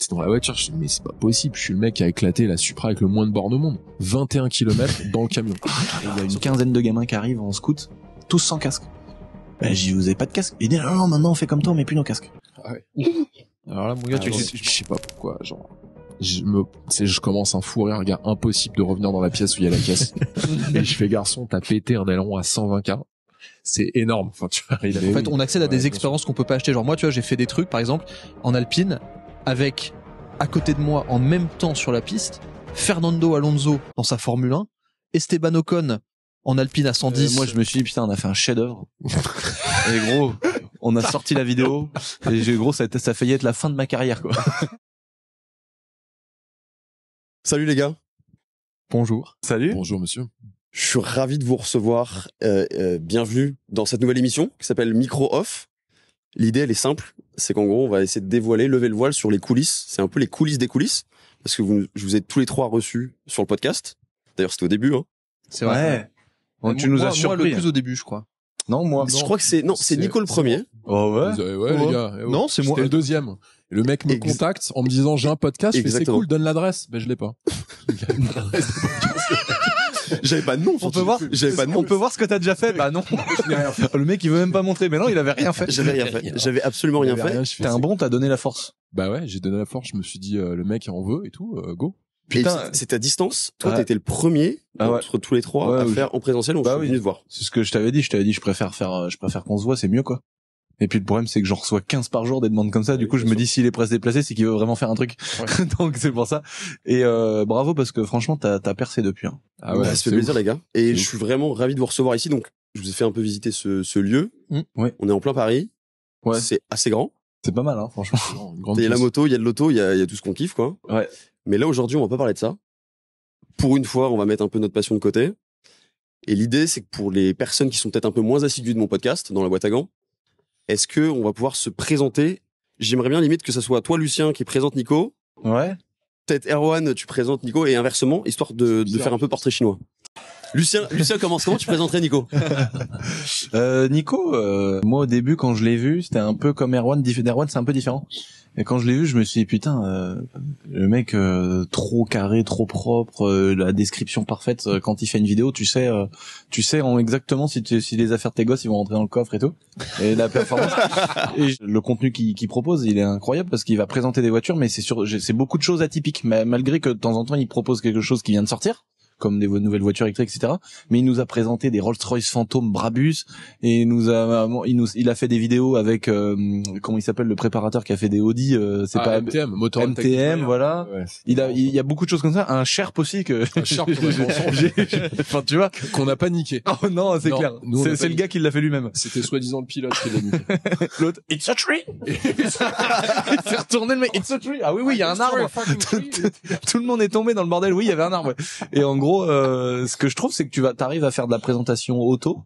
J'étais dans la voiture, je me suis dit, mais c'est pas possible, je suis le mec qui a éclaté la Supra avec le moins de bornes au monde. 21 km dans le camion. il y a une quinzaine de gamins qui arrivent en scout, tous sans casque. Ben, j'ai dit, vous avez pas de casque. Il dit, non, oh, non, maintenant on fait comme toi, on met plus nos casques. Ah Alors là, mon gars, tu ah, je sais pas pourquoi, genre, je me, je commence un fou rire, gars, impossible de revenir dans la pièce où il y a la caisse. et je fais, garçon, t'as pété un aileron à 120K. C'est énorme. Enfin, tu En fait, on accède à des expériences qu'on peut pas acheter. Genre, moi, tu vois, j'ai fait des trucs, par exemple, en Alpine, avec à côté de moi en même temps sur la piste Fernando Alonso dans sa Formule 1, Esteban Ocon en Alpine à 110. Euh, moi je me suis dit putain on a fait un chef-d'œuvre. et gros, on a sorti la vidéo et gros ça a, ça être la fin de ma carrière quoi. Salut les gars. Bonjour. Salut. Bonjour monsieur. Je suis ravi de vous recevoir. Euh, euh, bienvenue dans cette nouvelle émission qui s'appelle Micro Off. L'idée, elle est simple. C'est qu'en gros, on va essayer de dévoiler, lever le voile sur les coulisses. C'est un peu les coulisses des coulisses. Parce que vous, je vous ai tous les trois reçus sur le podcast. D'ailleurs, c'était au début, hein. C'est vrai. tu nous as surpris. Moi, le hein. plus au début, je crois. Non, moi. Je crois que c'est, non, c'est Nico le premier. Oh ouais. ouais, les oh. gars. Eh oh. Non, c'est moi. le deuxième. Le mec me contacte en me disant j'ai un podcast. Je c'est cool, donne l'adresse. Ben, je l'ai pas. J'avais pas de nom. On peut voir. J'avais pas de nom. On peut voir ce que t'as déjà fait. Bah non. Le mec, il veut même pas montrer. Mais non, il avait rien fait. J'avais rien fait. J'avais absolument rien fait. T'es un bon. T'as donné la force. Bah ouais, j'ai donné la force. Je me suis dit, euh, le mec, il en veut et tout. Euh, go. Putain, c'est à distance. Toi, t'étais le premier ah entre tous les trois à faire en présentiel. On bah oui. te voir. C'est ce que je t'avais dit. Je t'avais dit, je préfère faire, euh, je préfère qu'on se voit, c'est mieux quoi. Et puis le problème c'est que j'en reçois 15 par jour des demandes comme ça. Du coup, je me dis s'il est presque déplacé, c'est qu'il veut vraiment faire un truc. Donc c'est pour ça. Et euh, bravo parce que franchement, t'as as percé depuis. Hein. Ah ouais, ça plaisir les gars. Et je suis vraiment ravi de vous recevoir ici. Donc je vous ai fait un peu visiter ce, ce lieu. Mmh, ouais. On est en plein Paris. Ouais. C'est assez grand. C'est pas mal, hein, franchement. Il y a la moto, il y a de l'auto, il y a, y a tout ce qu'on kiffe, quoi. Ouais. Mais là aujourd'hui, on va pas parler de ça. Pour une fois, on va mettre un peu notre passion de côté. Et l'idée, c'est que pour les personnes qui sont peut-être un peu moins assidues de mon podcast, dans la boîte à gants, est-ce que on va pouvoir se présenter J'aimerais bien limite que ce soit toi Lucien qui présente Nico. Ouais. Peut-être Erwan, tu présentes Nico et inversement, histoire de, faire un peu portrait chinois. Lucien, Lucien commence comment tu présenterais Nico euh, Nico, euh, moi au début quand je l'ai vu, c'était un peu comme Erwan. Erwan, c'est un peu différent. Et quand je l'ai vu, je me suis dit putain, euh, le mec euh, trop carré, trop propre, euh, la description parfaite. quand il fait une vidéo, tu sais, tu sais en exactement si, tu, si les affaires de tes gosses, ils vont rentrer dans le coffre et tout. Et la performance, et le contenu qu'il propose, il est incroyable parce qu'il va présenter des voitures, mais c'est sur, c'est beaucoup de choses atypiques. Mais malgré que de temps en temps, il propose quelque chose qui vient de sortir, comme des nouvelles voitures électriques, etc. Mais il nous a présenté des Rolls-Royce Phantom Brabus et il nous a, il nous, il a fait des vidéos avec euh, comment il s'appelle le préparateur qui a fait des Audi, euh, c'est ah, pas MTM, moteur MTM, voilà. il a, il y a beaucoup de choses comme ça. Un Sherp aussi que. Un enfin tu vois. Qu'on a paniqué. Oh non, c'est clair. C'est le gars qui l'a fait lui-même. C'était soi-disant le pilote qui l'a niqué. L'autre, it's a tree. il s'est retourné le mec, it's a tree. Ah oui oui, il y a un arbre. Tout le monde est tombé dans le bordel. Oui, il y avait un arbre. Et en gros, euh, ce que je trouve, c'est que tu vas, t'arrives à faire de la présentation auto,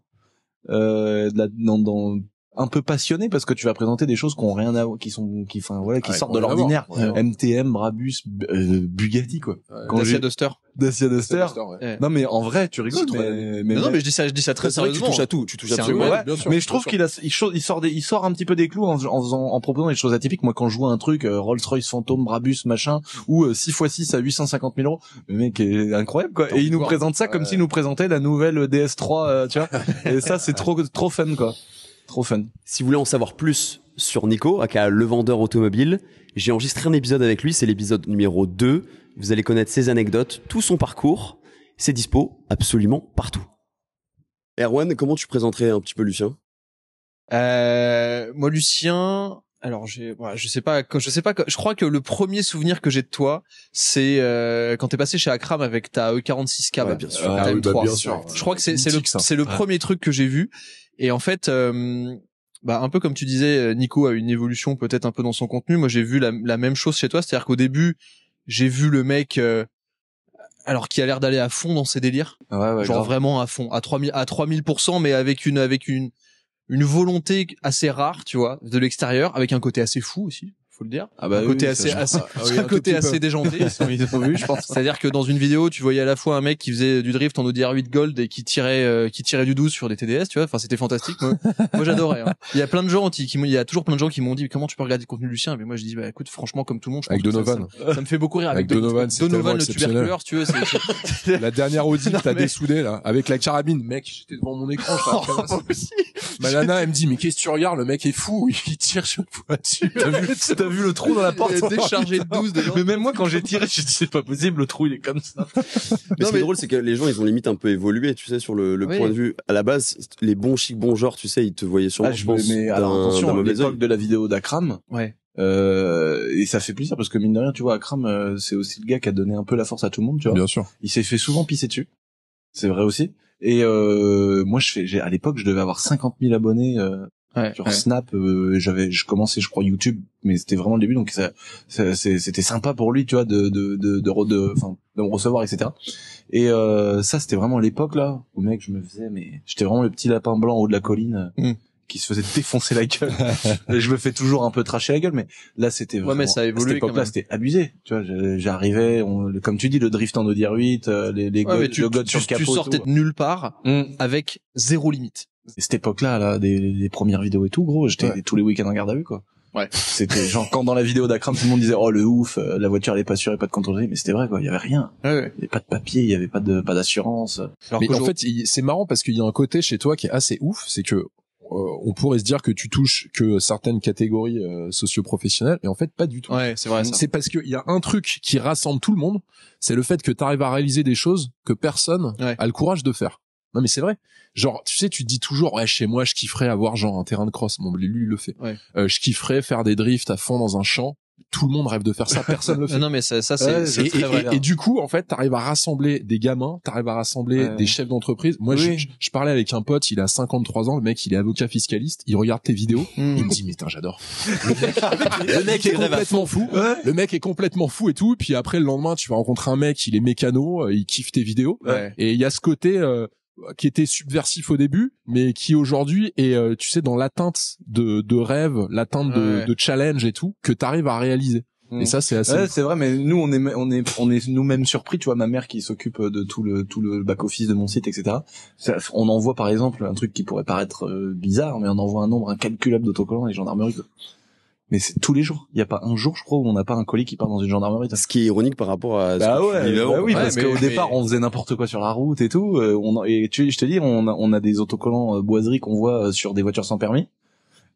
euh, dans un peu passionné parce que tu vas présenter des choses qui ont rien à qui sont qui voilà qui sortent de l'ordinaire MTM Brabus euh, Bugatti quoi quand Dacia Duster Dacia Duster, non mais en vrai tu rigoles mais, non, mais je dis ça je dis très sérieusement tu touches à tout tu touches à mais je trouve qu'il il, sort des, il sort un petit peu des clous en, proposant des choses atypiques moi quand je vois un truc euh, Rolls-Royce Phantom Brabus machin ou 6x6 euh, à 850 000 euros le mec est incroyable quoi et il nous présente ça comme s'il nous présentait la nouvelle DS3 tu vois et ça c'est trop trop fun quoi Trop fun. Si vous voulez en savoir plus sur Nico, aka le vendeur automobile, j'ai enregistré un épisode avec lui, c'est l'épisode numéro 2. Vous allez connaître ses anecdotes, tout son parcours. C'est dispo absolument partout. Erwan, comment tu présenterais un petit peu Lucien euh, Moi, Lucien, alors je sais pas, je sais pas, je crois que le premier souvenir que j'ai de toi, c'est quand euh, quand t'es passé chez Akram avec ta E46 K ah bah, bien sûr, Je crois que c'est, le, premier truc que j'ai vu. Et en fait, bah, un peu comme tu disais, euh, Nico a une évolution peut-être un peu dans son contenu. Moi, j'ai vu la, même chose chez toi, c'est-à-dire qu'au début, j'ai vu le mec, euh, alors qui a l'air d'aller à fond dans ses délires, genre vraiment à fond, à 3000 à 3000 mais avec une avec une une volonté assez rare, tu vois, de l'extérieur, avec un côté assez fou aussi faut le dire. Ah bah un côté assez, assez ah un, côté assez déjanté. ils ont vu, je pense. C'est-à-dire que dans une vidéo, tu voyais à la fois un mec qui faisait du drift en Audi R8 Gold et qui tirait, euh, qui tirait du 12 sur des TDS, tu vois. Enfin, c'était fantastique. Moi, j'adorais. Hein. Il y a plein de gens qui, il y a toujours plein de gens qui m'ont dit comment tu peux regarder du contenu Lucien. Mais moi, je dis, bah écoute, franchement, comme tout le monde, je avec Donovan. Ça, me fait beaucoup rire. Avec, Donovan, Donovan, le tubercleur tu veux. la dernière Audi, t'as dessoudé là, avec la carabine, mec. J'étais devant mon écran. Oh, Malana, elle me dit, mais qu'est-ce que tu regardes Le mec est fou. Il tire sur vu le trou dans la porte. déchargé de 12 Mais même moi, quand j'ai tiré, suis dit, c'est pas possible, le trou, il est comme ça. Mais ce qui est drôle, c'est que les gens, ils ont limite un peu évolué, tu sais, sur le, le point de vue. À la base, les bons chics, bons genres, tu sais, ils te voyaient sur. Ah, je pense, mais alors, attention, l'époque de la vidéo d'Akram. Ouais. Euh, et ça fait plaisir parce que mine de rien, tu vois, Akram, euh, c'est aussi le gars qui a donné un peu la force à tout le monde, tu vois. Bien sûr. Il s'est fait souvent pisser dessus. C'est vrai aussi. Et euh, moi, je fais, à l'époque, je devais avoir 50 000 abonnés euh, Ouais, Snap, euh, j'avais, je commençais, je crois YouTube, mais c'était vraiment le début, donc ça, c'était sympa pour lui, tu vois, de de de de, de, me recevoir, etc. Et euh, ça, c'était vraiment l'époque là où mec, je me faisais, mais j'étais vraiment le petit lapin blanc au haut de la colline. Mm. qui se faisait défoncer la gueule. Et je me fais toujours un peu tracher la gueule, mais là c'était vraiment. Ouais, mais ça a évolué. À cette époque-là, c'était abusé. Tu vois, j'arrivais, comme tu dis, le drift en 2 8 euh, les, les tu, le sur sortais de nulle part mm. avec zéro limite cette époque-là, là, des les premières vidéos et tout, gros, j'étais tous les week-ends en garde à vue, quoi. Ouais. C'était genre quand dans la vidéo d'Akram tout le monde disait oh le ouf, euh, la voiture elle est pas sûre et pas de contrôle mais c'était vrai quoi, il y avait rien. Ouais, Il y avait pas de papier, il y avait pas de pas d'assurance. mais en fait, c'est marrant parce qu'il y a un côté chez toi qui est assez ouf, c'est que euh, on pourrait se dire que tu touches que certaines catégories euh, socio-professionnelles et en fait pas du tout. Ouais, c'est vrai. C'est parce qu'il y a un truc qui rassemble tout le monde, c'est le fait que tu arrives à réaliser des choses que personne a le courage de faire. Non mais c'est vrai. Genre tu sais tu te dis toujours ouais chez moi je kifferais avoir genre un terrain de cross. Bon lui il le fait. Euh, je kifferais faire des drifts à fond dans un champ. Tout le monde rêve de faire ça, personne le fait. Non mais ça, ça c'est et, hein. du coup en fait t'arrives à rassembler des gamins, t'arrives à rassembler des chefs d'entreprise. Moi je, parlais avec un pote, il a 53 ans, le mec il est avocat fiscaliste, il regarde tes vidéos, hmm. il me dit mais putain j'adore. Le mec, est complètement fou. Le mec est complètement fou et tout. puis après le lendemain tu vas rencontrer un mec, il est mécano, euh, il kiffe tes vidéos. Et il y a ce côté euh, qui était subversif au début, mais qui aujourd'hui est, euh, tu sais, dans l'atteinte de, de rêve, l'atteinte de, challenge et tout, que tu arrives à réaliser. Et mm. ça, c'est assez. Ouais, c'est vrai, mais nous, on est, on est, on est nous-mêmes surpris. Tu vois, ma mère qui s'occupe de tout le, tout le back office de mon site, etc. Ça, on envoie, par exemple, un truc qui pourrait paraître euh, bizarre, mais on envoie un nombre incalculable d'autocollants et les gendarmeries mais c'est tous les jours. Il y a pas un jour, je crois, où on n'a pas un colis qui part dans une gendarmerie. Ce qui est ironique par rapport à. Ce bah que ouais, tu bah oui, parce qu'au départ, on faisait n'importe quoi sur la route et tout. Euh, on et tu, je te dis, on a des autocollants euh, boiseries qu'on voit euh, sur des voitures sans permis.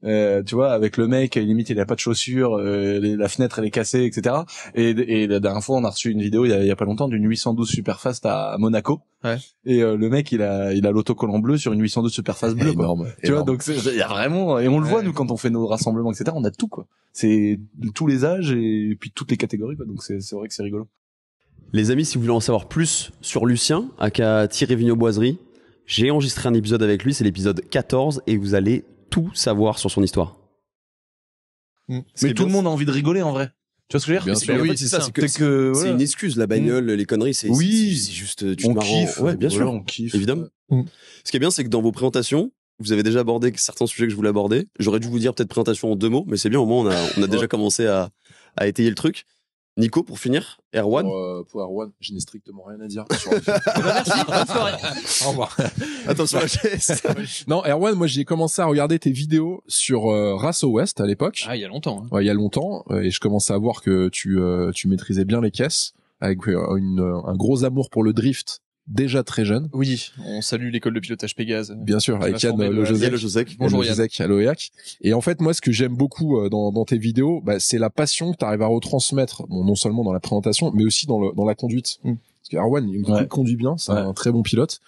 Euh, tu vois, avec le mec, limite, il a pas de chaussures, euh, la fenêtre elle est cassée, etc. Et, et la dernière fois, on a reçu une vidéo il y a, pas longtemps d'une 812 Superfast à Monaco. Ouais. Et euh, le mec, il a, il a l'autocollant bleu sur une 812 Superfast bleue. Énorme, tu vois, donc il y a vraiment, et on le voit nous quand on fait nos rassemblements, etc. On a tout quoi. C'est tous les âges et puis toutes les catégories. Quoi. Donc c'est vrai que c'est rigolo. Les amis, si vous voulez en savoir plus sur Lucien, aka Thierry Vigneau-Boiserie, j'ai enregistré un épisode avec lui, c'est l'épisode 14, et vous allez tout savoir sur son histoire. Mm. Mais tout le monde a envie de rigoler en vrai. Tu vois ce que je veux dire C'est une excuse la bagnole, mm. les conneries, c'est oui, c'est juste tu euh, on kiffe, bien sûr, on kiffe. Évidemment. Mm. Ce qui est bien c'est que dans vos présentations, vous avez déjà abordé certains sujets que je voulais aborder. J'aurais dû vous dire peut-être présentation en deux mots, mais c'est bien au moins on a, déjà commencé à étayer le truc. Nico, pour finir, Erwan euh, Pour, Erwan, je n'ai strictement rien à dire. Bah, merci, Au revoir. Attention non, Erwan, moi j'ai commencé à regarder tes vidéos sur euh, Race à l'époque. Ah, il y a longtemps. Hein. Ouais, il y a longtemps. Euh, et je commençais à voir que tu, maîtrisais bien les caisses avec un gros amour pour le drift déjà très jeune. Oui, on salue l'école de pilotage Pégase. Bien sûr, avec Yann le Josec. Bonjour Yann. à e Et en fait, moi, ce que j'aime beaucoup euh, dans, tes vidéos, bah, c'est la passion que tu arrives à retransmettre, bon, non seulement dans la présentation, mais aussi dans, dans la conduite. Mm. Parce que il conduit bien, c'est un très bon pilote.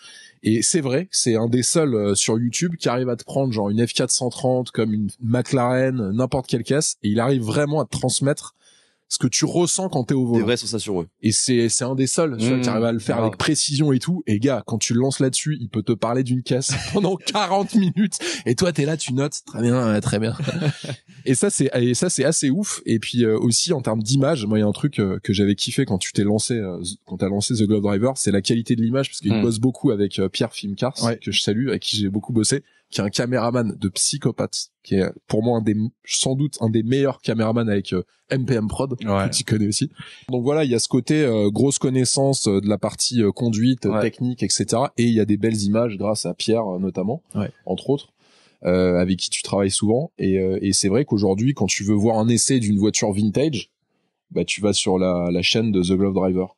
Et c'est vrai, c'est un des seuls euh, sur YouTube qui arrive à te prendre genre une F430 comme une McLaren, n'importe quelle caisse, et il arrive vraiment à te transmettre ce que tu ressens quand t'es au volant. sur ça sur Et c'est c'est un des seuls tu mmh. qui à le faire ah avec précision et tout. Et gars, quand tu le lances là-dessus, il peut te parler d'une caisse pendant 40 minutes. Et toi, t'es là, tu notes très bien, très bien. et ça c'est et ça c'est assez ouf. Et puis euh, aussi en termes d'image, moi il y a un truc euh, que j'avais kiffé quand tu t'es lancé, euh, quand t'as lancé The Globe Driver, c'est la qualité de l'image parce qu'il mmh. bosse beaucoup avec Pierre Filmcars que je salue, avec qui j'ai beaucoup bossé qui est un caméraman de psychopathe, qui est pour moi un des, sans doute un des meilleurs caméramans avec MPM euh, Prod, que tu connais aussi. Donc voilà, il y a ce côté euh, grosse connaissance euh, de la partie conduite, technique, etc. Et il y a des belles images grâce à Pierre notamment, entre autres. avec qui tu travailles souvent. Et, c'est vrai qu'aujourd'hui, quand tu veux voir un essai d'une voiture vintage, bah tu vas sur la, la chaîne de The Glove Driver.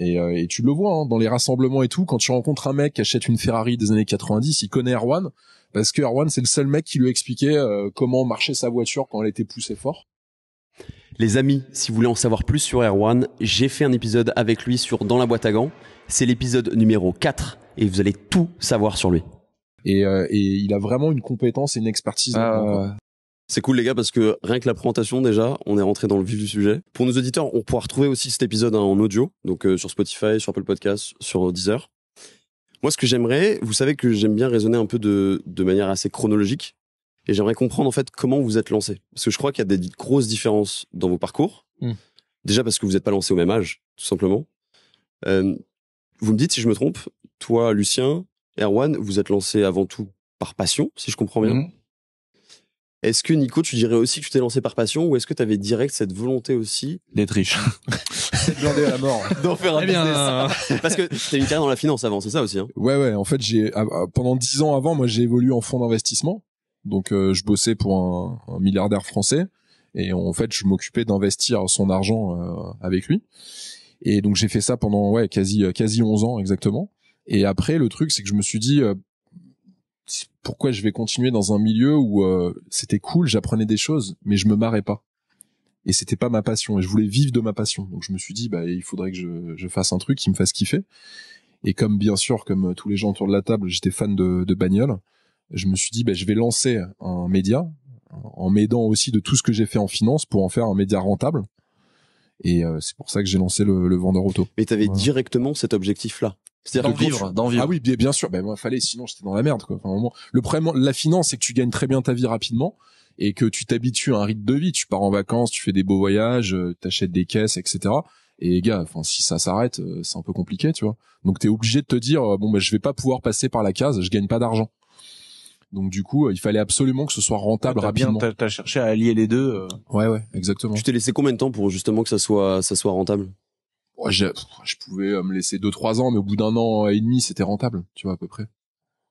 Euh, et, tu le vois hein, dans les rassemblements et tout, quand tu rencontres un mec qui achète une Ferrari des années 90, il connaît Erwan parce que Erwan c'est le seul mec qui lui expliquait euh, comment marchait sa voiture quand elle était poussée fort. Les amis, si vous voulez en savoir plus sur Erwan, j'ai fait un épisode avec lui sur Dans la boîte à gants. C'est l'épisode numéro 4 et vous allez tout savoir sur lui. Euh, et, il a vraiment une compétence et une expertise. Ah, c'est cool les gars parce que rien que la présentation déjà, on est rentré dans le vif du sujet. Pour nos auditeurs, on pourra retrouver aussi cet épisode hein, en audio, donc euh, sur Spotify, sur Apple Podcast, sur euh, Deezer. Moi, ce que j'aimerais, vous savez que j'aime bien raisonner un peu de, manière assez chronologique, et j'aimerais comprendre en fait comment vous êtes lancé, parce que je crois qu'il y a des grosses différences dans vos parcours. Hmm. Déjà parce que vous n'êtes pas lancé au même âge, tout simplement. Euh, vous me dites si je me trompe, toi, Lucien, Erwan, vous êtes lancé avant tout par passion, si je comprends bien. Hmm. Est-ce que Nico, tu dirais aussi que tu t'es lancé par passion ou est-ce que tu avais direct cette volonté aussi d'être riche D'être blindé à mort. D'en faire un eh bien, business. Euh, Parce que t'as une carrière dans la finance avant, c'est ça aussi hein Ouais, ouais. En fait, j'ai ah, ah, pendant dix ans avant, moi, j'ai évolué en fonds d'investissement. Donc, euh, je bossais pour un, milliardaire français et en fait, je m'occupais d'investir son argent euh, avec lui. Et donc, j'ai fait ça pendant ouais quasi quasi 11 ans exactement. Et après, le truc, c'est que je me suis dit, pourquoi je vais continuer dans un milieu où euh, c'était cool, j'apprenais des choses, mais je me marrais pas. Et c'était pas ma passion. Et je voulais vivre de ma passion. Donc je me suis dit, bah, il faudrait que je, fasse un truc qui me fasse kiffer. Et comme bien sûr, comme euh, tous les gens autour de la table, j'étais fan de, bagnole, je me suis dit, bah, je vais lancer un média en m'aidant aussi de tout ce que j'ai fait en finance pour en faire un média rentable. Et euh, c'est pour ça que j'ai lancé le, le, vendeur auto. Mais t'avais directement cet objectif-là. C'est-à-dire d'en vivre, d'en vivre. Ah oui, bien sûr. Ben, moi, fallait, sinon j'étais dans la merde, quoi. le problème, la finance, c'est que tu gagnes très bien ta vie rapidement et que tu t'habitues à un rythme de vie. Tu pars en vacances, tu fais des beaux voyages, euh, t'achètes des caisses, etc. Et gars, enfin, si ça s'arrête, euh, c'est un peu compliqué, tu vois. Donc t'es obligé de te dire, bon, ben, je vais pas pouvoir passer par la case, je gagne pas d'argent. Donc du coup, euh, il fallait absolument que ce soit rentable ah, rapidement. Bien, t'as, cherché à allier les deux. Euh. Ouais, ouais, exactement. Tu t'es laissé combien de temps pour justement que ça soit, ça soit rentable je, je, pouvais euh, me laisser deux trois ans, mais au bout d'un an et demi, c'était rentable, tu vois à peu près.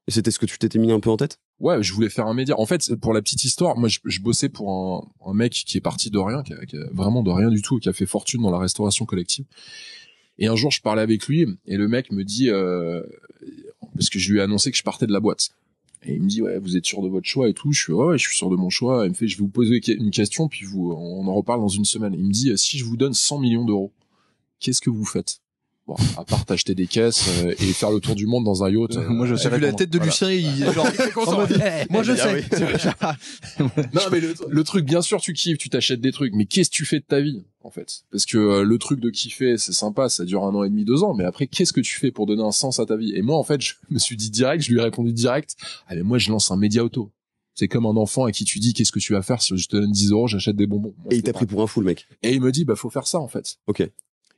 Et c'était ce que tu t'étais mis un peu en tête Ouais, je voulais faire un média. En fait, pour la petite histoire, moi, je, bossais pour un, mec qui est parti de rien, qui a, vraiment de rien du tout, qui a fait fortune dans la restauration collective. Et un jour, je parlais avec lui et le mec me dit, parce que je lui ai annoncé que je partais de la boîte. Et il me dit, ouais, vous êtes sûr de votre choix et tout. Je suis, ouais, je suis sûr de mon choix. Il me fait, je vais vous poser une question, puis vous, on en reparle dans une semaine. Il me dit, si je vous donne 100 millions d'euros, qu'est-ce que vous faites à part t'acheter des caisses euh, et faire le tour du monde dans un yacht. Euh, moi, je euh, sais. Vu la tête de Lucien, moi, je eh sais. non, mais le, truc, bien sûr, tu kiffes, tu t'achètes des trucs, mais qu'est-ce que tu fais de ta vie en fait Parce que le truc de kiffer, c'est sympa, ça dure un an et demi, deux ans, mais après, qu'est-ce que tu fais pour donner un sens à ta vie Et moi, en fait, je me suis dit direct, je lui ai répondu direct. Allez, ah, moi, je lance un média auto. C'est comme un enfant à qui tu dis qu'est-ce que tu vas faire si je te donne 10 euros, j'achète des bonbons. et il t'a pris pour un fou le mec. Et il me dit bah faut faire ça en fait. Ok.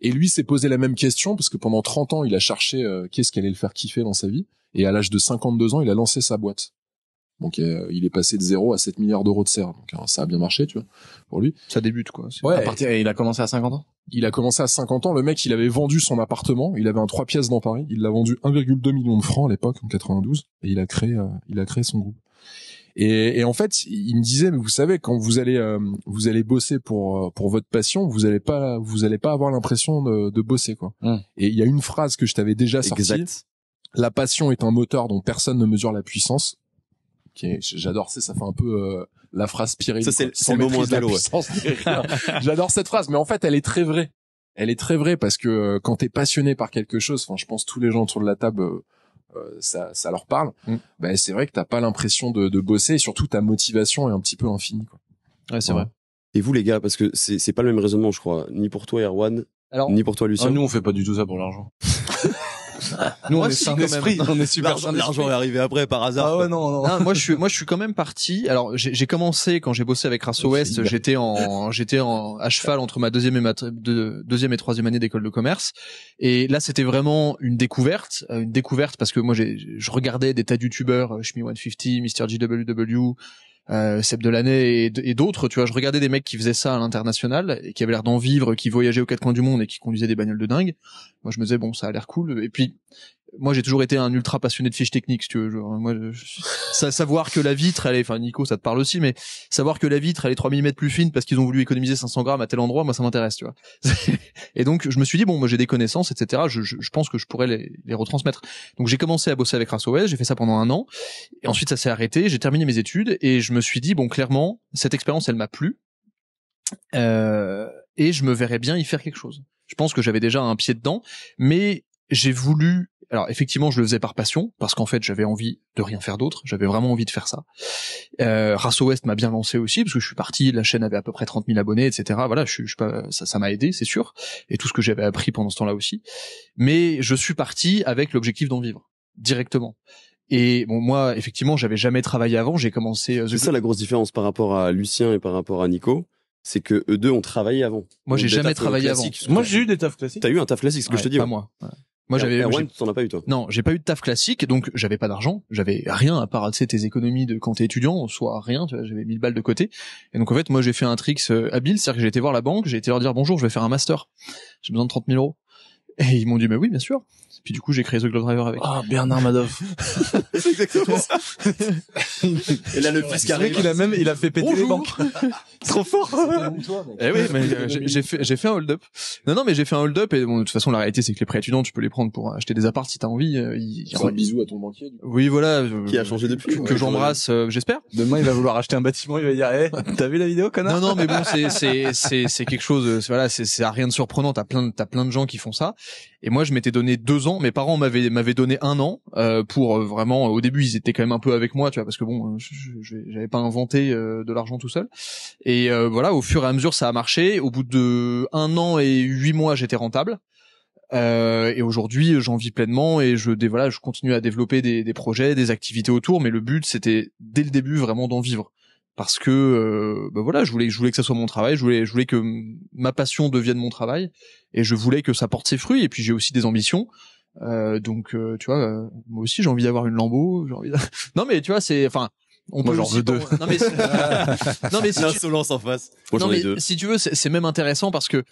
Et lui s'est posé la même question parce que pendant 30 ans, il a cherché euh, qu'est-ce qui allait le faire kiffer dans sa vie. Et à l'âge de 52 ans, il a lancé sa boîte. Donc euh, il est passé de 0 à 7 milliards d'euros de serre. Donc hein, ça a bien marché, tu vois, pour lui. Ça débute quoi. Ouais, à partir, il a commencé à 50 ans. Il a commencé à 50 ans. Le mec, il avait vendu son appartement. Il avait un 3 pièces dans Paris. Il l'a vendu 1,2 million de francs à l'époque en 92 et il a créé, euh, il a créé son groupe. Et, et, en fait, il me disait, mais vous savez, quand vous allez euh, vous allez bosser pour euh, pour votre passion, vous allez pas vous allez pas avoir l'impression de, de, bosser quoi. Hmm. Et il y a une phrase que je t'avais déjà exact. La passion est un moteur dont personne ne mesure la puissance. Okay, J'adore, ça, ça fait un peu euh, la phrase pirée. Ça c'est le moment de la puissance. J'adore cette phrase, mais en fait, elle est très vraie. Elle est très vraie parce que quand quand t'es passionné par quelque chose, enfin, je pense tous les gens autour de la table euh, ça, ça, leur parle, mm. ben c'est vrai que t'as pas l'impression de, bosser et surtout ta motivation est un petit peu infinie. Quoi. Ouais, c'est vrai. Et vous les gars, parce que c'est pas le même raisonnement, je crois, ni pour toi Erwan, ni pour toi, Lucien. Ah, nous, on fait pas du tout ça pour l'argent. Nous, moi, est super L'argent est arrivé après par hasard. Ah non, non. moi, je suis, moi, je suis quand même parti. Alors, j'ai commencé quand j'ai bossé avec Rasso West. J'étais en, j'étais en à cheval entre ma deuxième et ma deuxième et troisième année d'école de commerce. Et là, c'était vraiment une découverte, euh, une découverte parce que moi, je regardais des tas de youtubeurs, euh, Shmi 150, Mr GWW, euh, Seb l'année et, d'autres, tu vois, je regardais des mecs qui faisaient ça à l'international et qui avaient l'air d'en vivre, qui voyageaient aux quatre coins du monde et qui conduisaient des bagnoles de dingue. Moi, je me disais bon, ça a l'air cool. Et puis, moi j'ai toujours été un ultra passionné de fiches techniques si tu veux moi savoir que la vitre elle est enfin Nico ça te parle aussi mais savoir que la vitre elle est 3 mm plus fine parce qu'ils ont voulu économiser 500 grammes à tel endroit moi ça m'intéresse tu vois et donc je me suis dit bon moi j'ai des connaissances etc je, je, je, pense que je pourrais les, les retransmettre donc j'ai commencé à bosser avec RasOS j'ai fait ça pendant un an et ensuite ça s'est arrêté j'ai terminé mes études et je me suis dit bon clairement cette expérience elle m'a plu euh, et je me verrais bien y faire quelque chose je pense que j'avais déjà un pied dedans mais j'ai voulu alors effectivement, je le faisais par passion parce qu'en fait, j'avais envie de rien faire d'autre. J'avais vraiment envie de faire ça. Euh, Rasso West m'a bien lancé aussi parce que je suis parti, la chaîne avait à peu près 30 000 abonnés, etc. Voilà, je, je ça, ça m'a aidé, c'est sûr, et tout ce que j'avais appris pendant ce temps-là aussi. Mais je suis parti avec l'objectif d'en vivre directement. Et bon, moi, effectivement, j'avais jamais travaillé avant. J'ai commencé. Euh, c'est ça la grosse différence par rapport à Lucien et par rapport à Nico c'est que eux deux ont travaillé avant. Moi, j'ai jamais euh, travaillé avant. Moi, j'ai eu des tafs classiques. T'as eu un taf classique, ce que je te dis. Pas hein. moi. Moi, j'avais. t'en eu, Non, j'ai pas eu de taf classique, donc j'avais pas d'argent. J'avais rien à part, tu tes économies de quand t'es étudiant, soit rien, tu vois, j'avais 1000 balles de côté. Et donc, en fait, moi, j'ai fait un tricks euh, habile, c'est-à-dire que j'ai été voir la banque, j'ai été leur dire bonjour, je vais faire un master. J'ai besoin de 30 000 euros. Et ils m'ont dit, mais bah oui, bien sûr. Puis du coup, j'ai créé The Driver avec. Ah, Bernard Madoff. c'est exactement ça. Et là, le fils carré qu'il a même, il a fait péter les banques. Trop fort. Eh oui, euh, j'ai fait, j'ai fait un hold-up. Non, non, mais j'ai fait un hold-up et de toute façon, la réalité, c'est que les prêts étudiants, tu peux les prendre pour acheter des apparts si t'as envie. Euh, il, un bisou à ton banquier. Oui, voilà. Euh, qui a changé depuis. Que j'embrasse, j'espère. Demain, il va vouloir acheter un bâtiment, il va dire, eh, t'as vu la vidéo, connard? Non, non, mais bon, c'est, c'est, c'est, quelque chose, voilà, c'est, c'est rien de surprenant. T'as plein, t'as plein de gens qui font ça. Et moi, je m'étais donné deux ans mes parents m'avaient m'avaient donné un an euh, pour euh, vraiment. Au début, ils étaient quand même un peu avec moi, tu vois, parce que bon, j'avais pas inventé euh, de l'argent tout seul. Et voilà, au fur et à mesure, ça a marché. Au bout de un an et huit mois, j'étais rentable. Euh, et aujourd'hui, j'en vis pleinement et je voilà, je continue à développer des, des, projets, des activités autour. Mais le but, c'était dès le début vraiment d'en vivre parce que bah voilà, je voulais, je voulais que ça soit mon travail, je voulais, je voulais que ma passion devienne mon travail et je voulais que ça porte ses fruits. Et puis j'ai aussi des ambitions. Euh, donc euh, tu vois, euh, moi aussi j'ai envie d'avoir une Lambo. J'ai envie. non mais tu vois, c'est enfin. On moi j'en deux. Non mais, l'insolence en euh, face. non, mais, si tu veux, c'est même intéressant parce que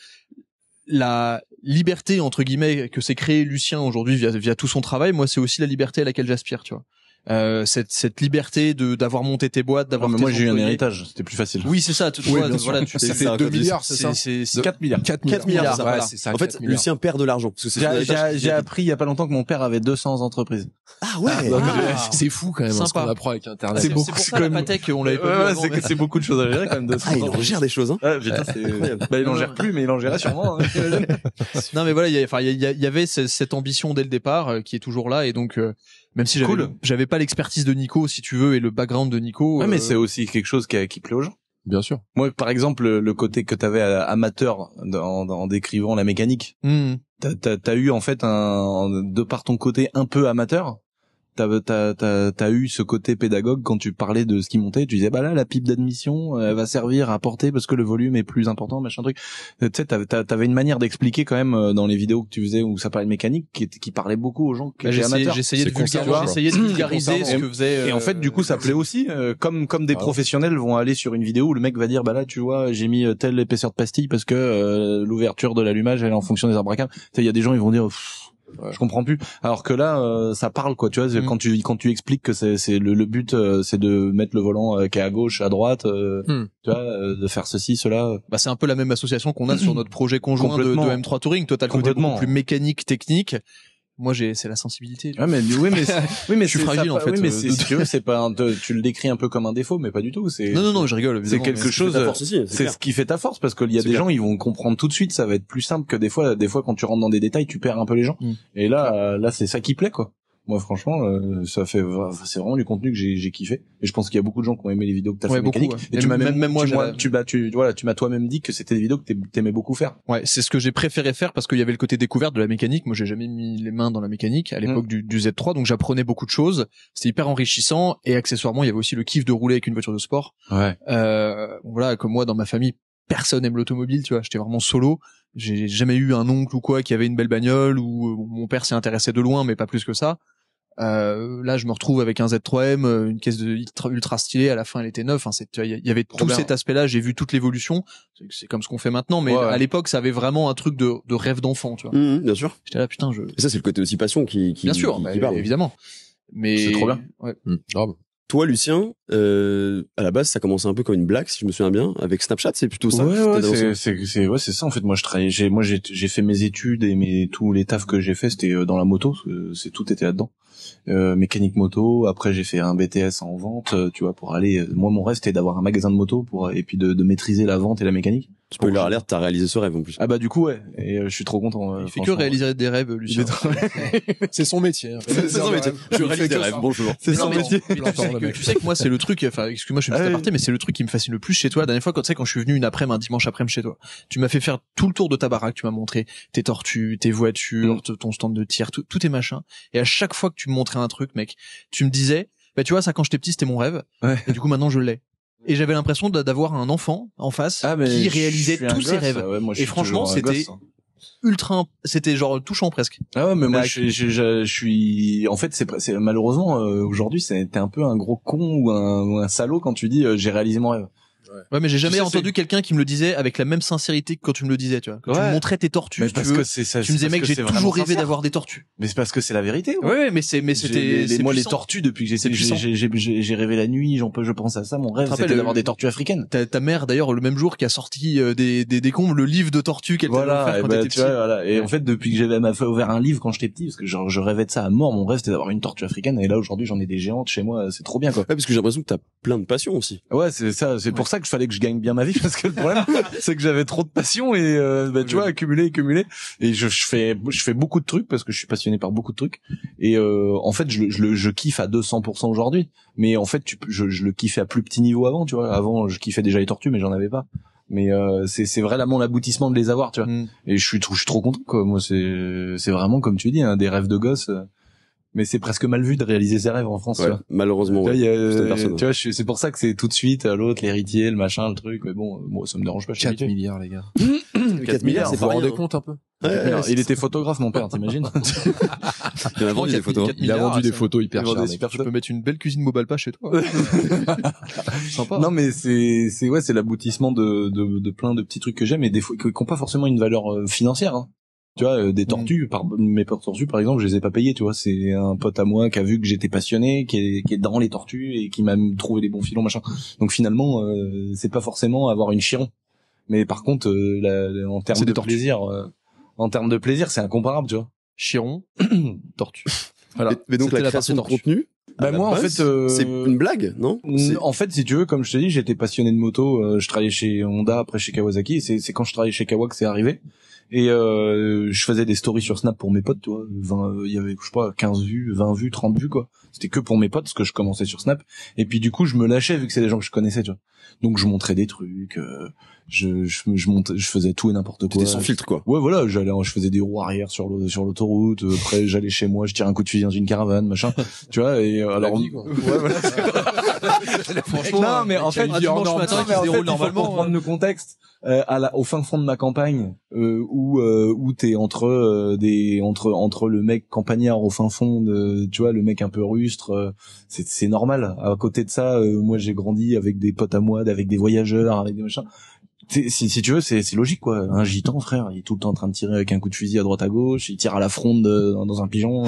la liberté entre guillemets que s'est créé Lucien aujourd'hui via, via tout son travail, moi c'est aussi la liberté à laquelle j'aspire, tu vois. Euh, cette, cette liberté de d'avoir monté tes boîtes, d'avoir. Moi j'ai eu un héritage, c'était plus facile. Oui c'est ça. Tu, vois, voilà, tu, c'est 2 milliards, c'est ça. C'est 4 milliards. 4 milliards. 4 Ça, en fait, Lucien perd de l'argent. J'ai appris il y a pas longtemps que mon père avait 200 entreprises. Ah ouais. Ah, ah. Euh, c'est fou quand même. Ce qu'on apprend avec Internet. C'est beaucoup. C'est pour ça la on l'avait pas. C'est beaucoup de choses à gérer quand même. Ah il en gère des choses. Hein. Bah, il en gère plus, mais il en gérait sûrement. Hein. Non mais voilà, il y avait cette ambition dès le départ euh, qui est toujours là et donc même si j'avais j'avais pas l'expertise de Nico si tu veux et le background de Nico. Ouais, mais euh, c'est aussi quelque chose qui, qui plaît aux gens. Bien sûr. Moi, par exemple, le côté que tu avais amateur en, décrivant la mécanique, tu hmm. t'as as, eu en fait un de par ton côté un peu amateur, t'as as, as, eu ce côté pédagogue quand tu parlais de ce qui montait tu disais bah là la pipe d'admission euh, elle va servir à porter parce que le volume est plus important machin truc euh, tu sais t'avais une manière d'expliquer quand même euh, dans les vidéos que tu faisais où ça parlait de mécanique qui, qui parlait beaucoup aux gens j'ai bah, essayé amateurs j'essayais de, de ce que faisait et en fait du coup ça plaît aussi comme comme des ah professionnels vont aller sur une vidéo où le mec va dire bah là tu vois j'ai mis telle épaisseur de pastille parce que l'ouverture de l'allumage elle est en fonction des arbres à il y a des gens ils vont dire je comprends plus. Alors que là, euh, ça parle quoi. Tu vois, mm. quand tu quand tu expliques que c'est le, le, but, euh, c'est de mettre le volant euh, qui est à gauche, à droite, mm. tu vois, de faire ceci, cela. Bah c'est un peu la même association qu'on a sur notre projet conjoint de, de, M3 Touring. totalement complètement, plus mécanique, technique, moi, j'ai, c'est la sensibilité. Ah, mais, oui, mais, je suis fragile, en bah, fait. mais euh, c'est, tu pas tu le décris un peu comme un défaut, mais pas du tout. C'est, non, non, non, je rigole. C'est quelque chose, euh, c'est ce qui fait ta force, parce qu'il y a des gens, ils vont comprendre tout de suite, ça va être plus simple que des fois, des fois, quand tu rentres dans des détails, tu perds un peu les gens. Mm. Et là, euh, là, c'est ça qui plaît, quoi. Moi, franchement, euh, ça fait, c'est vraiment du contenu que j'ai kiffé. Et je pense qu'il y a beaucoup de gens qui ont aimé les vidéos que tu ouais, fait beaucoup, mécanique. Et, tu m'as même, moi, tu, m'as toi-même dit que c'était des vidéos que t'aimais beaucoup faire. Ouais, c'est ce que j'ai préféré faire parce qu'il y avait le côté découverte de la mécanique. Moi, j'ai jamais mis les mains dans la mécanique à l'époque mm. du, du, Z3, donc j'apprenais beaucoup de choses. C'était hyper enrichissant et accessoirement, il y avait aussi le kiff de rouler avec une voiture de sport. Ouais. Euh, voilà, comme moi, dans ma famille, personne aime l'automobile, tu vois. J'étais vraiment solo. J'ai jamais eu un oncle ou quoi qui avait une belle bagnole ou euh, mon père s'est intéressé de loin, mais pas plus que ça. Euh, là, je me retrouve avec un Z3M, euh, une caisse de ultra, stylée. À la fin, elle était neuve. Enfin, il y avait tout cet aspect-là. J'ai vu toute l'évolution. C'est comme ce qu'on fait maintenant, mais à l'époque, ça avait vraiment un truc de, rêve d'enfant, tu vois. Mmh, mmh, bien sûr. J'étais là, putain, je. Et ça, c'est le côté aussi passion qui, qui bien sûr, qui, bah, évidemment. Mais c'est trop bien. Mmh, Toi, Lucien, euh, à la base, ça commençait un peu comme une blague, si je me souviens bien. Avec Snapchat, c'est plutôt ça. Ouais, c'est, ça. En fait, moi, je travaillais, j'ai, moi, j'ai, fait mes études et mes, tous les tafs que j'ai fait, c'était euh, dans la moto. C'est tout était là-dedans. Euh, mécanique moto. Après, j'ai fait un BTS en vente, euh, tu vois, pour aller. Euh, moi, mon rêve c'était d'avoir un magasin de moto pour et puis de, maîtriser la vente et la mécanique. peux leur alerte, t'as réalisé ce rêve en plus. Ah bah du coup ouais, et je suis trop content. il fait que réaliser des rêves, Lucien. c'est son métier. Hein. C'est son métier. Je réalise des rêves. Bonjour. C'est son métier. tu, sais que, moi c'est le truc. Enfin, excuse-moi, je suis juste à aparté, mais c'est le truc qui me fascine le plus chez toi. La dernière fois, quand tu sais, quand je suis venu une après-midi, un dimanche après-midi chez toi, tu m'as fait faire tout le tour de ta baraque. Tu m'as montré tes tortues, tes voitures, mm. ton stand de tir, tout tes machins. Et à chaque fois que tu montrer un truc, mec. Tu me disais, bah tu vois, ça quand j'étais petit, c'était mon rêve. Et du coup, maintenant, je l'ai. Et j'avais l'impression d'avoir un enfant en face ah, qui réalisait tous ses rêves. Ah et franchement, c'était hein. ultra c'était genre touchant presque ah ouais mais moi je, suis en fait c'est malheureusement euh, aujourd'hui c'était un peu un gros con ou un, salaud quand tu dis euh, j'ai réalisé mon rêve Ouais, mais j'ai jamais entendu quelqu'un qui me le disait avec la même sincérité que quand tu me le disais, tu vois. tu me montrais tes tortues, tu, que me disais mec, j'ai toujours rêvé d'avoir des tortues. Mais c'est parce que c'est la vérité. Ouais, mais c'est mais c'était moi les tortues depuis que j'ai j'ai rêvé la nuit, j'en peux je pense à ça, mon rêve c'était d'avoir euh, des tortues africaines. Ta, ta mère d'ailleurs le même jour qui a sorti euh, des des décombres le livre de tortues qu'elle voilà, bah, tu Et en fait depuis que j'avais ouvert un livre quand j'étais petit parce que genre, je rêvais de ça à mort, mon rêve c'était d'avoir une tortue africaine et là aujourd'hui j'en ai des géantes chez moi, c'est trop bien quoi. parce que j'ai l'impression que t'as plein de passions aussi. Ouais, c'est ça, c'est pour ça que je fallait que je gagne bien ma vie parce que le problème c'est que j'avais trop de passion et euh, bah, tu vois accumuler accumuler et je, je, fais je fais beaucoup de trucs parce que je suis passionné par beaucoup de trucs et euh, en fait je, je, je kiffe à 200% aujourd'hui mais en fait tu, je, je le kiffais à plus petit niveau avant tu vois avant je kiffais déjà les tortues mais j'en avais pas mais euh, c'est c'est vraiment l'aboutissement de les avoir tu vois mm. et je suis je suis trop content quoi moi c'est c'est vraiment comme tu dis hein, des rêves de gosse euh, mais c'est presque mal vu de réaliser ses rêves en France. Malheureusement. c'est pour ça que c'est tout de suite à l'autre, l'héritier, le machin, le truc. Mais bon, moi, ça me dérange pas. 4 milliards, les gars. 4, milliards, c'est pas rendez hein. compte un peu. il était photographe, mon père, t'imagines Il a vendu des photos. Il a des photos hyper chères. Je peux mettre une belle cuisine mobile pas chez toi. Hein. Non, mais c'est, c'est ouais, c'est l'aboutissement de, plein de petits trucs que j'aime et des fois qui n'ont pas forcément une valeur euh, financière. Hein tu vois euh, des mm. tortues par mes tortues par exemple je les ai pas payées tu vois c'est un pote à moi qui a vu que j'étais passionné qui est, qui est dans les tortues et qui m'a trouvé des bons filons machin donc finalement euh, c'est pas forcément avoir une chiron mais par contre euh, en termes de, plaisir euh, en termes de plaisir c'est incomparable tu vois chiron tortue voilà mais, donc la création de contenu bah moi en fait c'est une blague non en fait si tu veux comme je te dis j'étais passionné de moto je travaillais chez Honda après chez Kawasaki c'est c'est quand je travaillais chez Kawa que c'est arrivé et euh, je faisais des stories sur Snap pour mes potes, tu vois. Euh, il y avait, je sais pas, 15 vues, 20 vues, 30 vues, quoi. C'était que pour mes potes, parce que je commençais sur Snap. Et puis du coup, je me lâchais, vu que c'est des gens que je connaissais, tu vois. Donc je montrais des trucs, euh, je, je, je, montais, je faisais tout et n'importe quoi. C'était sans filtre, quoi. Ouais, voilà, j'allais, je faisais des roues arrière sur sur l'autoroute. Après, j'allais chez moi, je tire un coup de fusil dans une caravane, machin. tu vois, et alors. Vie, quoi. Ouais, voilà. Franchement, non, mais en fait, il y normalement. Pour prendre le contexte, à la, au fin fond de ma campagne, où euh, t'es entre euh, des entre entre le mec campagnard au fin fond de, tu vois le mec un peu rustre euh, c'est c'est normal à côté de ça euh, moi j'ai grandi avec des potes à moide, avec des voyageurs avec des machins si, si tu veux c'est c'est logique quoi un gitan frère il est tout le temps en train de tirer avec un coup de fusil à droite à gauche il tire à la fronde dans un pigeon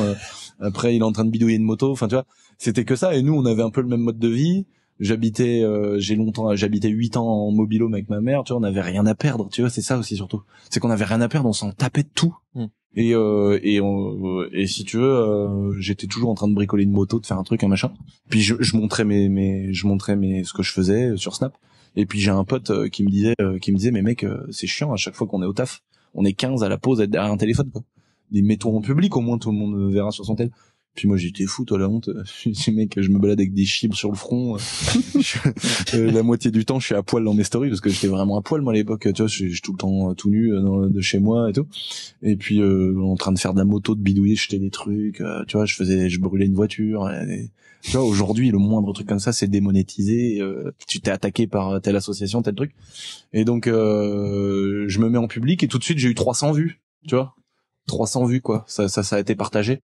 après il est en train de bidouiller une moto enfin tu vois c'était que ça et nous on avait un peu le même mode de vie j'habitais euh, j'ai longtemps j'habitais 8 ans en mobilhome avec ma mère tu vois on n'avait rien à perdre tu vois c'est ça aussi surtout c'est qu'on n'avait rien à perdre on s'en tapait de tout hmm. et euh, et, et si tu veux euh, j'étais toujours en train de bricoler une moto de faire un truc un machin puis je, je montrais mes, mes je montrais mes ce que je faisais sur Snap et puis j'ai un pote qui me disait qui me disait mais mec c'est chiant à chaque fois qu'on est au taf on est 15 à la pause à derrière un téléphone quoi des mettons en public au moins tout le monde verra sur son téléphone puis moi j'étais fou, toi la honte. mec, je me balade avec des chibres sur le front. Euh, la moitié du temps, je suis à poil dans mes stories parce que j'étais vraiment à poil moi à l'époque. Tu vois, je suis tout le temps euh, tout nu euh, de chez moi et tout. Et puis en train de faire de la moto, de bidouiller, jeter des trucs. tu vois, je faisais, je brûlais une voiture. tu vois, aujourd'hui, le moindre truc comme ça, c'est démonétisé. tu t'es attaqué par telle association, tel truc. Et donc, je me mets en public et tout de suite, j'ai eu 300 vues. Tu vois, 300 vues quoi. ça, ça a été partagé.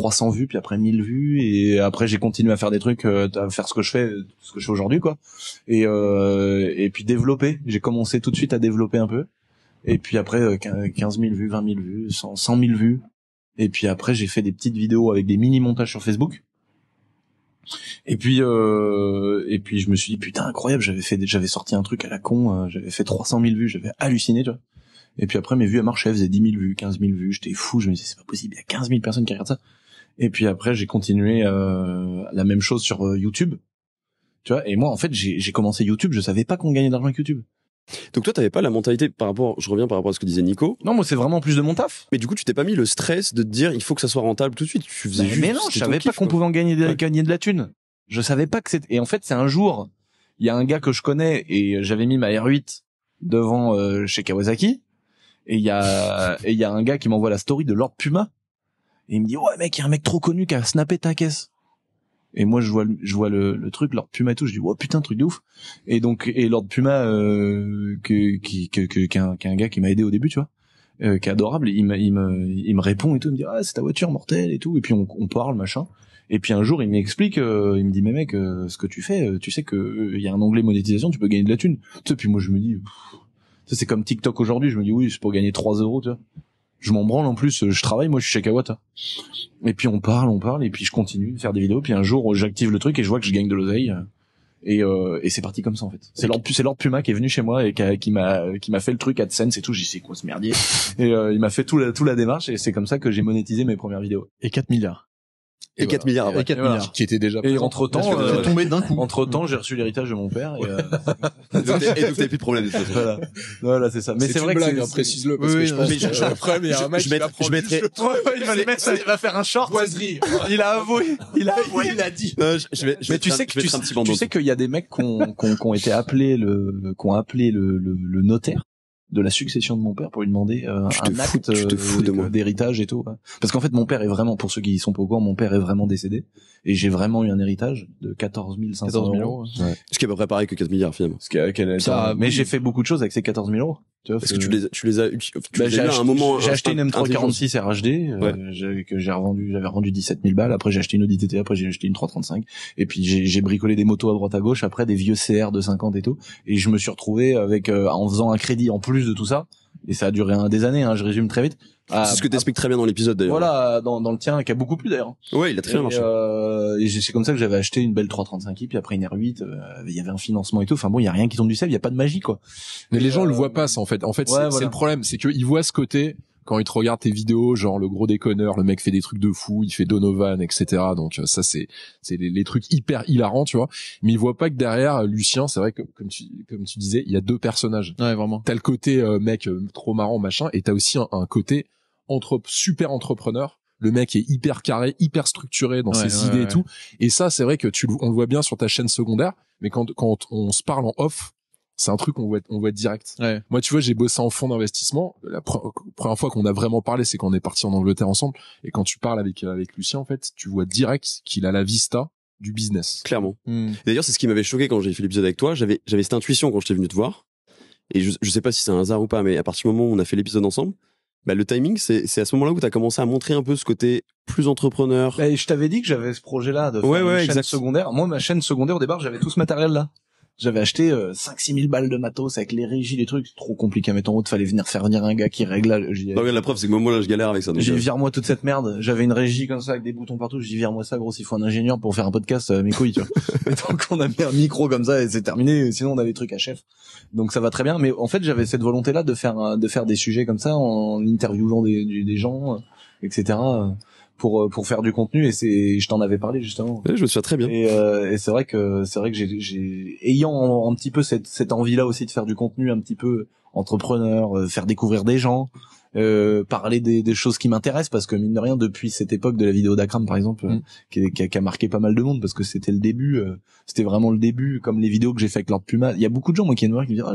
300 vues, puis après 1000 vues, et après j'ai continué à faire des trucs, euh, à faire ce que je fais, ce que je fais aujourd'hui, quoi. Et euh, et puis développer. J'ai commencé tout de suite à développer un peu. Et puis après 15 euh, 000 vues, 20 000 vues, 100 000 vues. Et puis après j'ai fait des petites vidéos avec des mini montages sur Facebook. Et puis euh, et puis je me suis dit putain incroyable, j'avais fait j'avais sorti un truc à la con, j'avais fait 300 000 vues, j'avais halluciné tu vois. Et puis après mes vues à marcher elles faisaient 10 000 vues, 15 000 vues, j'étais fou, je me disais c'est pas possible, il y a 15 000 personnes qui regardent ça. Et puis après, j'ai continué euh, la même chose sur euh, YouTube. Tu vois, et moi, en fait, j'ai commencé YouTube, je savais pas qu'on gagnait d'argent avec YouTube. Donc toi, t'avais pas la mentalité par rapport, je reviens par rapport à ce que disait Nico. Non, moi, c'est vraiment plus de mon taf. Mais du coup, tu t'es pas mis le stress de te dire, il faut que ça soit rentable tout de suite. Tu faisais mais bah, juste. Mais non, je savais pas qu'on pouvait en gagner de, gagner de la thune. Je savais pas que c'était. Et en fait, c'est un jour, il y a un gars que je connais et j'avais mis ma R8 devant euh, chez Kawasaki. Et il y a, et il y a un gars qui m'envoie la story de Lord Puma et il me dit, ouais, mec, il y a un mec trop connu qui a snappé ta caisse. Et moi, je vois, je vois le, truc, Lord Puma et tout. Je dis, ouais putain, truc de ouf. Et donc, et Lord Puma, euh, qui, qui, qui, qui, est un, gars qui m'a aidé au début, tu vois, euh, qui est adorable. Il, me, il, me, il me répond et tout. me dit, ah, c'est ta voiture mortelle et tout. Et puis on, on parle, machin. Et puis un jour, il m'explique, euh, il me dit, mais mec, euh, ce que tu fais, euh, tu sais que il y a un onglet monétisation, tu peux gagner de la thune. Tu puis moi, je me dis, c'est comme TikTok aujourd'hui. Je me dis, oui, c'est pour gagner 3 euros, tu vois je m'en branle en plus, je travaille, moi je suis chez Kawata. Et puis on parle, on parle, et puis je continue de faire des vidéos, puis un jour j'active le truc et je vois que je gagne de l'oseille. Et, euh, c'est parti comme ça en fait. C'est Lord, c'est Puma qui est venu chez moi et qui, m'a qui m'a fait le truc à AdSense et tout. j'y dit quoi ce merdier Et euh, il m'a fait tout la, tout la démarche et c'est comme ça que j'ai monétisé mes premières vidéos. Et 4 milliards. Et, 4 milliards Et 4 milliards. Qui était déjà. Et entre temps, euh, tombé d'un coup. Entre temps, j'ai reçu l'héritage de mon père. Et, euh... et donc t'avais plus de problème. Voilà, voilà c'est ça. Mais c'est vrai blague, que hein, précise-le parce oui, que je pense. Mais je, que, je, après, mais un mec je, je mettrai. Ouais, il va les mettre. il va faire un short. Boiserie. il a avoué. Il a avoué. Il a dit. Non, je, vais, mais tu sais que tu sais qu'il y a des mecs qui ont été appelés le, qui ont appelé le notaire de la succession de mon père pour lui demander euh, un acte d'héritage et tout. Parce qu'en fait, mon père est vraiment, pour ceux qui y sont pas au courant, mon père est vraiment décédé et j'ai vraiment eu un héritage de 14 500 euros. Ce qui est à pareil que 4 milliards finalement. mais j'ai fait beaucoup de choses avec ces 14 000 euros. Parce que, tu les as, tu les as, bah, un moment. J'ai acheté une M346 RHD, euh, que j'ai revendu, j'avais rendu 17 000 balles. Après, j'ai acheté une Audi après, j'ai acheté une 335. Et puis, j'ai bricolé des motos à droite à gauche, après, des vieux CR de 50 et tout. Et je me suis retrouvé avec, euh, en faisant un crédit en plus de tout ça et ça a duré un, des années, hein, je résume très vite. C'est ce que t'expliques très bien dans l'épisode d'ailleurs. Voilà, dans, le tien, qui a beaucoup plus d'ailleurs. Ouais, il a très bien marché. Euh, et c'est comme ça que j'avais acheté une belle 335i, puis après une R8, euh, il y avait un financement et tout. Enfin bon, il y a rien qui tombe du ciel, il y a pas de magie quoi. Mais les gens euh, le voient pas ça en fait. En fait, c'est le problème, c'est qu'ils voient ce côté quand ils te regardent tes vidéos, genre le gros déconneur, le mec fait des trucs de fou, il fait Donovan, etc. Donc euh, ça c'est c'est les, trucs hyper hilarants, tu vois. Mais ils voient pas que derrière euh, Lucien, c'est vrai que comme tu comme tu disais, il y a deux personnages. Ouais, vraiment. T'as le côté euh, mec trop marrant machin, et t'as aussi un, côté entre super entrepreneur le mec est hyper carré, hyper structuré dans ses idées et tout. Et ça, c'est vrai que tu on le voit bien sur ta chaîne secondaire, mais quand quand on se parle en off, c'est un truc qu'on voit on voit direct. Moi tu vois, j'ai bossé en fonds d'investissement, la première fois qu'on a vraiment parlé, c'est qu'on est parti en Angleterre ensemble et quand tu parles avec avec Lucien en fait, tu vois direct qu'il a la vista du business. Clairement. Hmm. D'ailleurs, c'est ce qui m'avait choqué quand j'ai fait l'épisode avec toi, j'avais j'avais cette intuition quand je t'ai venu te voir et je ne sais pas si c'est un hasard ou pas mais à partir du moment où on a fait l'épisode ensemble, bah, le timing, c'est à ce moment-là où tu as commencé à montrer un peu ce côté plus entrepreneur. Et je t'avais dit que j'avais ce projet-là de faire une chaîne secondaire. Moi, ma chaîne secondaire, au départ, j'avais tout ce matériel-là j'avais acheté 5 6 000 balles de matos avec les régies des trucs c'est trop compliqué à mettre en route fallait venir faire venir un gars qui règle la preuve c'est que moi là je galère avec ça j'ai euh. vire moi toute cette merde j'avais une régie comme ça avec des boutons partout j'ai vire moi ça gros il faut un ingénieur pour faire un podcast euh, mes couilles tu vois et donc on a mis un micro comme ça et c'est terminé sinon on a des trucs à chef donc ça va très bien mais en fait j'avais cette volonté là de faire euh, de faire des sujets comme ça en interviewant des gens etc pour euh, pour faire du contenu et c'est je t'en avais parlé justement. je me souviens très bien. Et, euh, et c'est vrai que c'est vrai que j'ai, j'ai ayant un, petit peu cette cette envie là aussi de faire du contenu un petit peu entrepreneur, euh, faire découvrir des gens, euh, parler des, des, choses qui m'intéressent parce que mine de rien depuis cette époque de la vidéo d'Akram par exemple mm. qui, qui, a, qui, a, marqué pas mal de monde parce que c'était le début, c'était vraiment le début comme les vidéos que j'ai fait avec Lord Puma. Il y a beaucoup de gens moi qui me qui me disent ah,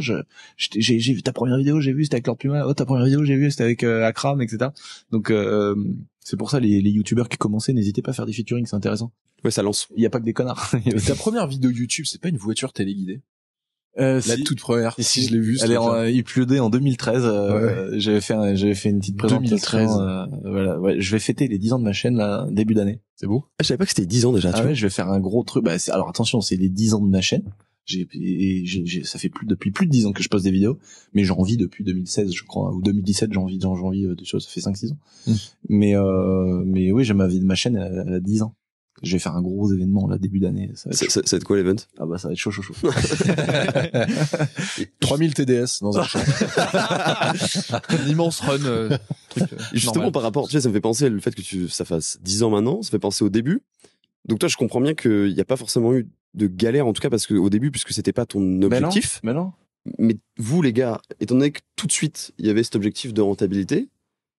j'ai, j'ai vu ta première vidéo j'ai vu c'était avec Lord Puma, oh ta première vidéo j'ai vu c'était avec Akram etc. Donc c'est pour ça les, les youtubeurs qui commençaient, n'hésitez pas à faire des featuring, c'est intéressant. Ouais, ça lance. Il y a pas que des connards. Ta première vidéo YouTube, c'est pas une voiture téléguidée euh, la toute première. si je l'ai vue. Elle est en, il en 2013. Euh, j'avais fait, un, j'avais fait une petite présentation. 2013. Euh, voilà. Ouais, je vais fêter les 10 ans de ma chaîne là, début d'année. C'est beau. Ah, je savais pas que c'était 10 ans déjà. Ah tu vois. je vais faire un gros truc. Bah, alors attention, c'est les 10 ans de ma chaîne. J'ai, ça fait plus depuis plus de 10 ans que je poste des vidéos, mais j'ai envie depuis 2016, je crois, ou 2017, j'ai envie j'en, j'en euh, de choses. Ça fait 5-6 ans. Mmh. Mais euh, mais oui, j'ai ma vie de ma chaîne, à 10 ans. Je vais faire un gros événement là début d'année. Ça, va être, quoi l'event Ah bah ça va être chaud chaud chaud. 3000 TDS dans un champ. un immense run. Euh, truc euh, Justement par rapport, tu sais, ça me fait penser le fait que tu, ça fasse 10 ans maintenant, ça me fait penser au début. Donc toi, je comprends bien qu'il n'y a pas forcément eu de galère en tout cas parce qu'au début puisque c'était pas ton objectif. Mais mais vous les gars, étant donné que tout de suite il y avait cet objectif de rentabilité,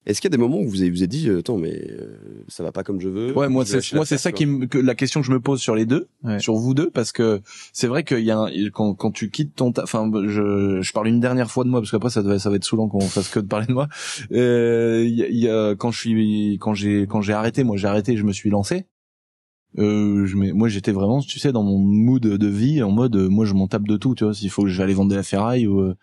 est-ce qu'il y a des moments où vous avez, vous êtes dit euh, attends mais euh, ça va pas comme je veux Ouais moi c'est moi c'est ça qui me, que la question que je me pose sur les deux, sur vous deux parce que c'est vrai qu'il y a quand tu quittes ton enfin je je parle une dernière fois de moi parce qu'après ça va ça va être saoulant qu'on fasse que de parler de moi. Euh, quand je suis quand j'ai quand j'ai arrêté moi j'ai arrêté je me suis lancé euh, je moi j'étais vraiment tu sais dans mon mood de vie en mode euh, moi je m'en tape de tout tu vois s'il faut que je vais aller vendre de la ferraille ou euh,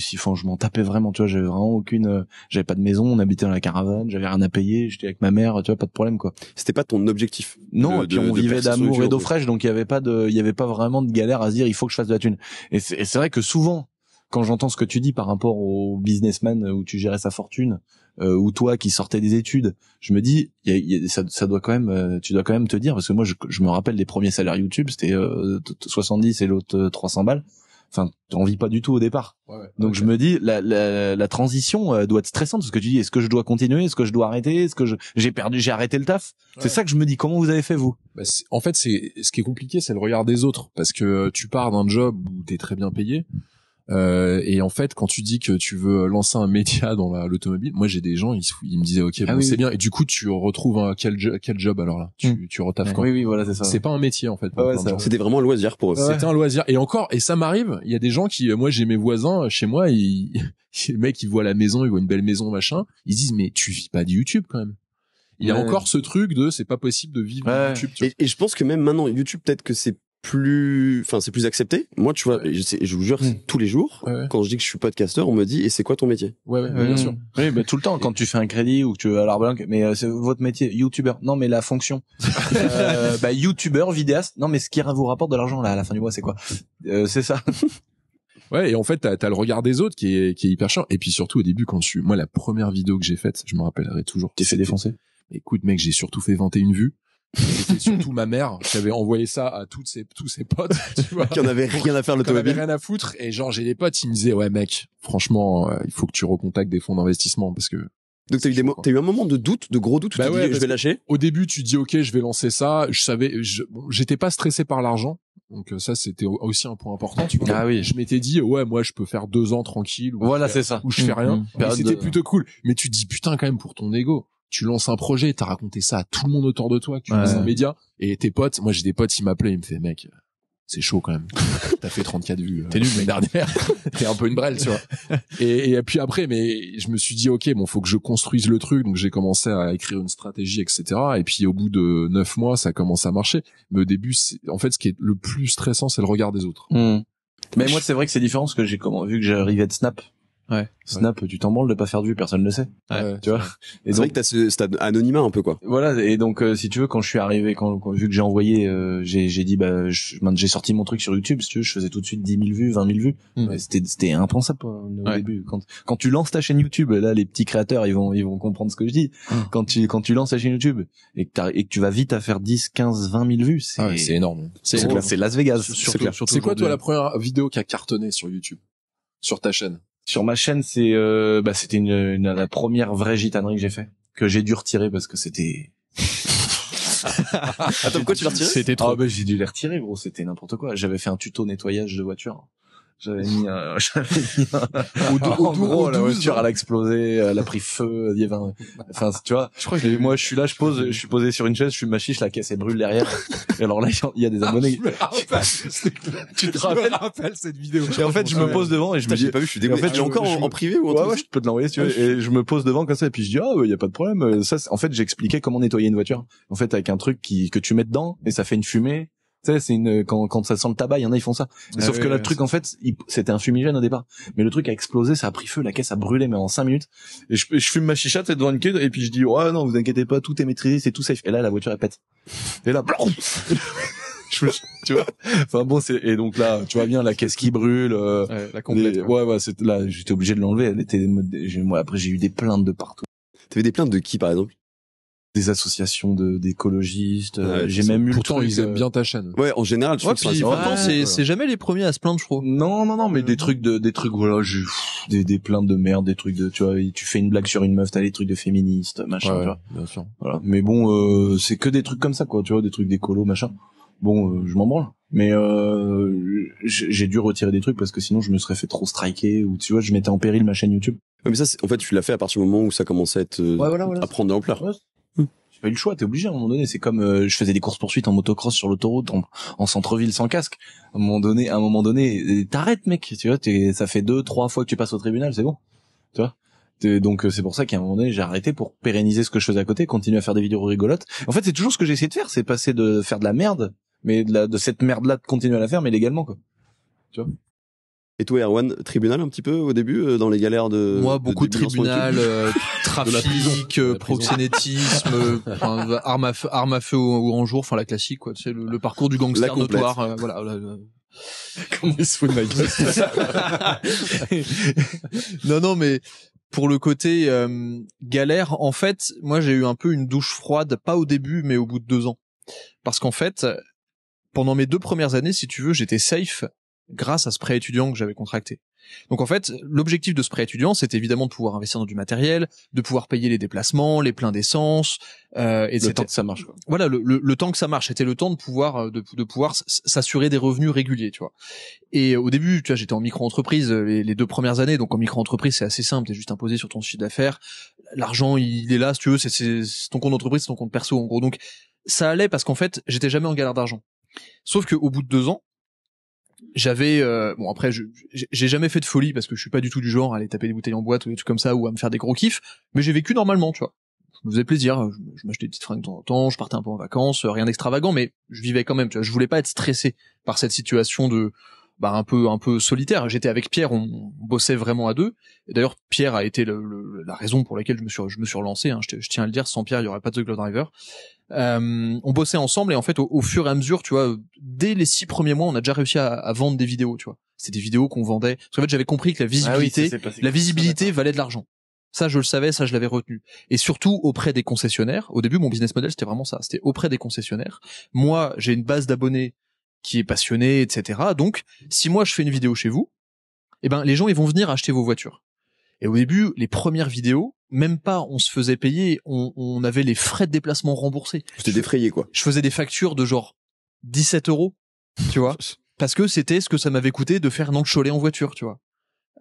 si je m'en tapais vraiment tu vois j'avais vraiment aucune j'avais pas de maison on habitait dans la caravane j'avais rien à payer j'étais avec ma mère tu vois pas de problème quoi c'était pas ton objectif non et puis on vivait d'amour et d'eau fraîche donc il y avait pas de il y avait pas vraiment de galère à se dire il faut que je fasse de la thune et c'est vrai que souvent quand j'entends ce que tu dis par rapport au businessman euh, où tu gérais sa fortune, euh, ou toi qui sortais des études, je me dis, y a, ça, ça, doit quand même, euh, tu dois quand même te dire, parce que moi, je, je me rappelle les premiers salaires YouTube, c'était euh, 70 et l'autre 300 euh, balles. Enfin, t'en vis pas du tout au départ. Donc je me dis, la, la, la transition doit être stressante, parce que tu dis, est-ce que je dois continuer, est-ce que je dois arrêter, est-ce que j'ai perdu, j'ai arrêté le taf. C'est ça que je me dis. Comment vous avez fait vous bah, En fait, c'est ce qui est compliqué, c'est le regard des autres, parce que tu pars d'un job où t'es très bien payé. Euh, et en fait, quand tu dis que tu veux lancer un média dans l'automobile, moi j'ai des gens, ils, me disaient ok, ah c'est bien. Et du coup, tu retrouves un, quel, quel job alors là Tu, hmm. tu retaffes Oui, oui, voilà, c'est ça. C'est pas un métier en fait. C'était vraiment un loisir pour eux. C'était un loisir. Et encore, et ça m'arrive. Il y a des gens qui, moi j'ai mes voisins chez moi, ils, les mecs ils voient la maison, ils voient une belle maison machin, ils disent mais tu vis pas de YouTube quand même il y a encore ce truc de c'est pas possible de vivre ouais. YouTube. et, je pense que même maintenant YouTube peut-être que c'est plus, enfin c'est plus accepté. Moi, tu vois, je, vous jure, hmm. tous les jours, quand je dis que je suis podcasteur, on me dit et c'est quoi ton métier Ouais, bien hmm. sûr. Oui, mais bah, tout le temps quand tu fais un crédit ou que tu veux à l'arbre mais euh, c'est votre métier, youtubeur. Non, mais la fonction, euh, bah, YouTuber, youtubeur, vidéaste. Non, mais ce qui vous rapporte de l'argent là à la fin du mois, c'est quoi euh, C'est ça. Ouais, et en fait, t'as as le regard des autres qui est, hyper chiant. Et puis surtout, au début, quand je suis, moi, la première vidéo que j'ai faite, je me rappellerai toujours. T'es fait défoncer. Écoute, mec, j'ai surtout fait une vue. C'était surtout ma mère qui avait envoyé ça à toutes ses, tous ses potes, tu vois. qui en avait rien à faire l'automobile. Qui en avait rien à foutre. Et genre, j'ai des potes, qui me disaient, ouais, mec, franchement, euh, il faut que tu recontactes des fonds d'investissement parce que. Donc t'as eu des eu un moment de doute, de gros doute où bah tu ouais, je vais lâcher. Au début, tu dis, ok, je vais lancer ça. Je savais, j'étais pas stressé par l'argent. Donc euh, ça c'était aussi un point important tu vois. Ah oui. Je m'étais dit ouais moi je peux faire deux ans tranquille. Ou voilà c'est ça. Ou je fais mm, rien. Mm. C'était plutôt cool. Mais tu dis putain quand même pour ton ego tu lances un projet, t'as raconté ça à tout le monde autour de toi, tu lances un média, et tes potes, moi j'ai des potes, ils m'appelaient, ils me faisaient, mec, c'est chaud quand même. T'as fait 34 vues. Euh, t'es nul l'année dernière. T'es un peu une brêle, tu vois. Et, puis après, mais je me suis dit, ok, bon, faut que je construise le truc. Donc j'ai commencé à écrire une stratégie, etc. Et puis au bout de neuf mois, ça commence à marcher. Mais au début, en fait, ce qui est le plus stressant, c'est le regard des autres. Hmm. Mais moi, c'est vrai que c'est différent parce que j'ai comment, vu que j'arrivais de Snap, Ouais. Snap, tu t'en branles de pas faire de vue, personne le sait. Ouais, tu vois. C'est vrai que t'as ce anonymat un peu quoi. Voilà. Et donc, euh, si tu veux, quand je suis arrivé, quand, quand vu que j'ai envoyé, euh, j'ai, dit, bah, j'ai sorti mon truc sur YouTube. Si tu veux, je faisais tout de suite 10 000 vues, 20 000 vues. Hmm. C'était, c'était impensable au début. Quand, quand tu lances ta chaîne YouTube, là, les petits créateurs, ils vont, ils vont comprendre ce que je dis. Hmm. Quand tu, quand tu lances ta chaîne YouTube et que, et que tu vas vite à faire 10, 15, 20 000 vues, c'est, ah c'est énorme. C'est, Las Vegas. C'est quoi toi la première vidéo qui a cartonné sur YouTube, sur ta chaîne? Sur ma chaîne, c'est euh, bah, c'était une, la première vraie gitanerie que j'ai fait, que j'ai dû retirer parce que c'était. Attends, pourquoi tu l'as retiré C'était trop. Ah, bah, j'ai dû les retirer, gros. C'était n'importe quoi. J'avais fait un tuto nettoyage de voiture. J'avais mis, j'avais un... en gros, la voiture elle a hein. explosé, elle a pris feu, il y avait un... enfin tu vois. Je crois que moi je suis là, je pose, je suis posé sur une chaise, je suis ma la caisse elle brûle derrière. Et alors là il y a des ah, abonnés. tu te rappelles, cette vidéo. Et en fait je me pose devant et je me dis pas vu, je suis dégoûté. En fait j'ai encore en privé ou en ouais, je peux te l'envoyer tu vois, Et je me pose devant comme ça et puis je dis ah oh, il y a pas de problème. Euh, ça en fait j'expliquais comment nettoyer une voiture. En fait avec un truc qui que tu mets dedans et ça fait une fumée tu sais, c'est une quand, quand ça sent le tabac, il y en a ils font ça. Ah sauf que là, le truc en fait, c'était un fumigène au départ, mais le truc a explosé, ça a pris feu, la caisse a brûlé mais en 5 minutes. Et je, je fume ma chicha t'es devant une queue et puis je dis "Ouais, non, vous inquiétez pas, tout est maîtrisé, c'est tout safe." Et là, la voiture elle pète. Et là, je tu vois. Enfin bon, c'est et donc là, tu vois bien la caisse qui brûle. Euh, ouais, la complète. ouais, ouais, c'est là, j'étais obligé de l'enlever. Elle était, moi, après j'ai eu des plaintes de partout. T'avais des plaintes de qui, par exemple des associations d'écologistes. Euh, j'ai même eu pourtant ils aiment euh, bien ta chaîne. Ouais, en général, je ouais, c'est jamais les premiers à se plaindre, je crois. Non, non, non, mais euh, des trucs de des trucs voilà, des des plaintes de merde, des trucs de tu vois, tu fais une blague sur une meuf, t'as des trucs de féministes, machin. Tu vois. Bien sûr. Voilà. Mais bon, c'est que des trucs comme ça, quoi. Tu vois, des trucs d'écolo, machin. Bon, je m'en branle mais j'ai dû retirer des trucs parce que sinon je me serais fait trop striker ou tu vois je mettais en péril ma chaîne YouTube. Ouais, mais ça en fait tu l'as fait à partir du moment où ça commençait à, prendre de j'ai pas eu le choix, t'es obligé à un moment donné. C'est comme euh, je faisais des courses poursuites en motocross sur l'autoroute en, centre-ville sans casque. À un moment donné, à un moment donné, t'arrêtes mec. Tu vois, ça fait deux, trois fois que tu passes au tribunal, c'est bon. Tu vois. Donc euh, c'est pour ça qu'à un moment donné j'ai arrêté pour pérenniser ce que je faisais à côté, continuer à faire des vidéos rigolotes. En fait c'est toujours ce que j'ai essayé de faire, c'est passer de faire de la merde, mais de, la, de cette merde là de continuer à la faire mais légalement quoi. Tu vois et toi, Erwan, tribunal un petit peu au début, euh, dans les galères de... Moi, beaucoup de, tribunal, euh, trafic, euh, proxénétisme, euh, arme, à feu, arme à feu au, grand jour, enfin la classique, quoi. C'est le, le parcours du gangster notoire. voilà, Comment il se fout de ma Non, non, mais pour le côté galère, en fait, moi j'ai eu un peu une douche froide, pas au début, mais au bout de deux ans. Parce qu'en fait, pendant mes deux premières années, si tu veux, j'étais safe grâce à ce prêt étudiant que j'avais contracté. Donc en fait, l'objectif de ce prêt étudiant, c'était évidemment de pouvoir investir dans du matériel, de pouvoir payer les déplacements, les pleins d'essence, euh, et le temps que ça marche. Voilà, le, temps que ça marche, c'était le temps de pouvoir euh, de, pouvoir s'assurer des revenus réguliers, tu vois. Et au début, tu vois, j'étais en micro-entreprise euh, les, les, deux premières années, donc en micro-entreprise, c'est assez simple, t'es juste imposé sur ton chiffre d'affaires, l'argent il est là, si tu veux, c'est ton compte d'entreprise, c'est ton compte perso en gros. Donc ça allait parce qu'en fait, j'étais jamais en galère d'argent. Sauf que au bout de deux ans, j'avais euh, bon après j'ai jamais fait de folie parce que je suis pas du tout du genre à aller taper des bouteilles en boîte ou des trucs comme ça ou à me faire des gros kiffs, mais j'ai vécu normalement, tu vois. Je me faisais plaisir, je, je m'achetais des petites fringues de temps en temps, je partais un peu en vacances, euh, rien d'extravagant, mais je vivais quand même, tu vois. Je voulais pas être stressé par cette situation de bah, un peu un peu solitaire. J'étais avec Pierre, on, bossait vraiment à deux. D'ailleurs, Pierre a été la raison pour laquelle je me suis je me suis relancé. Hein. Je, tiens à le dire, sans Pierre, il y aurait pas de Glow Driver. Euh, on bossait ensemble et en fait, au, fur et à mesure, tu vois, dès les six premiers mois, on a déjà réussi à, vendre des vidéos, tu vois. C'est des vidéos qu'on vendait. Parce qu'en fait, j'avais compris que la ah visibilité, la visibilité valait de l'argent. Ça, je le savais, ça, je l'avais retenu. Et surtout auprès des concessionnaires. Au début, mon business model, c'était vraiment ça. C'était auprès des concessionnaires. Moi, j'ai une base d'abonnés qui est passionné, etc. Donc, si moi je fais une vidéo chez vous, eh ben les gens ils vont venir acheter vos voitures. Et au début, les premières vidéos, même pas, on se faisait payer, on, avait les frais de déplacement remboursés. C'était défrayé quoi. Je faisais des factures de genre 17 euros, tu vois, parce que c'était ce que ça m'avait coûté de faire un Cholet en voiture, tu vois.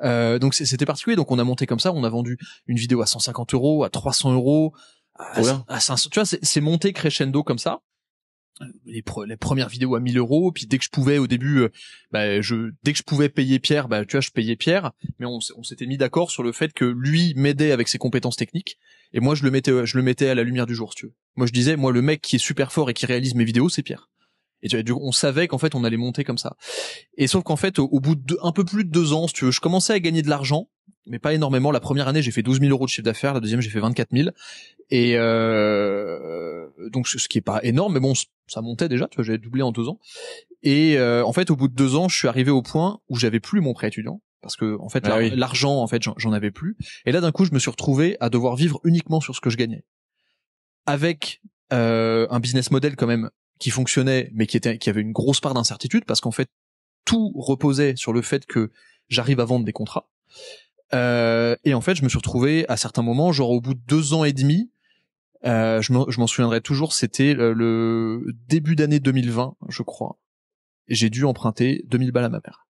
Euh, donc c'était particulier, donc on a monté comme ça, on a vendu une vidéo à 150 euros, à 300 euros, à, à 500, tu vois, c'est monté crescendo comme ça les, les, premières vidéos à 1000 euros puis dès que je pouvais au début euh, bah, je dès que je pouvais payer Pierre bah tu vois je payais Pierre mais on, s'était mis d'accord sur le fait que lui m'aidait avec ses compétences techniques et moi je le mettais je le mettais à la lumière du jour si tu veux moi je disais moi le mec qui est super fort et qui réalise mes vidéos c'est Pierre et tu vois, du coup, on savait qu'en fait on allait monter comme ça et sauf qu'en fait au, bout d'un un peu plus de deux ans si tu veux je commençais à gagner de l'argent mais pas énormément la première année j'ai fait 12 000 euros de chiffre d'affaires la deuxième j'ai fait 24 000 et euh, donc ce qui est pas énorme mais bon ça montait déjà, tu vois, j'avais doublé en deux ans. Et euh, en fait, au bout de deux ans, je suis arrivé au point où j'avais plus mon prêt étudiant parce que en fait bah l'argent en fait j'en avais plus et là d'un coup je me suis retrouvé à devoir vivre uniquement sur ce que je gagnais avec euh, un business model quand même qui fonctionnait mais qui était qui avait une grosse part d'incertitude parce qu'en fait tout reposait sur le fait que j'arrive à vendre des contrats euh, et en fait je me suis retrouvé à certains moments genre au bout de deux ans et demi euh, je m'en souviendrai toujours, c'était euh, le début d'année 2020, je crois. J'ai dû emprunter 2000 balles à ma mère.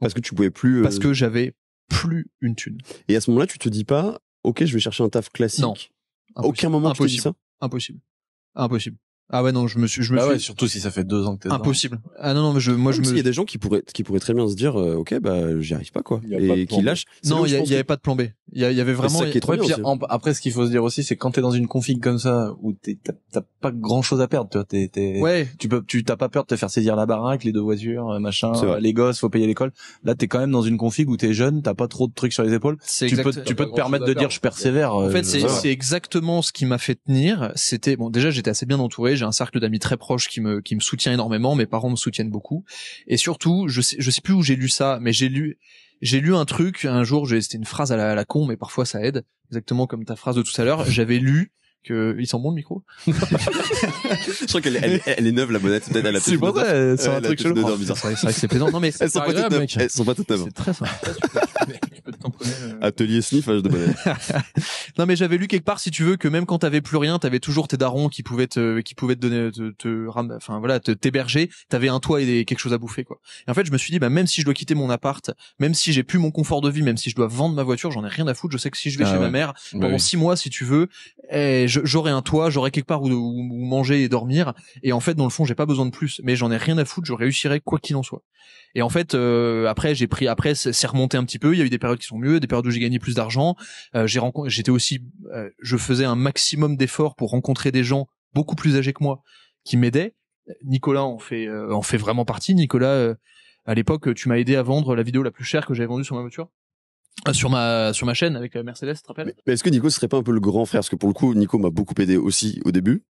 Parce que tu pouvais plus. Parce que euh, j'avais plus une thune. Et à ce moment-là, tu te dis pas, ok, je vais chercher un taf classique. Non. Aucun moment impossible. ça. Impossible. Impossible. Ah ouais non, je me suis, je me bah surtout si ça fait deux ans que t'es impossible. Ah non non, mais je, moi je me. Il y a des gens qui pourraient, qui pourraient très bien se dire, euh, ok bah j'y arrive pas quoi, et qui lâchent. Non, il y, avait pas de plan B. Il y, avait vraiment. Ça après, ce qu'il faut se dire aussi, c'est quand t'es dans une config comme ça où t'as pas grand chose à perdre, tu ouais. tu peux, tu t'as pas peur de te faire saisir la baraque, les deux voitures, euh, machin, les gosses, faut payer l'école. Là, t'es quand même dans une config où t'es jeune, t'as pas trop de trucs sur les épaules. Tu peux, tu peux te permettre de dire, je persévère. En fait, euh, c'est exactement ce qui m'a fait tenir. C'était bon, déjà j'étais assez bien entouré j'ai un cercle d'amis très proche qui me qui me soutient énormément, mes parents me soutiennent beaucoup et surtout, je sais je sais plus où j'ai lu ça, mais j'ai lu j'ai lu un truc un jour, c'était une phrase à la, à la, con mais parfois ça aide, exactement comme ta phrase de tout à l'heure, j'avais lu que ils sent bon le micro. je crois qu'elle elle, est neuve la bonnette peut-être elle a C'est bon c'est un truc chelou. C'est vrai que c'est plaisant. Non mais elles sont pas toutes neuves. Elles sont pas toutes neuves. C'est très sympa. Euh, Atelier sniffage de bonnet non mais j'avais lu quelque part si tu veux que même quand t'avais plus rien, t'avais toujours tes darons qui pouvaient te qui pouvaient te donner te, te enfin voilà, t'héberger, t'avais un toit et quelque chose à bouffer quoi. Et en fait, je me suis dit bah même si je dois quitter mon appart, même si j'ai plus mon confort de vie, même si je dois vendre ma voiture, j'en ai rien à foutre, je sais que si je vais ah chez ma mère bah pendant 6 six mois si tu veux, et eh, j'aurai un toit, j'aurai quelque part où, manger et dormir. Et en fait, dans le fond, j'ai pas besoin de plus. Mais j'en ai rien à foutre. Je réussirai quoi qu'il en soit. Et en fait, euh, après, j'ai pris. Après, c'est remonté un petit peu. Il y a eu des périodes qui sont mieux, des périodes où j'ai gagné plus d'argent. Euh, j'ai rencontré. J'étais aussi. Euh, je faisais un maximum d'efforts pour rencontrer des gens beaucoup plus âgés que moi qui m'aidaient. Nicolas on fait en fait vraiment partie. Nicolas, à l'époque, tu m'as aidé à vendre la vidéo la plus chère que j'avais vendue sur ma voiture. Euh, sur ma sur ma chaîne avec euh, Mercedes, tu te rappelles mais, Est-ce que Nico serait pas un peu le grand frère Parce que pour le coup, Nico m'a beaucoup aidé aussi au début.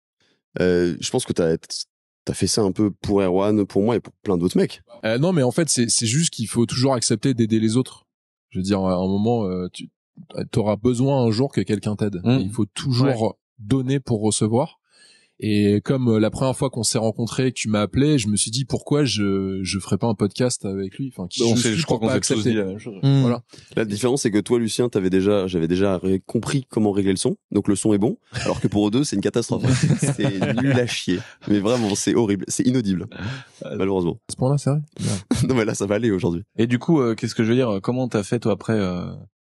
Euh, je pense que t'as as, fait ça un peu pour Erwan, pour moi et pour plein d'autres mecs. non, mais en fait, c'est juste qu'il faut toujours accepter d'aider les autres. Je veux dire, à un moment, tu auras besoin un jour que quelqu'un t'aide. Mmh. Il faut toujours donner pour recevoir. Et comme euh, la première fois qu'on s'est rencontré, tu m'as appelé, je me suis dit pourquoi je je ferais pas un podcast avec lui. Enfin, qui bah, je, crois qu'on la hmm. Voilà. La différence c'est que toi, Lucien, t'avais déjà, j'avais déjà compris comment régler le son, donc le son est bon, alors que pour eux deux, c'est une catastrophe. c'est nul à chier. Mais vraiment, c'est horrible, c'est inaudible, malheureusement. À ce point-là, c'est vrai. non mais là, ça va aller aujourd'hui. Et du coup, euh, qu'est-ce que je veux dire Comment t'as fait toi après euh,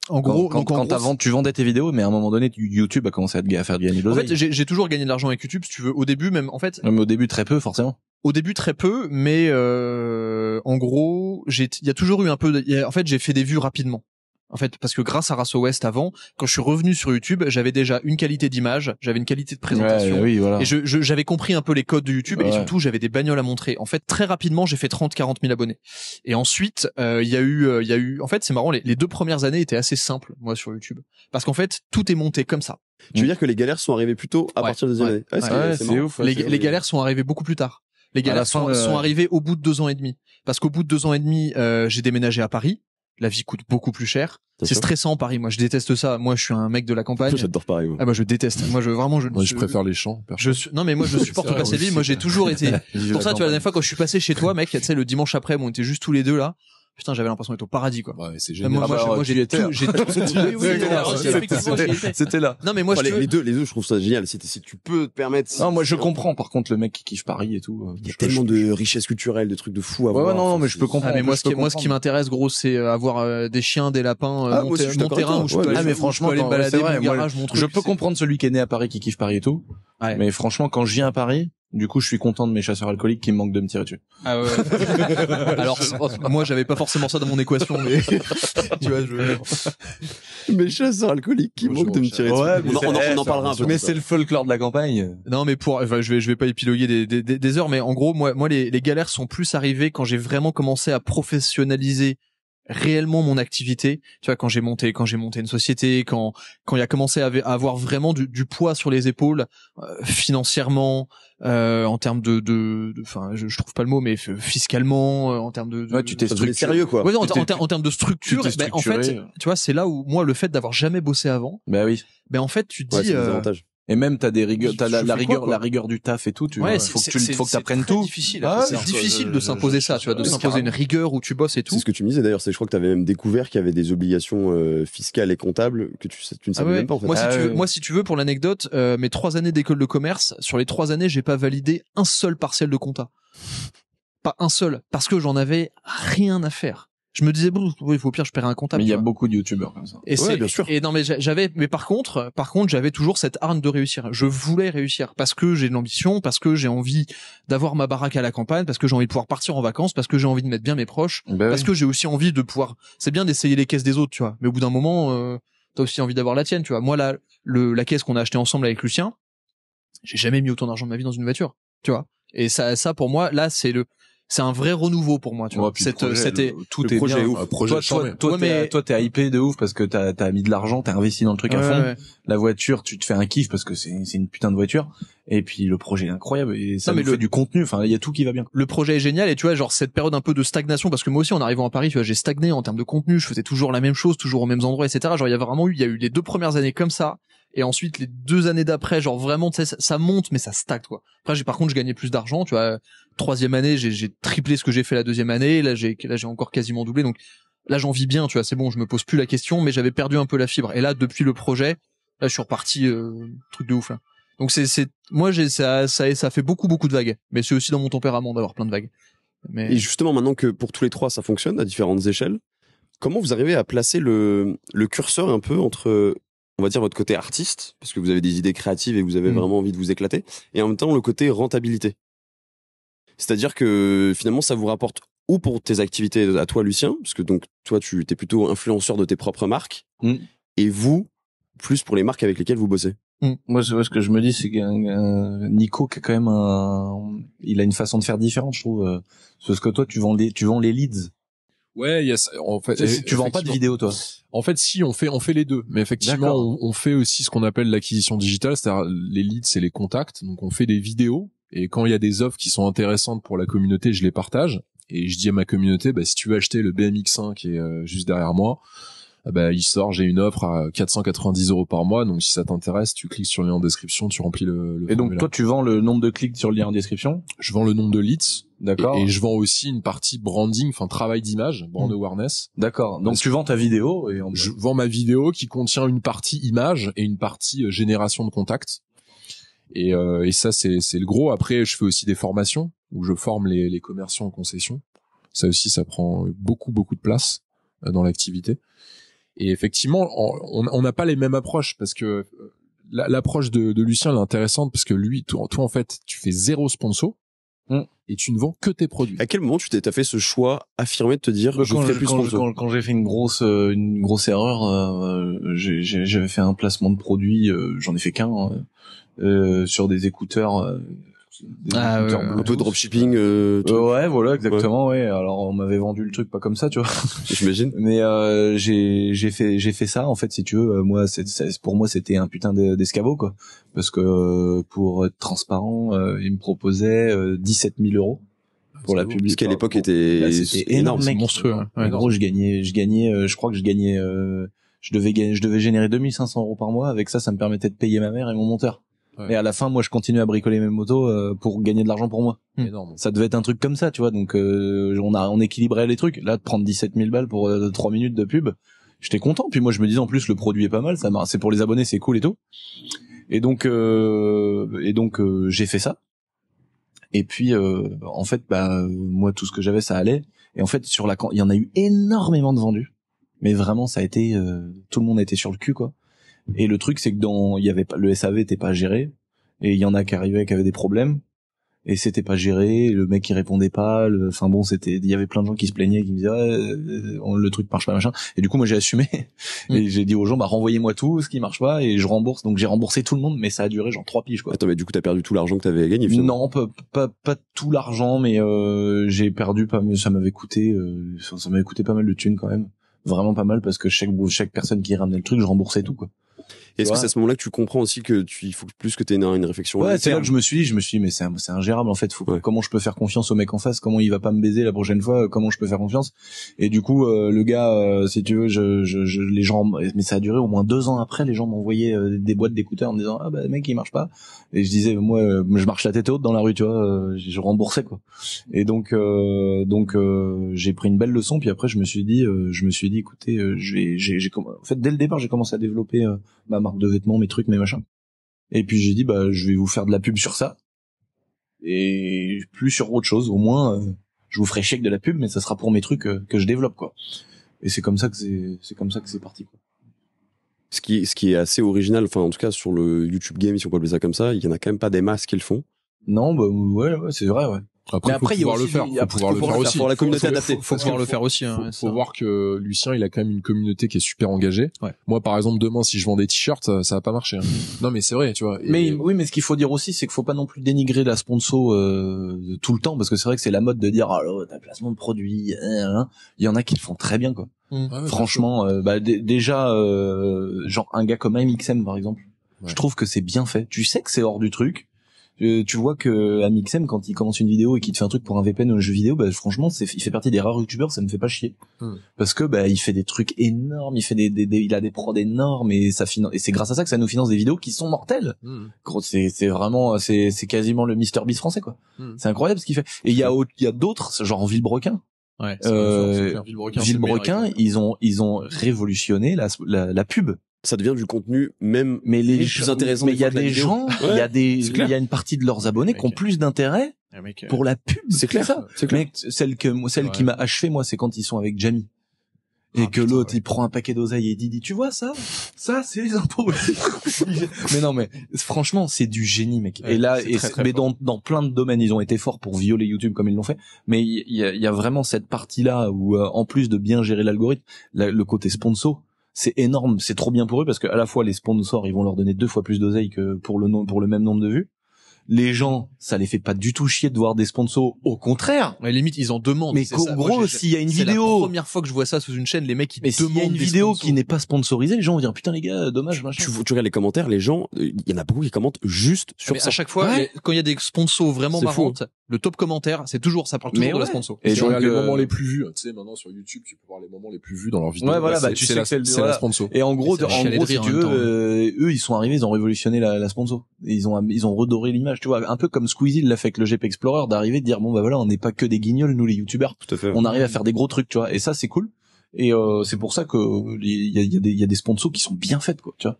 en gros, quand, donc, quand, tu vendais tes vidéos, mais à un moment donné, YouTube a commencé à, te, à faire gagner de l'argent En fait, j'ai toujours gagné de l'argent avec YouTube, si tu veux, au début même. En fait, au début très peu, forcément. Au début très peu, mais euh, en gros, il y a toujours eu un peu. en fait, j'ai fait des vues rapidement en fait, parce que grâce à Raso West avant, quand je suis revenu sur YouTube, j'avais déjà une qualité d'image, j'avais une qualité de présentation, et j'avais compris un peu les codes de YouTube, et surtout j'avais des bagnoles à montrer. En fait, très rapidement, j'ai fait 30-40 000 abonnés. Et ensuite, euh, il y a eu, euh, il y a eu, en fait, c'est marrant, les, deux premières années étaient assez simples, moi, sur YouTube, parce qu'en fait, tout est monté comme ça. Tu veux mm. dire que les galères sont arrivées plus tôt à partir des années c'est ouf. les, galères sont arrivées beaucoup plus tard. Les galères euh, sont, arrivées au bout de deux ans et demi. Parce qu'au bout de deux ans et demi, j'ai déménagé à Paris la vie coûte beaucoup plus cher. C'est stressant Paris. Moi, je déteste ça. Moi, je suis un mec de la campagne. J'adore Paris. moi, ah, bah, je déteste. Moi, je vraiment, je. Moi, je, préfère les champs. Non, mais moi, je supporte pas cette vie. Moi, j'ai toujours été. Pour ça, tu vois, la dernière fois quand je suis passé chez toi, mec, tu sais, le dimanche après, on était juste tous les deux là putain j'avais l'impression d'être au paradis quoi ouais, c'est génial moi, ah bah, j'ai tout tout c'était là non mais moi je les, deux les je trouve ça génial si, si tu peux te permettre non moi je comprends par contre le mec qui kiffe Paris et tout euh, il y a tellement de richesses culturelles de trucs de fou à voir ouais, non non mais je peux comprendre ah, moi ce qui moi ce qui m'intéresse gros c'est euh, avoir euh, des chiens des lapins ah, mon terrain où je peux mais franchement balader je peux comprendre celui qui est né à Paris qui kiffe Paris et tout mais franchement quand je viens à Paris du coup, je suis content de mes chasseurs alcooliques qui me manquent de me tirer dessus. Ah ouais. Alors, moi, j'avais pas forcément ça dans mon équation, mais tu vois, je. Mes chasseurs alcooliques qui manquent de me tirer dessus. Ouais, on, en, parlera un peu. Mais c'est le folklore de la campagne. Non, mais pour, enfin, je vais, je vais pas épiloguer des, des, heures, mais en gros, moi, moi, les galères sont plus arrivées quand j'ai vraiment commencé à professionnaliser réellement mon activité. Tu vois, quand j'ai monté, quand j'ai monté une société, quand quand il a commencé à avoir vraiment du, poids sur les épaules euh, financièrement, euh, en termes de, de, enfin, je, je, trouve pas le mot, mais fiscalement, euh, en termes de, ouais, tu t'es sérieux quoi. en, termes de structure, eh ben, en fait, tu vois, c'est là où moi le fait d'avoir jamais bossé avant. ben oui. Ben en fait, tu dis. Ouais, et même t'as des rigueurs, t'as la, rigueur, la rigueur du taf et tout. Tu ouais, faut que tu, faut que t'apprennes tout. Difficile. Ah, c'est difficile de s'imposer ça, tu vois, de s'imposer une rigueur où tu bosses et tout. C'est ce que tu me disais d'ailleurs. C'est, je crois que t'avais même découvert qu'il y avait des obligations euh, fiscales et comptables que tu, tu ne savais ah même pas. Moi, si ah tu veux, moi, si tu veux, pour l'anecdote, euh, mes trois années d'école de commerce, sur les trois années, j'ai pas validé un seul partiel de compta. Pas un seul, parce que j'en avais rien à faire je me disais bon, il faut au pire je perds un comptable. Mais il y a beaucoup de youtubeurs comme ça. Et bien sûr. Et non mais j'avais mais par contre, par contre, j'avais toujours cette arme de réussir. Je voulais réussir parce que j'ai de l'ambition, parce que j'ai envie d'avoir ma baraque à la campagne, parce que j'ai envie de pouvoir partir en vacances, parce que j'ai envie de mettre bien mes proches, ben parce que j'ai aussi envie de pouvoir c'est bien d'essayer les caisses des autres, tu vois. Mais au bout d'un moment euh, t'as aussi envie d'avoir la tienne, tu vois. Moi là, le la caisse qu'on a achetée ensemble avec Lucien, j'ai jamais mis autant d'argent de ma vie dans une voiture, tu vois. Et ça ça pour moi là, c'est le c'est un vrai renouveau pour moi tu vois euh, c'était tout est projet bien. ouf. toi toi, toi t'es hypé de ouf parce que t'as as mis de l'argent t'as investi dans le truc à fond la voiture tu te fais un kiff parce que c'est c'est une putain de voiture et puis le projet est incroyable et ça non, mais le... fait du contenu enfin il y a tout qui va bien le projet est génial et tu vois genre cette période un peu de stagnation parce que moi aussi en arrivant à Paris tu vois j'ai stagné en termes de contenu je faisais toujours la même chose toujours aux mêmes endroits etc genre il y a vraiment eu il y a eu les deux premières années comme ça et ensuite les deux années d'après genre vraiment ça, monte mais ça stagne quoi après j'ai par contre je gagnais plus d'argent tu vois troisième année j'ai triplé ce que j'ai fait la deuxième année là j'ai là j'ai encore quasiment doublé donc là j'en vis bien tu vois c'est bon je me pose plus la question mais j'avais perdu un peu la fibre et là depuis le projet là je suis reparti euh, truc de ouf là donc c'est c'est moi j'ai ça ça ça fait beaucoup beaucoup de vagues mais c'est aussi dans mon tempérament d'avoir plein de vagues mais... et justement maintenant que pour tous les trois ça fonctionne à différentes échelles comment vous arrivez à placer le, le curseur un peu entre on va dire votre côté artiste parce que vous avez des idées créatives et vous avez mmh. vraiment envie de vous éclater et en même temps le côté rentabilité. C'est-à-dire que finalement ça vous rapporte ou pour tes activités à toi Lucien parce que donc toi tu es plutôt influenceur de tes propres marques mmh. et vous plus pour les marques avec lesquelles vous bossez. Mmh. Moi, ce que je me dis, c'est que Nico, qui a quand même un, il a une façon de faire différente, je trouve. Euh, parce que toi, tu vends les, tu vends les leads. Ouais, yes, en fait, eh, tu vends pas de vidéos, toi. En fait, si on fait, on fait les deux, mais effectivement, on, fait aussi ce qu'on appelle l'acquisition digitale, c'est-à-dire les leads, c'est les contacts. Donc, on fait des vidéos et quand il y a des offres qui sont intéressantes pour la communauté, je les partage et je dis à ma communauté, bah, si tu veux acheter le BMX5 qui est euh, juste derrière moi, bah, il sort, j'ai une offre à 490 euros par mois. Donc si ça t'intéresse, tu cliques sur le lien en description, tu remplis le. le et donc toi, tu vends le nombre de clics sur le lien en description Je vends le nombre de leads. D'accord. Et, je vends aussi une partie branding, enfin travail d'image, brand hmm. awareness. D'accord. Donc tu vends ta vidéo et je vends ma vidéo qui contient une partie image et une partie euh, génération de contacts. Et, euh, et ça c'est c'est le gros. Après je fais aussi des formations où je forme les, les commerciaux en concession. Ça aussi ça prend beaucoup beaucoup de place euh, dans l'activité. Et effectivement, on n'a pas les mêmes approches parce que euh, l'approche de, de, Lucien elle est intéressante parce que lui, toi, en fait, tu fais zéro sponsor mm. et tu ne vends que tes produits. À quel moment tu t'es fait ce choix affirmé de te dire bah, quand je ferai plus sponsor quand, quand j'ai fait une grosse euh, une grosse erreur, euh, j'avais fait un placement de produit, j'en ai fait qu'un hein, euh, sur des écouteurs ah, un peu dropshipping euh, euh, ouais voilà exactement ouais. alors on m'avait vendu le truc pas comme ça tu vois j'imagine mais euh, j'ai j'ai fait j'ai fait ça en fait si tu veux euh, moi c'est pour moi c'était un putain d'escabeau quoi parce que pour être transparent il me proposait 17 000 euros pour la publicité. qu'à l'époque était, bah, c'était énorme, c'est monstrueux. Hein. en gros, je gagnais, je gagnais, je crois que je gagnais, je devais, je devais générer 2500 euros par mois. Avec ça, ça me permettait de payer ma mère et mon monteur. Et à la fin, moi, je continue à bricoler mes motos euh, pour gagner de l'argent pour moi. Hmm. Ça devait être un truc comme ça, tu vois. Donc, euh, on a, on équilibrait les trucs. Là, de prendre 17 000 balles pour 3 euh, minutes de pub, j'étais content. Puis moi, je me disais en plus, le produit est pas mal. Ça, c'est pour les abonnés, c'est cool et tout. Et donc, et donc, j'ai fait ça. Et puis, en fait, bah, moi, tout ce que j'avais, ça allait. Et en fait, sur la, il y en a eu énormément de vendus. Mais vraiment, ça a été, tout le monde était sur le cul, quoi. Et le truc, c'est que dans, il y avait pas, le SAV était pas géré. Et il y en a qui arrivaient qui avaient des problèmes. Et c'était pas géré. Le mec, il répondait pas. Le, enfin bon, c'était, il y avait plein de gens qui se plaignaient, qui me disaient, euh, le truc marche pas, machin. Et du coup, moi, j'ai assumé. Mm. et j'ai dit aux gens, bah, renvoyez-moi tout ce qui marche pas et je rembourse. Donc, j'ai remboursé tout le monde, mais ça a duré genre trois piges, quoi. Attends, mais du coup, t'as perdu tout l'argent que t'avais gagné, finalement. Non, pas, pas, tout l'argent, mais, euh, j'ai perdu pas, ça m'avait coûté, euh, ça m'avait coûté pas mal de thunes, quand même vraiment pas mal parce que chaque chaque personne qui ramenait le truc, je remboursais tout quoi. Est-ce que c'est à ce moment-là que tu comprends aussi que tu, il faut plus que tu aies une, réflexion Ouais, c'est là que je me suis dit, je me suis dit, mais c'est ingérable en fait. Comment je peux faire confiance au mec en face Comment il va pas me baiser la prochaine fois Comment je peux faire confiance Et du coup, euh, le gars, euh, si tu veux, je, les gens, mais ça a duré au moins deux ans après, les gens m'envoyaient euh, des boîtes d'écouteurs en me disant, ah bah mec, il marche pas et je disais moi euh, je marche la tête haute dans la rue tu vois euh, je remboursais quoi et donc euh, donc j'ai pris une belle leçon puis après je me suis dit je me suis dit écoutez j'ai j'ai en fait dès le départ j'ai commencé à développer ma marque de vêtements mes trucs mes machins et puis j'ai dit bah je vais vous faire de la pub sur ça et plus sur autre chose au moins je vous ferai chèque de la pub mais ça sera pour mes trucs que je développe quoi et c'est comme ça que c'est c'est comme ça que c'est parti quoi ce qui, ce qui est assez original, enfin en tout cas sur le YouTube Game, si on peut appeler ça comme ça, il y en a quand même pas des masses qui le font. Non, bah ouais, ouais c'est vrai, ouais. Après, il le faire, faut pouvoir le faire aussi. Il faut, pouvoir le faire aussi. Hein, faut, voir que Lucien, il a quand même une communauté qui est super engagée. Moi, par exemple, demain, si je vends des t-shirts, ça, va pas marcher. Hein. non, mais c'est vrai, tu vois. Mais oui, mais ce qu'il faut dire aussi, c'est qu'il faut pas non plus dénigrer la sponsor euh, tout le temps, parce que c'est vrai que c'est la mode de dire, oh, t'as placement de produit. Euh, hein, hein, hein. Il y en a qui le font très bien, quoi. Mm. Franchement, euh, bah, déjà, genre un gars comme MXM, par exemple, je trouve que c'est bien fait. Tu sais que c'est hors du truc euh, tu vois que Amixem quand il commence une vidéo et qu'il te fait un truc pour un VPN ou un jeu vidéo, bah franchement, c'est, il fait partie des rares youtubeurs, ça me fait pas chier. Hmm. Parce que bah il fait des trucs énormes, il fait des, il a des prods énormes et ça finance et c'est grâce à ça que ça nous finance des vidéos qui sont mortelles. Hmm. c'est vraiment c'est c'est quasiment le Mister Beast français quoi. Hmm. C'est incroyable ce qu'il fait. Et il y a il y a d'autres genre Villebrequin Ouais, euh, Villebrequin, ils ont ils ont révolutionné la, la pub ça devient du contenu même mais les plus intéressant. Mais il y a des gens, il y a des, il y a une partie de leurs abonnés qui ont euh, plus d'intérêt euh, pour la pub. C'est clair. Ça. clair. Mec, celle que celle qui m'a achevé moi, c'est quand ils sont avec Jamie. Et ah, que l'autre, il prend un paquet d'oseille et il dit, tu vois ça, ça, c'est les impôts. mais non, mais franchement, c'est du génie, mec. et là, mais dans, plein de domaines, ils ont été forts pour violer YouTube comme ils l'ont fait. Mais il y, a, vraiment cette partie-là où, euh, en plus de bien gérer l'algorithme, le côté sponsor, c'est énorme, c'est trop bien pour eux parce que à la fois les sponsors, ils vont leur donner deux fois plus d'oseille que pour le nom, pour le même nombre de vues. Les gens, ça les fait pas du tout chier de voir des sponsors. Au contraire. Mais limite, ils en demandent. Mais gros, s'il y a une vidéo. C'est la première fois que je vois ça sous une chaîne, les mecs, ils mais demandent. S'il y a une vidéo qui n'est pas sponsorisée, les gens vont dire, putain, les gars, dommage, Tu, regardes les commentaires, les gens, euh, il y en a beaucoup qui commentent juste sur ça. à chaque fois, quand il y a des sponsors vraiment marrantes, le top commentaire, c'est toujours ça parle toujours de la sponsor. Et je regarde les euh, moments les plus vus. Tu sais, maintenant sur YouTube, tu peux voir les moments les plus vus dans leur vidéo. Ouais, voilà, bah, tu sais c'est la sponsor. Et en gros, en gros, euh, eux, ils sont arrivés, ils ont révolutionné la, la sponsor. ils ont, ils ont redoré l'image, tu vois. Un peu comme Squeezie l'a fait avec le GP Explorer, d'arriver de dire bon bah voilà, on n'est pas que des guignols, nous les YouTubers. Tout à fait. On arrive à faire des gros trucs, tu vois. Et ça, c'est cool. Et euh, c'est pour ça que il y a, y a, des sponsors qui sont bien faites, quoi, tu vois.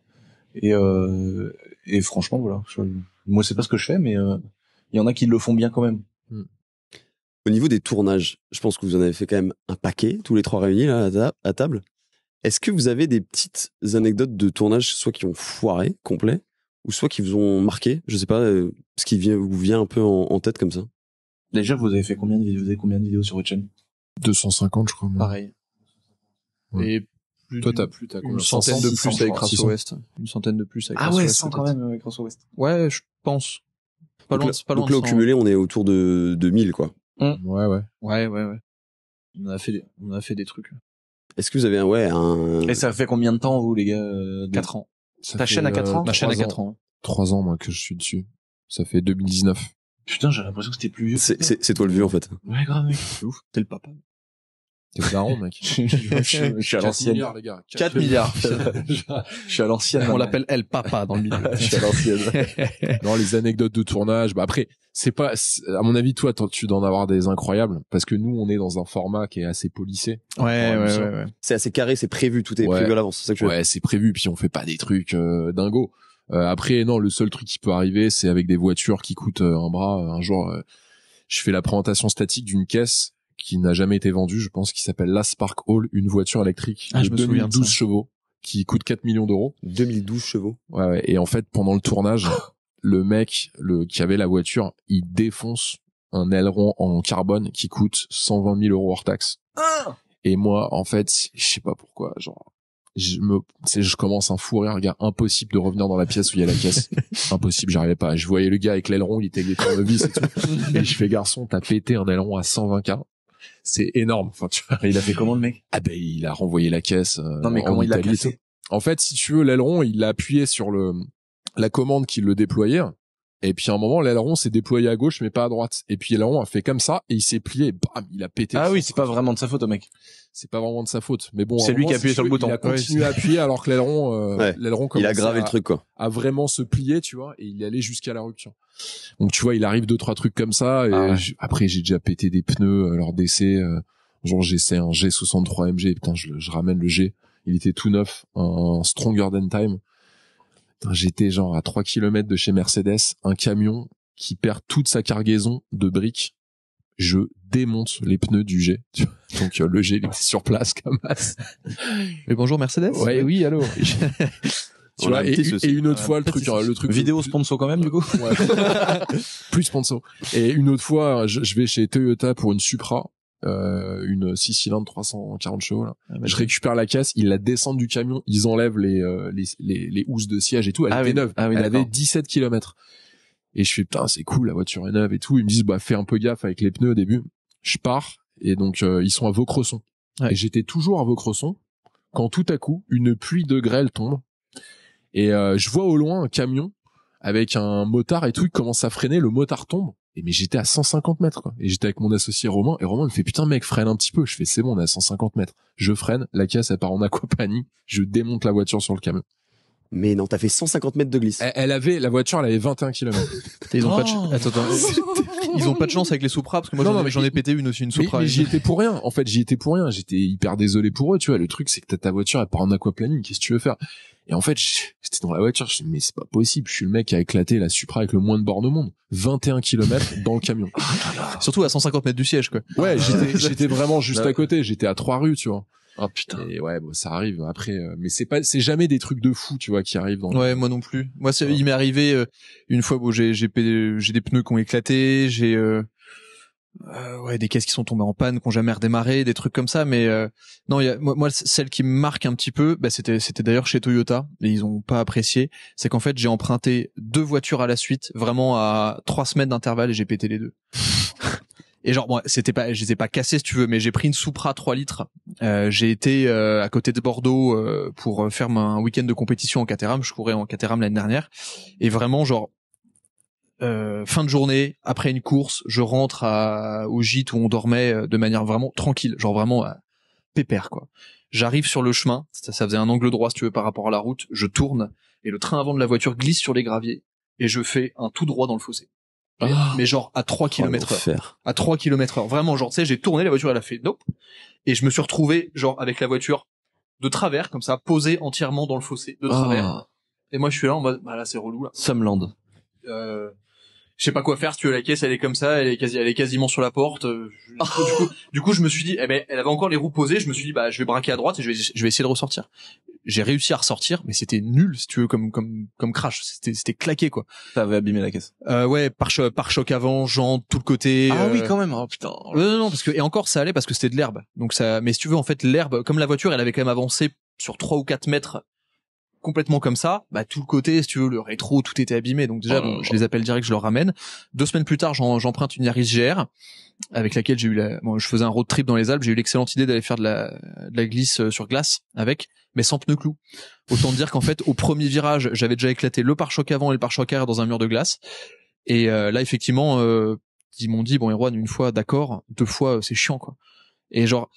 Et, euh, et franchement, voilà. moi, c'est pas ce que je fais, mais il y en a qui le font bien quand même. Hmm. Au niveau des tournages, je pense que vous en avez fait quand même un paquet, tous les trois réunis là, à, table. Est-ce que vous avez des petites anecdotes de tournage, soit qui ont foiré complet, ou soit qui vous ont marqué Je sais pas, euh, ce qui vient, vous vient un peu en, tête comme ça. Déjà, vous avez fait combien de vidéos, combien de vidéos sur votre chaîne 250, je crois. Pareil. Ouais. Et plus plus, une centaine de plus avec Crasso West. Une centaine de plus avec Ah ouais, 100 quand même avec euh, Crasso West. Ouais, je pense pas loin, donc, pas loin donc là, au cumulé, on hein. est autour de, 2000, quoi. Mmh. Ouais, ouais. Ouais, ouais, ouais. On a fait des, on a fait des trucs. Est-ce que vous avez un, ouais, un... Et ça fait combien de temps, vous, les gars? 4 euh, ans. Ta chaîne a 4 euh, ans? Ma chaîne a 4 ans. 3 ans, moi, que je suis dessus. Ça fait 2019. Putain, j'ai l'impression que c'était plus vieux. C'est toi le vieux en fait. Ouais, grave, mec. C'est ouf. T'es le papa. T'es au mec. je, suis à l'ancienne. 4 milliards, les gars. 4, milliards. je suis à l'ancienne. On l'appelle elle Papa dans le milieu. je suis à l'ancienne. non, les anecdotes de tournage. Bah après, c'est pas, à mon avis, toi, tu d'en avoir des incroyables parce que nous, on est dans un format qui est assez policé. Ouais, ouais, ouais, C'est assez carré, c'est prévu, tout est prévu à l'avance. C'est ouais, c'est prévu, puis on fait pas des trucs euh, dingos. Euh, après, non, le seul truc qui peut arriver, c'est avec des voitures qui coûtent euh, un bras. Euh, un jour, je fais la présentation statique d'une caisse qui n'a jamais été vendu je pense, qui s'appelle la Spark Hall, une voiture électrique ah, de 2012 chevaux qui coûte 4 millions d'euros. 2012 chevaux. Ouais, ouais, Et en fait, pendant le tournage, le mec le, qui avait la voiture, il défonce un aileron en carbone qui coûte 120 000 euros hors taxe. Ah et moi, en fait, je sais pas pourquoi, genre, je me, je commence un fou rire, gars, impossible de revenir dans la pièce où il y a la caisse. impossible, j'arrivais pas. Je voyais le gars avec l'aileron, il était avec et tout. Et je fais, garçon, t'as pété un aileron à 120K c'est énorme. Enfin, tu vois. il a fait comment le mec Ah ben il a renvoyé la caisse. Euh, non mais en comment il a En fait, si tu veux, l'aileron, il a appuyé sur le la commande qui le déployait et puis à un moment, l'aileron s'est déployé à gauche, mais pas à droite. Et puis l'aileron a fait comme ça, et il s'est plié, et bam, il a pété. Ah oui, c'est pas vraiment de sa faute, mec. C'est pas vraiment de sa faute, mais bon. C'est lui qui a appuyé sur le bouton. Il a continué à appuyer alors que l'aileron, euh, comme ça, Il a gravé le truc, quoi. A vraiment se plier, tu vois, et il est allé jusqu'à la rupture. Donc tu vois, il arrive deux trois trucs comme ça. Et ah après, j'ai déjà pété des pneus euh, lors d'essais. Euh, genre j'essaie un G63 MG, putain, je, je ramène le G. Il était tout neuf, un Stronger Than Time J'étais genre à 3 km de chez Mercedes, un camion qui perd toute sa cargaison de briques. Je démonte les pneus du G. Donc euh, le G est sur place comme as. Mais bonjour Mercedes. Oui, oui, allô. et, une autre fois le truc, vidéo sponsor quand même du coup. plus sponsor. Et une autre fois, je vais chez Toyota pour une Supra euh, une 6 cylindres 340 chevaux là. Ah, je récupère la caisse, ils la descendent du camion, ils enlèvent les euh, les, housses de siège et tout, elle ah, était neuve, ah elle avait 17 km. Et je fais putain, c'est cool, la voiture est neuve et tout, ils me disent bah fais un peu gaffe avec les pneus au début. Je pars et donc euh, ils sont à Vaucresson. Et j'étais toujours à Vaucresson quand tout à coup une pluie de grêle tombe et je vois au loin un camion avec un motard et tout, il commence à freiner, le motard tombe mais j'étais à 150 mètres, quoi. Et j'étais avec mon associé Romain, et Romain me fait, putain, mec, freine un petit peu. Je fais, c'est bon, on est à 150 mètres. Je freine, la caisse, elle part en aquapanie, je démonte la voiture sur le camion. Mais non, t'as fait 150 mètres de glisse. Elle, avait, la voiture, elle avait 21 km. ils ont pas de oh. attends, attends. Ils ont pas de chance avec les Supra, parce que moi, j'en ai, pété une aussi, une Supra. j'y étais pour rien. En fait, j'y étais pour rien. J'étais hyper désolé pour eux, tu vois. Le truc, c'est que ta voiture, elle part en aquaplaning. Qu'est-ce que tu veux faire? Et en fait, j'étais dans la voiture, je me mais c'est pas possible, je suis le mec qui a éclaté la Supra avec le moins de bornes au monde. 21 km dans le camion. Surtout à 150 mètres du siège, quoi. Ouais, j'étais, j'étais vraiment juste bah à côté, j'étais à trois rues, tu vois. Oh putain. Et ouais, bon, ça arrive après, euh, mais c'est pas, c'est jamais des trucs de fou, tu vois, qui arrivent dans. Ouais, moi non plus. Moi, il m'est arrivé euh, une fois, bon, j'ai j'ai des pneus qui ont éclaté, j'ai euh, ouais des caisses qui sont tombées en panne, qui ont jamais redémarré, des trucs comme ça. Mais non, y a, moi, celle qui me marque un petit peu, bah, c'était c'était d'ailleurs chez Toyota et ils ont pas apprécié. C'est qu'en fait, j'ai emprunté deux voitures à la suite, vraiment à trois semaines d'intervalle et j'ai pété les deux. Et genre, moi, c'était pas, je les ai pas cassés si tu veux, mais j'ai pris une Supra 3 litres. Euh, j'ai été euh, à côté de Bordeaux euh, pour faire un week-end de compétition en Caterham. Je courais en Caterham l'année dernière. Et vraiment, genre, fin de journée, après une course, je rentre au gîte où on dormait de manière vraiment tranquille, genre vraiment pépère, quoi. J'arrive sur le chemin, ça, ça, faisait un angle droit si tu veux par rapport à la route, je tourne, et le train avant de la voiture glisse sur les graviers, et je fais un tout droit dans le fossé. Ah. mais, genre à 3 km heure. À 3 km heure. Vraiment, genre, tu sais, j'ai tourné, la voiture, elle a fait nope. Et je me suis retrouvé, genre, avec la voiture de travers, comme ça, posée entièrement dans le fossé, de travers. Ah. Et moi, je suis là en mode, bah là, c'est relou, là. Sumland. Euh, je sais pas quoi faire, si tu veux, la caisse, elle est comme ça, elle est quasi, elle est quasiment sur la porte. Euh, du, coup, je me suis dit, eh ben, elle avait encore les roues posées, je me suis dit, bah, je vais braquer à droite et je vais essayer de ressortir j'ai réussi à ressortir, mais c'était nul, si tu veux, comme comme comme crash. C'était c'était claqué quoi. Ça avait abîmé la caisse. Euh, ouais, par choc, par choc avant, jante, tout le côté. Ah oui, euh, quand même. Oh putain. Non, parce que et encore ça allait parce que c'était de l'herbe. Donc ça, mais si tu veux, en fait, l'herbe, comme la voiture, elle avait quand même avancé sur trois ou quatre mètres complètement comme ça, bah tout le côté, si tu veux, le rétro, tout était abîmé. Donc déjà, je les appelle direct, je leur ramène. Deux semaines plus tard, j'emprunte une Yaris GR avec laquelle j'ai eu la, bon, je faisais un road trip dans les Alpes, j'ai eu l'excellente idée d'aller faire de la, glisse euh, sur glace avec, mais sans pneus clou. Autant dire qu'en fait, au premier virage, j'avais déjà éclaté le pare-choc avant et le pare-choc arrière dans un mur de glace. Et euh, là, effectivement, euh, ils m'ont dit bon, Erwan, une fois, d'accord, deux fois, c'est chiant quoi. Et genre,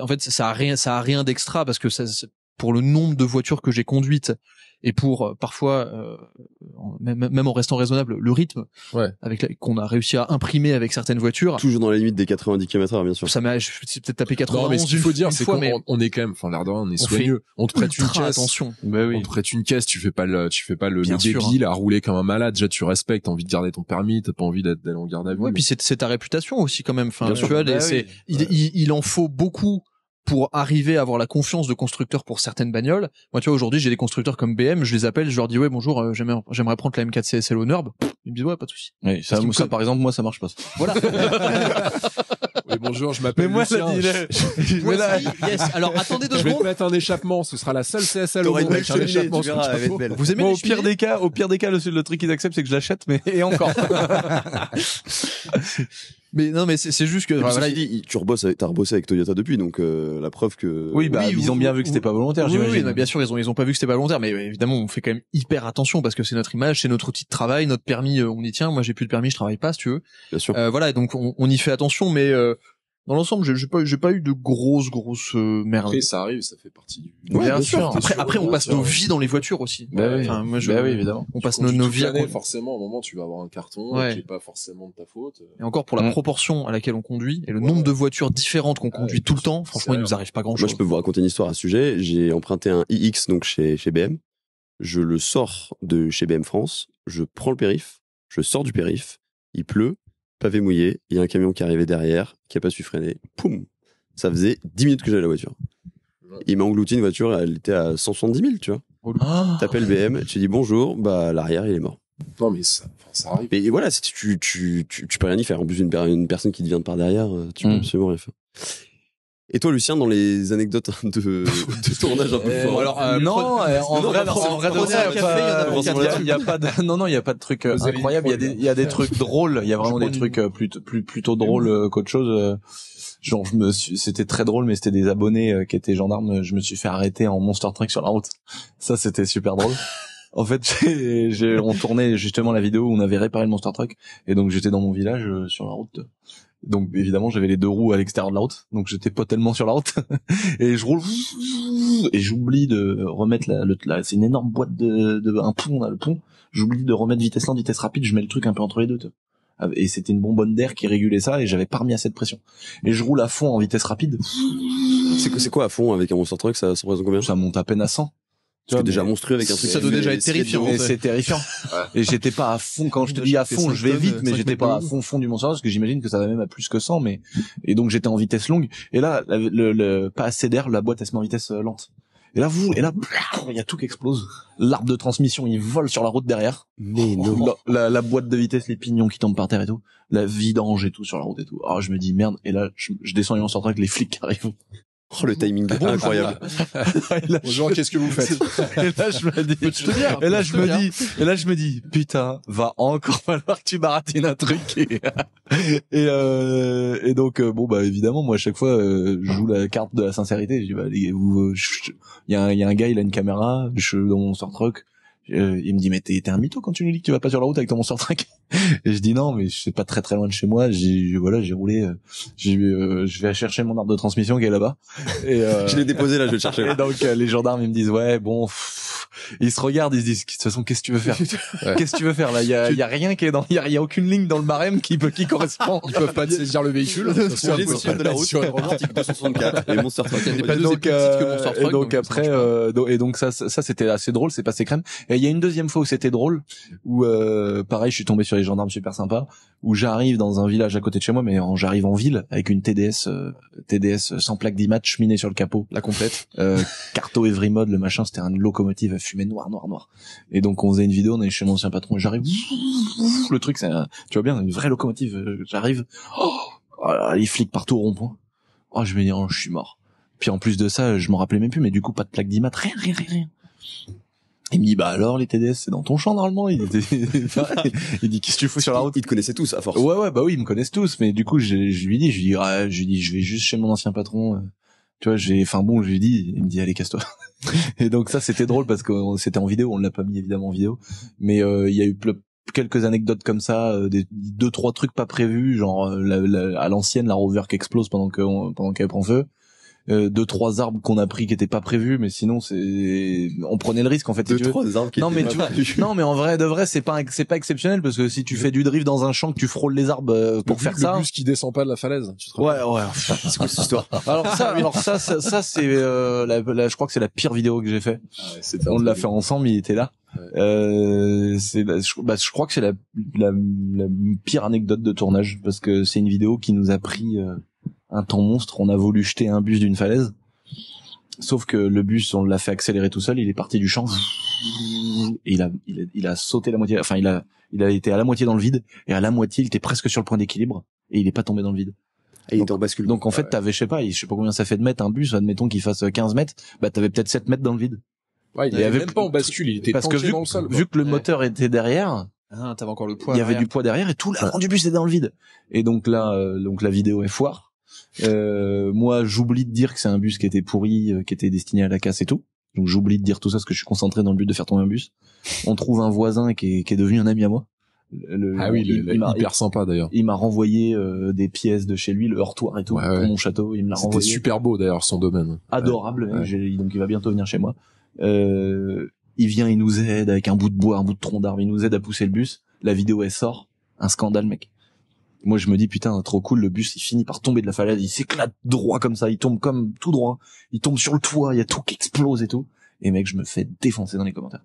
en fait, ça a rien, ça a rien d'extra parce que ça, pour le nombre de voitures que j'ai conduites et pour euh, parfois euh, même, en restant raisonnable le rythme avec qu'on a réussi à imprimer avec certaines voitures toujours dans la limite des 90 km/h bien sûr ça m'a peut-être tapé 90 non, mais ce qu'il faut dire c'est qu'on on est quand même enfin l'air on est soigneux on, te prête une caisse attention bah on te prête une caisse tu fais pas le tu fais pas le, hein. à rouler comme un malade déjà tu respectes t'as envie de garder ton permis t'as pas envie d'aller en garde à vue ouais, puis c'est ta réputation aussi quand même enfin tu vois bah c'est il, il en faut beaucoup pour arriver à avoir la confiance de constructeurs pour certaines bagnoles. Moi, tu vois, aujourd'hui, j'ai des constructeurs comme BM, je les appelle, je leur dis, ouais, bonjour, euh, j'aimerais prendre la M4 CSL Nurb Ils me disent, ouais, pas de souci. Oui, ça, par exemple, moi, ça marche pas. Voilà. oui, bonjour, je m'appelle Mais moi, je... Alors, attendez deux secondes. Je vais mettre un échappement, ce sera la seule CSL au un verras, Vous aimez au pire des cas, au pire des cas, le, le truc qu'ils acceptent, c'est que je l'achète, mais, et encore. Mais non, mais c'est juste que. tu rebosses, t'as rebossé avec Toyota depuis, donc euh, la preuve que. Oui, bah, ils ont bien vu que c'était pas volontaire. Oui, oui mais bien sûr, ils ont, ils ont pas vu que c'était pas volontaire, mais évidemment, on fait quand même hyper attention parce que c'est notre image, c'est notre outil de travail, notre permis, euh, on y tient. Moi, j'ai plus de permis, je travaille pas, si tu veux. Bien sûr. Euh, voilà, donc on, on, y fait attention, mais euh, dans l'ensemble, j'ai pas, pas eu de grosses, grosses euh, merdes. ça arrive, ça fait partie du. Ouais, Après, on passe nos vies dans les voitures aussi. Bah bah évidemment. On passe nos, vies. forcément, au un moment, tu vas avoir un carton ouais. qui pas forcément de ta faute. Et encore pour la mm. proportion à laquelle on conduit et le nombre de voitures différentes qu'on conduit tout le temps. Franchement, il nous arrive pas grand chose. Moi, je peux vous raconter une histoire à ce sujet. J'ai emprunté un iX donc chez chez BM. Je le sors de chez BM France. Je prends le périph. Je sors du périph. Il pleut pavé mouillé, il y a un camion qui arrivait derrière, qui a pas su freiner, poum Ça faisait 10 minutes que j'avais la voiture. Il m'a englouti une voiture, elle était à 170 000, tu vois. Oh T'appelles BM, tu dis bonjour, bah l'arrière il est mort. Non mais ça, arrive. Et voilà, tu, tu, tu, peux rien y faire. En plus, une, personne qui te vient de par derrière, euh, tu peux mm. absolument rien faire. Et toi, Lucien, dans les anecdotes de, de tournage un peu euh, euh, non, euh, en non, vrai, il n'y a pas de, non, non, il y a pas de trucs incroyables. Il y a des, trucs drôles. Il y a vraiment des trucs plutôt, plutôt drôles qu'autre chose. Genre, je me c'était très drôle, mais c'était des abonnés qui étaient gendarmes. Je me suis fait arrêter en Monster Truck sur la route. Ça, c'était super drôle. En fait, j'ai, on tournait justement la vidéo où on avait réparé le Monster Truck, et donc j'étais dans mon village sur la route donc évidemment, j'avais les deux roues à l'extérieur de la route, donc j'étais pas tellement sur la route. et je roule et j'oublie de remettre la, c'est une énorme boîte de, un pont a le pont. J'oublie de remettre vitesse lente, vitesse rapide. Je mets le truc un peu entre les deux. Et c'était une bonbonne d'air qui régulait ça et j'avais pas remis assez de pression. Et je roule à fond en vitesse rapide. C'est c'est quoi à fond avec un monster truck ça, ça représente combien Ça monte à peine à 100 déjà monstrueux avec un truc. Ça doit déjà être terrifiant. C'est terrifiant. Et j'étais pas à fond quand je te dis à fond, je vais vite, mais j'étais pas à fond fond du monstre parce que j'imagine que ça va même à plus que 100, mais et donc j'étais en vitesse longue. Et là, le, pas assez d'air, la boîte elle se met en vitesse euh, lente. Et là, vous, et là, il y a tout qui explose. L'arbre de transmission, il vole sur la route derrière. Mais oh, non. La, la, boîte de vitesse, les pignons qui tombent par terre et tout. La vidange et tout sur la route et tout. Ah, je me dis merde. Et là, je, descends et on sortira avec les flics qui arrivent. Oh, le timing est incroyable. Bonjour, qu'est-ce que vous faites Et là, je me dis, et là, je me dis, et là, je me dis, putain, va encore falloir que tu baratines un truc. Euh, et, donc, euh, bon, bah, évidemment, moi, à chaque fois, euh, je joue la carte de la sincérité. Je il bah, y, a, y a un gars, il a une caméra, je suis dans mon sort truck euh, il me dit mais t'es, t'es un mytho quand tu nous dis que tu vas pas sur la route avec ton Monster Truck. Et je dis non mais c'est pas très très loin de chez moi. J'ai voilà j'ai roulé, euh, j'ai euh, je vais chercher mon arbre de transmission qui est là-bas. Et, je l'ai déposé là, je vais le chercher. Et donc les gendarmes ils me disent ouais bon. ils se regardent, ils se disent de toute façon qu'est-ce que tu veux faire Qu'est-ce que tu veux faire là Il y a, y a rien qui est dans, il y a, aucune ligne dans le barème qui peut qui correspond. Ils peuvent pas saisir le véhicule. Sur de la route. 264 et donc, donc, après, et donc ça, ça c'était assez drôle, c'est passé crème il y a une deuxième fois où c'était drôle, où euh, pareil, je suis tombé sur les gendarmes super sympas, où j'arrive dans un village à côté de chez moi, mais j'arrive en ville avec une TDS, euh, TDS sans plaque d'image cheminée sur le capot, la complète, euh, carto every mode, le machin, c'était une locomotive à fumée noir noir noir Et donc on faisait une vidéo, on est chez mon ancien patron, j'arrive, le truc, c'est, un, tu vois bien, une vraie locomotive, j'arrive, oh, oh, les flics partout au rond-point. Oh, je me dis oh, je suis mort. Puis en plus de ça, je m'en rappelais même plus, mais du coup, pas de plaque d'image, rien, rien, rien. Il me dit bah alors les TDS c'est dans ton champ normalement. Il, était... il dit qu'est-ce que tu fous sur la route. Ils te connaissaient tous à force. Ouais ouais bah oui ils me connaissent tous mais du coup je, lui dis je lui dis je vais juste chez mon ancien patron. Euh, tu vois j'ai enfin bon je lui dis il me dit allez casse-toi. Et donc ça c'était drôle parce que c'était en vidéo on l'a pas mis évidemment en vidéo mais euh, il y a eu quelques anecdotes comme ça euh, des deux trois trucs pas prévus genre à l'ancienne la rover qui explose pendant pendant qu'elle prend feu euh, deux trois arbres qu'on a pris qui étaient pas prévus mais sinon c'est on prenait le risque en fait deux trois arbres qui non mais non mais en vrai de vrai c'est pas c'est pas exceptionnel parce que si tu fais du drift dans un champ que tu frôles les arbres euh, pour faire ça. ça le bus qui descend pas de la falaise tu te ouais ouais c'est quoi cette histoire alors ça alors ça ça, c'est euh, je crois que c'est la pire vidéo que j'ai fait ah on l'a fait ensemble il était là Euh, c'est bah, bah, je, crois que c'est la, la, pire anecdote de tournage parce que c'est une vidéo qui nous a pris euh, un temps monstre, on a voulu jeter un bus d'une falaise. Sauf que le bus, on l'a fait accélérer tout seul, il est parti du champ. Et il a, il a, il a sauté la moitié, enfin, il a, il a été à la moitié dans le vide, et à la moitié, il était presque sur le point d'équilibre, et il n'est pas tombé dans le vide. il est en bascule. Donc, en fait, t'avais, je sais pas, je sais pas combien ça fait de mètres, un bus, admettons qu'il fasse 15 mètres, bah, t'avais peut-être 7 mètres dans le vide. Ouais, il, avait même pas en bascule, il était parce que vu, que le moteur était derrière, ah, encore le poids. Il y avait du poids derrière et tout l'avant ah. du bus était dans le vide. Et donc là, euh, donc la vidéo est foire. Euh, moi, j'oublie de dire que c'est un bus qui était pourri, euh, qui était destiné à la casse et tout. Donc j'oublie de dire tout ça parce que je suis concentré dans le but de faire tomber un bus. On trouve un voisin qui est, devenu un ami à moi. ah oui, il, est hyper sympa d'ailleurs. Il m'a renvoyé euh, des pièces de chez lui, le heurtoir et tout, pour mon château. Il me l'a renvoyé. C'était super beau d'ailleurs son domaine. Adorable. Donc il va bientôt venir chez moi. il vient, il nous aide avec un bout de bois, un bout de tronc d'arbre, il nous aide à pousser le bus. La vidéo elle sort, un scandale mec. Moi, je me dis, putain, trop cool, le bus, il finit par tomber de la falaise, il s'éclate droit comme ça, il tombe comme tout droit, il tombe sur le toit, il y a tout qui explose et tout. Et mec, je me fais défoncer dans les commentaires.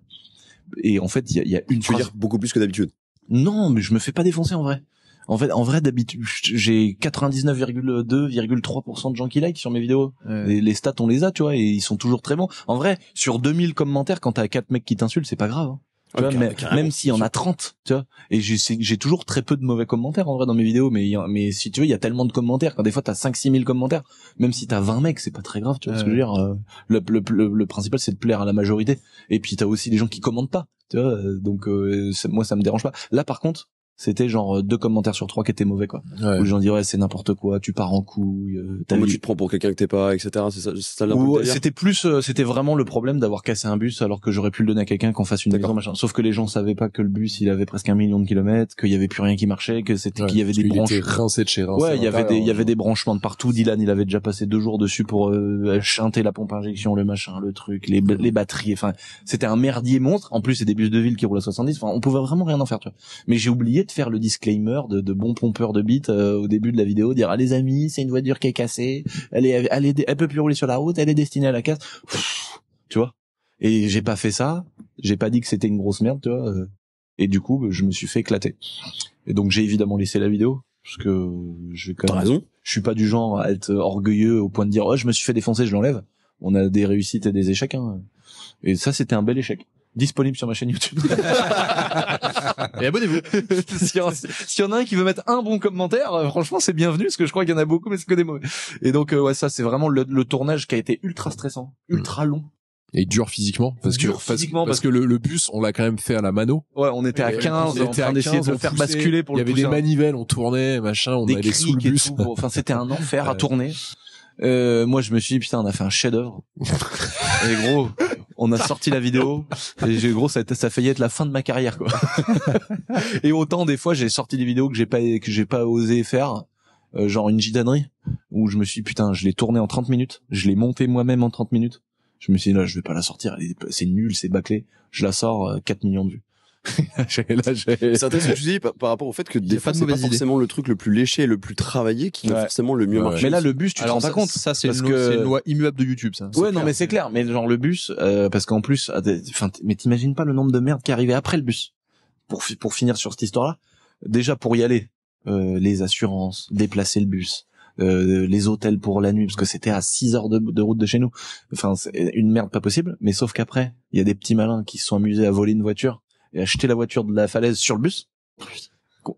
Et en fait, il y a, une tu veux dire beaucoup plus que d'habitude Non, mais je me fais pas défoncer en vrai. En fait, en vrai, d'habitude, j'ai 99,2,3% de gens qui like sur mes vidéos. Les, stats, on les a, tu vois, et ils sont toujours très bons. En vrai, sur 2000 commentaires, quand t'as 4 mecs qui t'insultent, c'est pas grave. Hein même s'il y en a 30, tu vois. Et j'ai toujours très peu de mauvais commentaires en vrai dans mes vidéos, mais mais si tu veux, il y a tellement de commentaires quand des fois t'as 5 6 000 commentaires, même si t'as 20 mecs, c'est pas très grave, tu vois ce que je veux dire. Euh, le, le, le, principal c'est de plaire à la majorité. Et puis t'as aussi des gens qui commentent pas, tu vois. Euh, donc euh, moi ça me dérange pas. Là par contre, c'était genre euh, deux commentaires sur trois qui étaient mauvais quoi ouais. où les gens disaient ouais c'est n'importe quoi tu pars en couille euh, tu te prends pour quelqu'un que t'es pas etc c'est ça, hein c'était plus euh, c'était vraiment le problème d'avoir cassé un bus alors que j'aurais pu le donner à quelqu'un qu'on fasse une maison machin sauf que les gens savaient pas que le bus il avait presque un million de kilomètres qu'il y avait plus rien qui marchait que c'était qu'il y avait des il branches rincé de chez rincé ouais il y avait des il y hein. avait des branchements de partout Dylan il avait déjà passé deux jours dessus pour chanter la pompe injection le machin le truc les les batteries enfin c'était un merdier monstre en plus c'est des bus de ville qui roulent à 70 enfin on pouvait vraiment rien en faire tu vois mais j'ai oublié de faire le disclaimer de, bon pompeur de bite euh, au début de la vidéo, dire ah les amis, c'est une voiture qui est cassée, elle est, elle est, elle peut plus rouler sur la route, elle est destinée à la casse. tu vois. Et j'ai pas fait ça, j'ai pas dit que c'était une grosse merde, tu vois. Euh, et du coup, je me suis fait éclater. Et donc j'ai évidemment laissé la vidéo parce que j'ai quand raison. Je suis pas du genre à être orgueilleux au point de dire oh je me suis fait défoncer, je l'enlève. On a des réussites et des échecs. Hein. Et ça c'était un bel échec disponible sur ma chaîne YouTube. et abonnez-vous. si on, en a un qui veut mettre un bon commentaire, euh, franchement, c'est bienvenu, parce que je crois qu'il y en a beaucoup, mais c'est que des mauvais. Et donc, euh, ouais, ça, c'est vraiment le, tournage qui a été ultra stressant, mm. ultra long. Et dur physiquement, parce que, physiquement, parce, que le, bus, on l'a quand même fait à la mano. Ouais, on était à 15, on était en train d'essayer de le faire basculer pour Il y avait des manivelles, on tournait, machin, on des allait sous le bus. enfin, c'était un enfer à tourner. Euh, moi, je me suis dit, putain, on a fait un chef d'œuvre. et gros, on a sorti la vidéo et j'ai gros ça, ça failli être la fin de ma carrière quoi. et autant des fois j'ai sorti des vidéos que j'ai pas que j'ai pas osé faire euh, genre une gidanerie où je me suis putain, je l'ai tourné en 30 minutes, je l'ai monté moi-même en 30 minutes. Je me suis dit là, je vais pas la sortir, c'est nul, c'est bâclé. Je la sors 4 euh, millions de vues. c'est intéressant que tu dis par, rapport au fait que des fois c'est pas forcément le truc le plus léché et le plus travaillé qui va forcément le mieux marcher. Mais là le bus tu te rends pas compte ça c'est une, une, loi immuable de YouTube ça. Ouais non mais c'est clair mais genre le bus euh, parce qu'en plus enfin mais t'imagines pas le nombre de merde qui arrivait après le bus pour pour finir sur cette histoire là déjà pour y aller euh, les assurances déplacer le bus euh, les hôtels pour la nuit parce que c'était à 6 heures de, route de chez nous. Enfin, c'est une merde pas possible. Mais sauf qu'après, il y a des petits malins qui se sont amusés à voler une voiture et a jeté la voiture de la falaise sur le bus.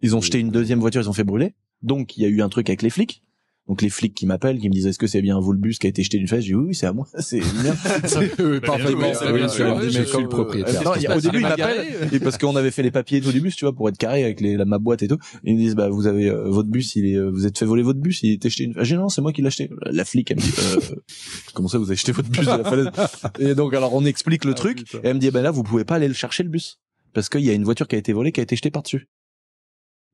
Ils ont jeté une deuxième voiture, ils ont fait brûler. Donc il y a eu un truc avec les flics. Donc les flics qui m'appellent, qui me disent est-ce que c'est bien vous le bus qui a été jeté d'une falaise, je dis oui, c'est à moi, c'est bien. parfaitement, je suis le propriétaire. Ah, au début ils ah, bah, m'appellent parce qu'on avait fait les papiers tout du bus, tu vois, pour être carré avec les, la, ma boîte et tout. Ils me disent bah vous avez euh, votre bus, il euh, vous êtes fait voler votre bus, il été jeté une. falaise non, c'est moi qui l'ai acheté. La flic elle me dit euh, comment ça vous avez acheté votre bus de la falaise Et donc alors on explique le ah, truc et elle me dit eh ben bah, là vous pouvez pas aller le chercher le bus parce qu'il y a une voiture qui a été volée, qui a été jetée par-dessus.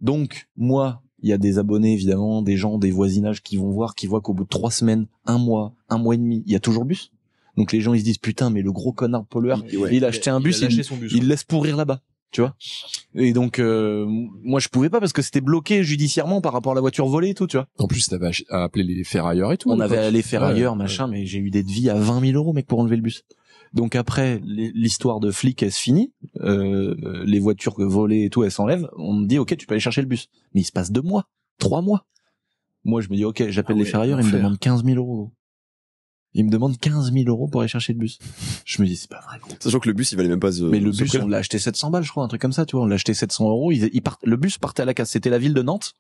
Donc, moi, il y a des abonnés, évidemment, des gens, des voisinages qui vont voir, qui voient qu'au bout de trois semaines, un mois, un mois et demi, il y a toujours bus. Donc les gens, ils se disent, putain, mais le gros connard pollueur, il a acheté un bus, il, son laisse pourrir là-bas. Tu vois Et donc, euh, moi, je pouvais pas parce que c'était bloqué judiciairement par rapport à la voiture volée et tout, tu vois. En plus, t'avais appelé les ferrailleurs et tout. On avait les ferrailleurs, ailleurs, machin, mais j'ai eu des devis à 20 000 euros, mec, pour enlever le bus. Donc après, l'histoire de flic, elle se finit. Euh, les voitures volées et tout, elles s'enlèvent. On me dit, ok, tu peux aller chercher le bus. Mais il se passe deux mois, trois mois. Moi, je me dis, ok, j'appelle ah les ferrailleurs, ils me demandent 15 000 euros. Ils me demandent 15 000 euros pour aller chercher le bus. Je me dis, c'est pas vrai. Sachant que le bus, il valait même pas. euros. mais le bus, on l'a acheté 700 balles, je crois, un truc comme ça, tu vois. On l'a acheté 700 euros. le bus partait à la casse. C'était la ville de Nantes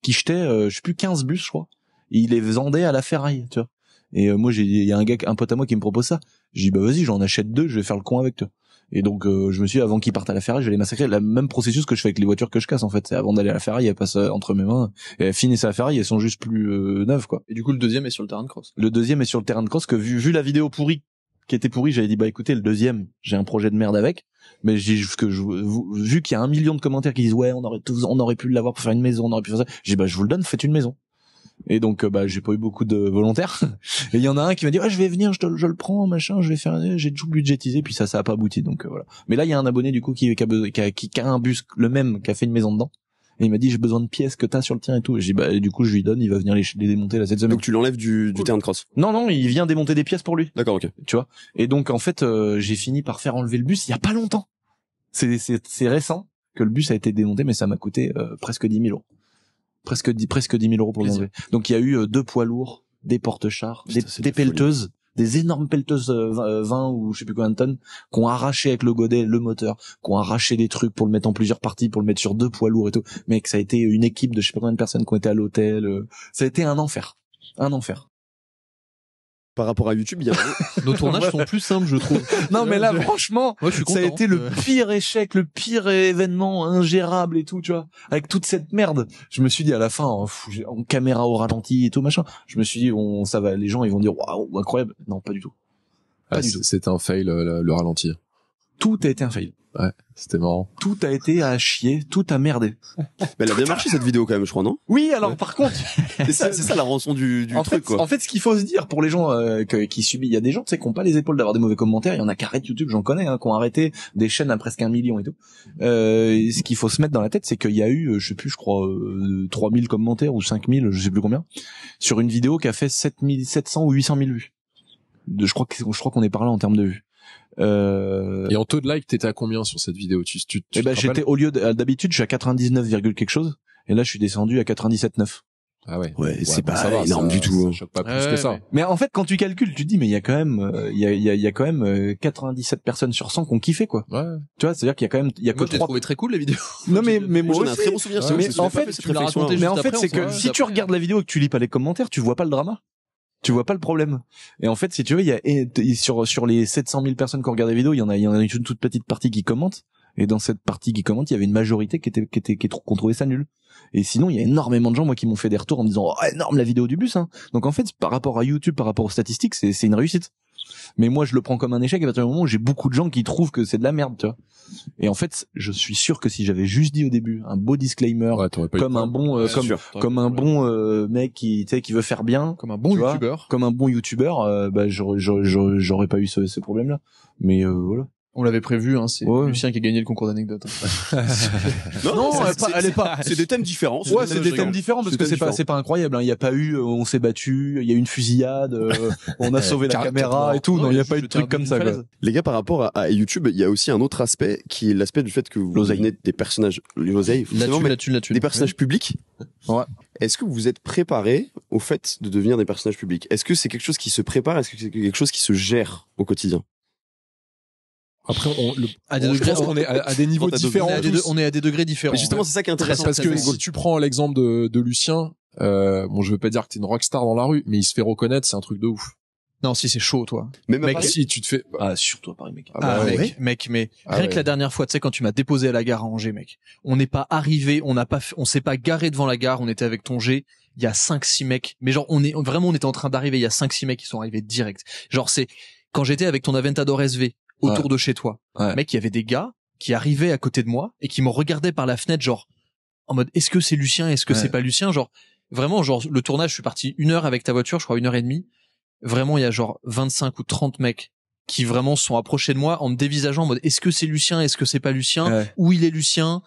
qui jetait, euh, je sais plus, 15 bus, je crois. Et il les vendait à la ferraille, tu vois. Et euh, moi, j'ai, il y a un gars, un pote à moi qui me propose ça. J'ai dit, bah vas-y, j'en achète deux, je vais faire le con avec toi. Et donc, euh, je me suis dit, avant qu'ils partent à la ferraille, je vais les massacrer. Le même processus que je fais avec les voitures que je casse, en fait. C'est avant d'aller à la ferraille, elles passent euh, entre mes mains. Et elles finissent à la ferraille. elles sont juste plus neuves, quoi. Et du coup, le deuxième est sur le terrain de cross. Le deuxième est sur le terrain de cross, que vu, vu la vidéo pourrie qui était pourrie, j'avais dit, bah écoutez, le deuxième, j'ai un projet de merde avec. Mais j'ai vu qu'il y a un million de commentaires qui disent, ouais, on aurait on aurait pu l'avoir pour faire une maison, on aurait pu faire ça. J'ai bah je vous le donne, faites une maison. Et donc euh, bah j'ai pas eu beaucoup de volontaires. Et il y en a un qui m'a dit ouais je vais venir, je, je le prends, machin, je vais faire, j'ai tout budgétisé, puis ça ça a pas abouti donc euh, voilà. Mais là il y a un abonné du coup qui, qui, a, qui, un bus le même, qui a fait une maison dedans. Et il m'a dit j'ai besoin de pièces que t'as sur le tien et tout. J'ai bah du coup je lui donne, il va venir les, démonter là cette semaine. Donc tu l'enlèves du, du terrain de cross. Non non, il vient démonter des pièces pour lui. D'accord ok. Tu vois. Et donc en fait euh, j'ai fini par faire enlever le bus il y a pas longtemps. C'est c'est récent que le bus a été démonté, mais ça m'a coûté presque 10 000 euros presque presque 10 000 euros pour le Donc il y a eu euh, deux poids lourds, des porte-chars, des, pelleteuses des énormes pelleteuses 20 euh, euh, ou je sais plus combien de tonnes ont arraché avec le godet le moteur qui ont arraché des trucs pour le mettre en plusieurs parties pour le mettre sur deux poids lourds et tout mec ça a été une équipe de je sais pas combien de personnes qui ont été à l'hôtel ça a été un enfer un enfer par rapport à YouTube, nos tournages sont plus simples, je trouve. Non, mais là, franchement, ça a été le pire échec, le pire événement ingérable et tout, tu vois, avec toute cette merde. Je me suis dit à la fin, oh, en, caméra au ralenti et tout machin, je me suis dit, on, ça va, les gens, ils vont dire, waouh, incroyable. Non, pas du tout. Ah, c'est un fail, euh, le ralenti tout a été un fail. Ouais, c'était marrant. Tout a été à chier, tout a merdé. Mais elle a bien marché cette vidéo quand même, je crois, non Oui, alors par contre, c'est ça, ça, la rançon du, du truc. quoi. En fait, ce qu'il faut se dire pour les gens euh, qui subissent, il y a des gens, tu sais, qui pas les épaules d'avoir des mauvais commentaires. Il y en a qui arrêtent YouTube, j'en connais, hein, qui ont arrêté des chaînes à presque un million et tout. Euh, ce qu'il faut se mettre dans la tête, c'est qu'il y a eu, euh, je sais plus, je crois, 3000 commentaires ou 5000, je sais plus combien, sur une vidéo qui a fait 7700 ou 800 000 vues. De, je crois je crois qu'on est là en termes de vues. Euh, et en taux de like, t'étais à combien sur cette vidéo tu, tu, eh ben, j'étais au lieu euh, d'habitude, je suis à 99, quelque chose, et là je suis descendu à 97,9. Ah ouais. Ouais, c'est pas ça énorme du tout. Ça hein. choque pas plus que ça. Mais en fait, quand tu calcules, tu te dis mais il y a quand même euh, il y, a, y a quand même 97 personnes sur 100 qui ont kiffé quoi. Ouais. Tu vois, c'est-à-dire qu'il y a quand même il y a moi, trouvé très cool la vidéo Non mais mais moi c'est un très bon souvenir. mais en fait, mais en fait, c'est que si tu regardes la vidéo et que tu lis pas les commentaires, tu vois pas le drama tu vois pas le problème. Et en fait, si tu veux, il y a sur sur les 700 000 personnes qui ont regardé la vidéo, il y en a il y en a une toute petite partie qui commente. Et dans cette partie qui commente, il y avait une majorité qui était qui était qui, trouvait ça nul. Et sinon, il y a énormément de gens moi qui m'ont fait des retours en me disant oh, énorme la vidéo du bus. Hein. Donc en fait, par rapport à YouTube, par rapport aux statistiques, c'est c'est une réussite. Mais moi, je le prends comme un échec à partir du moment où j'ai beaucoup de gens qui trouvent que c'est de la merde, tu vois. Et en fait, je suis sûr que si j'avais juste dit au début un beau disclaimer, euh, comme, un bon, comme, un bon, mec qui, qui veut faire bien, comme un bon youtubeur, comme un bon youtubeur, euh, bah, j'aurais, pas eu ce, ce problème-là. Mais euh, voilà. On l'avait prévu, hein, c'est Lucien qui a gagné le concours d'anecdotes. Hein. non, non elle est pas. C'est des thèmes différents. Ouais, c'est des thèmes différents parce que c'est pas, c'est pas incroyable. Hein. Il n'y a pas eu, on s'est battu, il y a eu une fusillade, euh, on a sauvé la caméra et tout. Non, il n'y a pas eu de truc comme ça. Quoi. Les gars, par rapport à, YouTube, il y a aussi un autre aspect qui est l'aspect du fait que vous venez des personnages, l'oseille, des personnages publics. Ouais. Est-ce que vous êtes préparés au fait de devenir des personnages publics Est-ce que c'est quelque chose qui se prépare Est-ce que c'est quelque chose qui se gère au quotidien après, on, on, est à, des niveaux différents. On est, à des degrés différents. justement, c'est ça qui est intéressant. Parce, que si tu prends l'exemple de, de Lucien, euh, bon, je veux pas dire que t'es une rockstar dans la rue, mais il se fait reconnaître, c'est un truc de ouf. Non, si c'est chaud, toi. Mais mec, si tu te fais, ah, surtout toi Paris, mec. Ah, bah ah mec, mec, mais ah, rien que la dernière fois, tu sais, quand tu m'as déposé à la gare à Angers, mec, on n'est pas arrivé, on n'a pas, on s'est pas garé devant la gare, on était avec ton G, il y a 5 six mecs, mais genre, on est, vraiment, on était en train d'arriver, il y a 5 six mecs qui sont arrivés direct. Genre, c'est, quand j'étais avec ton Aventador SV, autour de chez toi. Mec, il y avait des gars qui arrivaient à côté de moi et qui me regardaient par la fenêtre, genre en mode est-ce que c'est Lucien, est-ce que c'est pas Lucien, genre vraiment genre le tournage, je suis parti une heure avec ta voiture, je crois une heure et demie. Vraiment, il y a genre 25 ou 30 mecs qui vraiment sont approchés de moi en me dévisageant en mode est-ce que c'est Lucien, est-ce que c'est pas Lucien, où il est Lucien,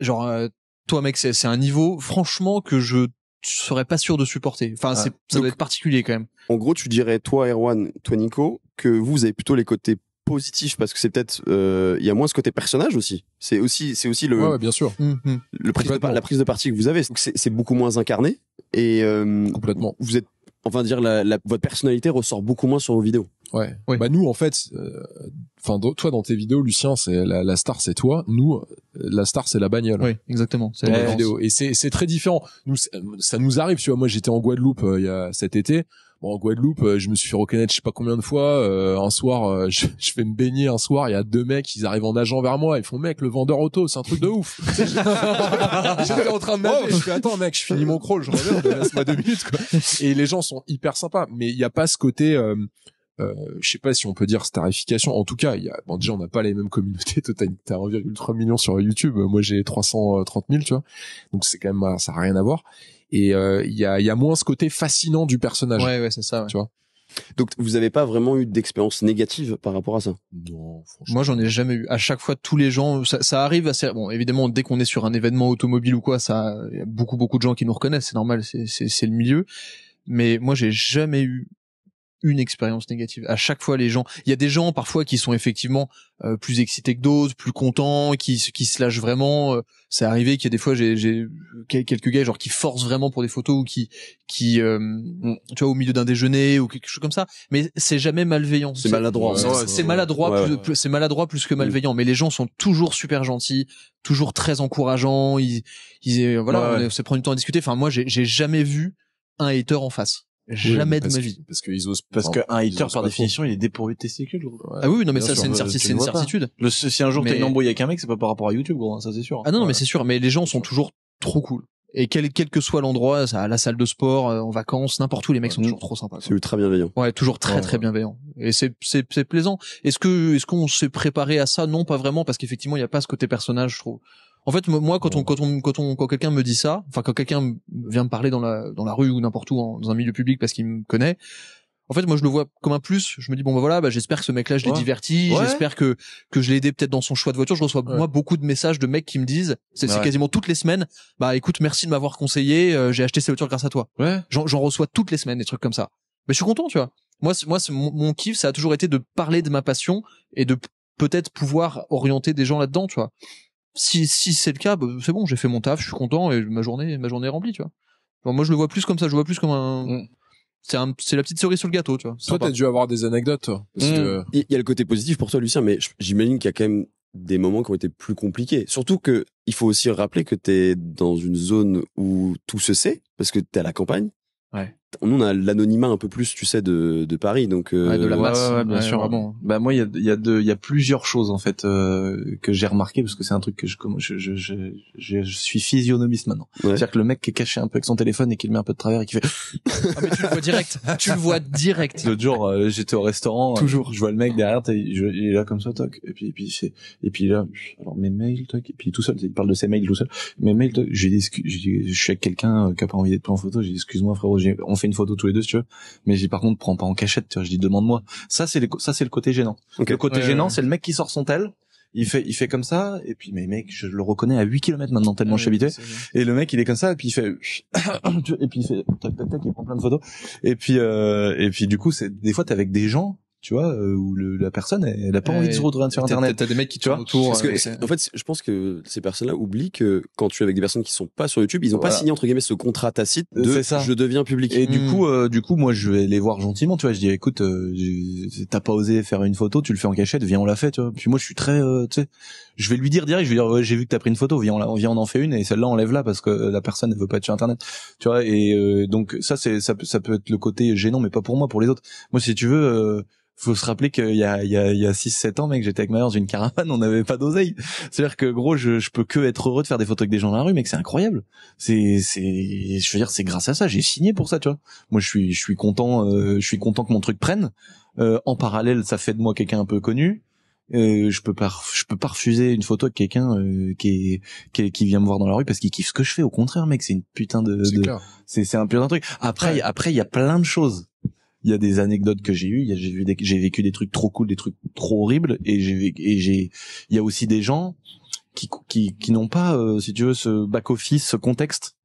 genre euh, toi mec c'est un niveau franchement que je serais pas sûr de supporter. Enfin, c'est, ça doit être particulier quand même. En gros, tu dirais toi Erwan, toi Nico, que vous avez plutôt les côtés positif parce que c'est peut-être euh, il y a moins ce côté personnage aussi. C'est aussi c'est aussi le ouais, bien sûr hum, hum. le prise de, la prise de parti que vous avez. C'est beaucoup moins incarné et euh, complètement. Vous êtes enfin dire la, votre personnalité ressort beaucoup moins sur vos vidéos. Ouais. Bah nous en fait, euh, enfin toi dans tes vidéos, Lucien, c'est la, star, c'est toi. Nous, la star, c'est la bagnole. Oui, exactement. C'est la vidéo. Et c'est c'est très différent. Nous, ça nous arrive. Tu vois, moi j'étais en Guadeloupe il y a cet été. Bon, en Guadeloupe, euh, je me suis fait reconnaître je sais pas combien de fois. Euh, un soir, euh, je, je vais me baigner. Un soir, il y a deux mecs, ils arrivent en nageant vers moi. Ils font, mec, le vendeur auto, c'est un truc de ouf. J'étais en train de nager. Je fais, attends, mec, je finis mon crawl, je reviens, laisse-moi deux minutes. Quoi. Et les gens sont hyper sympas, mais il n'y a pas ce côté. Euh, je sais pas si on peut dire starification. En tout cas, il y a, bon, déjà, on n'a pas les mêmes communautés. Tu t'as 1,3 million sur YouTube. Moi, j'ai 330 000, tu vois. Donc, c'est quand même, ça n'a rien à voir et euh, il y a, moins ce côté fascinant du personnage. Ouais, ouais, c'est ça. Tu vois. Donc vous n'avez pas vraiment eu d'expérience négative par rapport à ça Non, Moi j'en ai jamais eu. À chaque fois, tous les gens, ça, arrive assez. Bon, évidemment, dès qu'on est sur un événement automobile ou quoi, ça, y a beaucoup beaucoup de gens qui nous reconnaissent. C'est normal, c'est le milieu. Mais moi j'ai jamais eu une expérience négative. À chaque fois, les gens, il y a des gens parfois qui sont effectivement euh, plus excités que d'autres, plus contents, qui qui se lâchent vraiment. Euh, c'est arrivé qu'il y a des fois, j'ai quelques gars genre qui forcent vraiment pour des photos ou qui qui euh, mm. tu vois au milieu d'un déjeuner ou quelque chose comme ça. Mais c'est jamais malveillant. C'est maladroit. C'est maladroit. Plus, c'est maladroit plus que mm. malveillant. Mais les gens sont toujours super gentils, toujours très encourageants. Ils ils voilà, on, du temps à discuter. Enfin moi, j'ai j'ai jamais vu un hater en face. Jamais de ma vie. parce osent, parce qu'un hater par définition, il est dépourvu de testicules. Ah oui, non mais ça c'est une, certitude. si un jour mais... avec un mec, c'est pas par rapport à YouTube, gros, hein, ça c'est sûr. Ah non, non mais c'est sûr, mais les gens sont toujours trop cool. Et quel, quel que soit l'endroit, à la salle de sport, euh, en vacances, n'importe où, les mecs sont toujours trop sympas. C'est ultra bienveillant. Ouais, toujours très très bienveillant. Et c'est c'est c'est plaisant. Est-ce que est-ce qu'on s'est préparé à ça Non, pas vraiment, parce qu'effectivement, il n'y a pas ce côté personnage, je trouve. En fait, moi, quand on, quand on, quand on, quand quelqu'un me dit ça, enfin, quand quelqu'un vient me parler dans la, dans la rue ou n'importe où, dans un milieu public parce qu'il me connaît, en fait, moi, je le vois comme un plus. Je me dis bon, bah voilà, bah, j'espère que ce mec-là, je l'ai diverti. J'espère que que je l'ai aidé peut-être dans son choix de voiture. Je reçois moi beaucoup de messages de mecs qui me disent, c'est quasiment toutes les semaines. Bah écoute, merci de m'avoir conseillé. Euh, j'ai acheté cette voiture grâce à toi. ouais J'en reçois toutes les semaines des trucs comme ça. Mais je suis content, tu vois. Moi, moi, mon kiff, ça a toujours été de parler de ma passion et de peut-être pouvoir orienter des gens là-dedans, tu vois si, c'est le cas, bah, c'est bon, j'ai fait mon taf, je suis content et ma journée, ma journée est remplie, tu vois. moi, je le vois plus comme ça, je le vois plus comme un. Mm. C'est, la petite cerise sur le gâteau, tu vois. Toi, t'as dû avoir des anecdotes. Mm. Il y a le côté positif pour toi, Lucien, mais j'imagine qu'il y a quand même des moments qui ont été plus compliqués. Surtout que il faut aussi rappeler que t'es dans une zone où tout se sait, parce que t'es à la campagne. Ouais on a l'anonymat un peu plus tu sais de, Paris donc euh, de la masse bien sûr bah moi il y a il y il y a plusieurs choses en fait euh, que j'ai remarqué parce que c'est un truc que je je je, suis physionomiste maintenant c'est-à-dire que le mec qui est caché un peu avec son téléphone et qui le met un peu de travers et qui fait ah, tu le vois direct tu le vois direct l'autre jour euh, j'étais au restaurant toujours je vois le mec derrière je, il est là comme ça toc et puis et puis et puis là alors mes mails toc et puis tout seul il parle de ses mails tout seul mes mails j'ai dit je suis avec quelqu'un qui a pas envie d'être pris en photo j'ai dit excuse-moi frérot fait une photo tous les deux si tu veux. Mais j'ai par contre prends pas en cachette, tu vois, je dis demande-moi. Ça c'est ça c'est le côté gênant. Le côté gênant, c'est le mec qui sort son tel. Il fait, il fait comme ça, et puis, mais mec, je le reconnais à 8 km maintenant, tellement je suis habitué. Et le mec, il est comme ça, et puis il fait, et puis il tac, tac, il prend plein de photos. Et puis, euh, et puis du coup, c'est, des fois, t'es avec des gens, tu vois, euh, où la personne, elle, a pas envie de se retrouver sur Internet. T'as des mecs qui, tu vois, autour. Euh, en fait, je pense que ces personnes-là oublient que quand tu es avec des personnes qui sont pas sur YouTube, ils ont pas signé entre guillemets ce contrat tacite de ça. je deviens public. Et du mm. coup, euh, du coup, moi, je vais les voir gentiment, tu vois. Je dis, écoute, t'as pas osé faire une photo, tu le fais en cachette, viens, on la fait, tu vois. Puis moi, je suis très, tu sais, je vais lui dire direct, je vais dire j'ai vu que t'as pris une photo, viens on, en fait une et celle-là enlève-la là parce que la personne ne veut pas être sur internet, tu vois. Et euh, donc ça c'est ça, peut être le côté gênant, mais pas pour moi, pour les autres. Moi si tu veux. Euh, faut se rappeler qu'il y a, il y a, il y a 6-7 ans, mec, j'étais avec ma mère dans une caravane, on n'avait pas d'oseille. C'est-à-dire que, gros, je, peux que être heureux de faire des photos avec des gens dans la rue, mec, c'est incroyable. C'est, c'est, je veux dire, c'est grâce à ça, j'ai signé pour ça, tu vois. Moi, je suis, je suis content, euh, je suis content que mon truc prenne. en parallèle, ça fait de moi quelqu'un un peu connu. Euh, je peux pas je peux pas refuser une photo de quelqu'un euh, qui, est, qui, qui vient me voir dans la rue parce qu'il kiffe ce que je fais au contraire mec c'est une putain de c'est c'est un putain de truc après après il y a plein de choses il y a des anecdotes que j'ai eues, j'ai vu j'ai vécu des trucs trop cool, des trucs trop horribles et j'ai et j'ai il y a aussi des gens qui qui, qui n'ont pas euh, si tu veux ce back office, ce contexte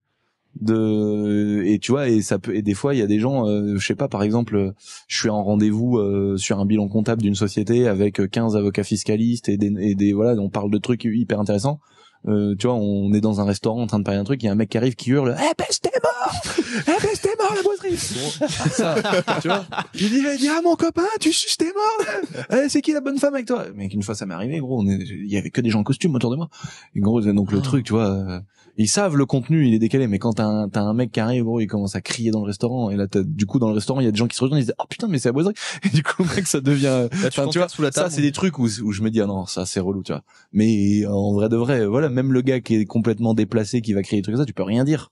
de et tu vois et ça peut et des fois il y a des gens euh, je sais pas par exemple je suis en rendez-vous euh, sur un bilan comptable d'une société avec 15 avocats fiscalistes et des, et des voilà on parle de trucs hyper intéressants euh, tu vois, on est dans un restaurant en train de parler un truc, il y a un mec qui arrive qui hurle "Eh ben t'es mort Eh ben t'es mort la boiserie." Ah, ça, tu vois. Il dit ah mon copain, tu suis t'es mort. Eh, c'est qui la bonne femme avec toi Mais qu'une fois ça m'est arrivé, gros, il y avait que des gens en costume autour de moi. Et gros, donc le ah. truc, tu vois, ils savent le contenu, il est décalé, mais quand t'as un, as un mec qui arrive, il commence à crier dans le restaurant, et là, du coup, dans le restaurant, il y a des gens qui se rejoignent, ils disent, oh putain, mais c'est la boiserie. Et du coup, mec, ça devient, tu, vois, sous la table, ça, c'est des trucs où, où je me dis, ah non, ça, c'est relou, tu vois. Mais en vrai de vrai, voilà, même le gars qui est complètement déplacé, qui va crier des trucs comme ça, tu peux rien dire.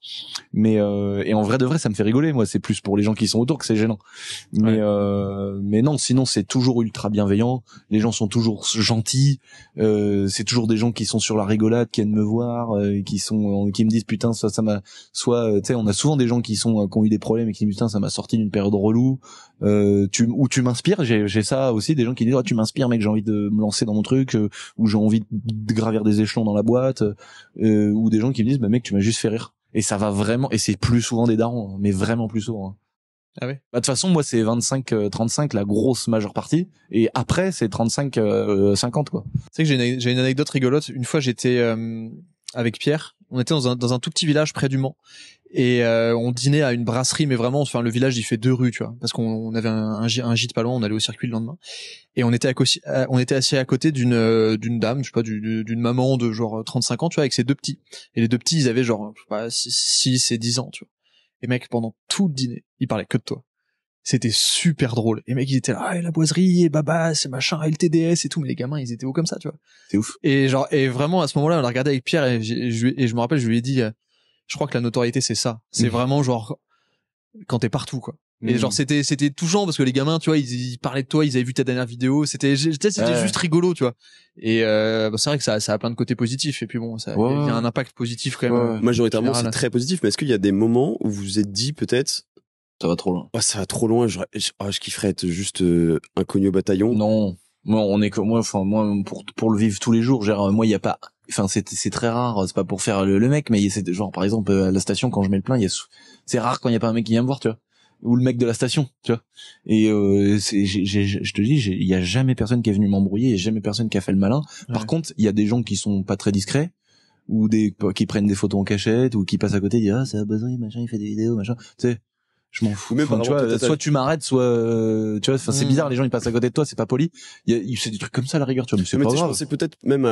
Mais, euh, et en vrai de vrai, ça me fait rigoler, moi, c'est plus pour les gens qui sont autour que c'est gênant. Mais, euh, mais non, sinon, c'est toujours ultra bienveillant, les gens sont toujours gentils, euh, c'est toujours des gens qui sont sur la rigolade, qui viennent me voir, euh, qui sont, qui me disent putain soit ça m'a soit euh, tu sais on a souvent des gens qui sont euh, qui ont eu des problèmes et qui disent putain ça m'a sorti d'une période relou euh, tu ou tu m'inspires j'ai ça aussi des gens qui disent oh, tu m'inspires mec j'ai envie de me lancer dans mon truc ou j'ai envie de gravir des échelons dans la boîte ou des gens qui me disent bah mec tu m'as juste fait rire et ça va vraiment et c'est plus souvent des darons hein, mais vraiment plus souvent hein. Ah bah, de toute façon moi c'est 25 35 la grosse majeure partie et après c'est 35 50 quoi. Tu sais que j'ai une, anecdote rigolote, une fois j'étais avec Pierre on était dans un, tout petit village près du Mans et euh, on dînait à une brasserie mais vraiment enfin le village il fait deux rues tu vois parce qu'on avait un, gîte pas loin on allait au circuit le lendemain et on était euh, on était assis à côté d'une euh, dame je sais pas d'une maman de genre 35 ans tu vois avec ses deux petits et les deux petits ils avaient genre je 6 et 10 ans tu vois et mec pendant tout le dîner il parlait que de toi c'était super drôle. et mecs, ils étaient là, ah, la boiserie, et Baba, c'est machin, et le TDS et tout. Mais les gamins, ils étaient hauts comme ça, tu vois. C'est ouf. Et genre, et vraiment, à ce moment-là, on a regardé avec Pierre et, je, et je me rappelle, je lui ai dit, je crois que la notoriété, c'est ça. C'est vraiment genre, quand t'es partout, quoi. mais genre mm. c'était c'était touchant parce que les gamins tu vois ils, parlaient de toi ils avaient vu ta dernière vidéo c'était c'était juste rigolo tu vois et euh, bah, c'est vrai que ça ça a plein de côtés positifs et puis bon ça il a un impact positif quand même euh, majoritairement c'est très positif mais est-ce qu'il y a des moments où vous vous êtes dit peut-être ça va trop loin. Ah ça va trop loin. Je, oh, je kifferais être juste un euh, connu au bataillon. Non. Moi, on est comme moi. Enfin, moi, pour, pour le vivre tous les jours, genre, moi, il y a pas. Enfin, c'est, c'est très rare. C'est pas pour faire le, mec, mais c'est genre, par exemple, euh, à la station, quand je mets le plein, il y a, c'est rare quand il y a pas un mec qui vient me voir, tu vois ou le mec de la station, tu vois. Et euh, je te dis, il y a jamais personne qui est venu m'embrouiller, il a jamais personne qui a fait le malin. Par contre, il y a des gens qui sont pas très discrets ou des qui prennent des photos en cachette ou qui passent à côté, et disent ah c'est machin, il fait des vidéos, machin. Tu sais, je m'en fous. Même tu soit tu m'arrêtes, soit euh, tu vois, c'est mm. bizarre, les gens ils passent à côté de toi, c'est pas poli. Il c'est des trucs comme ça à la rigueur, tu vois. Mais c'est peut-être même,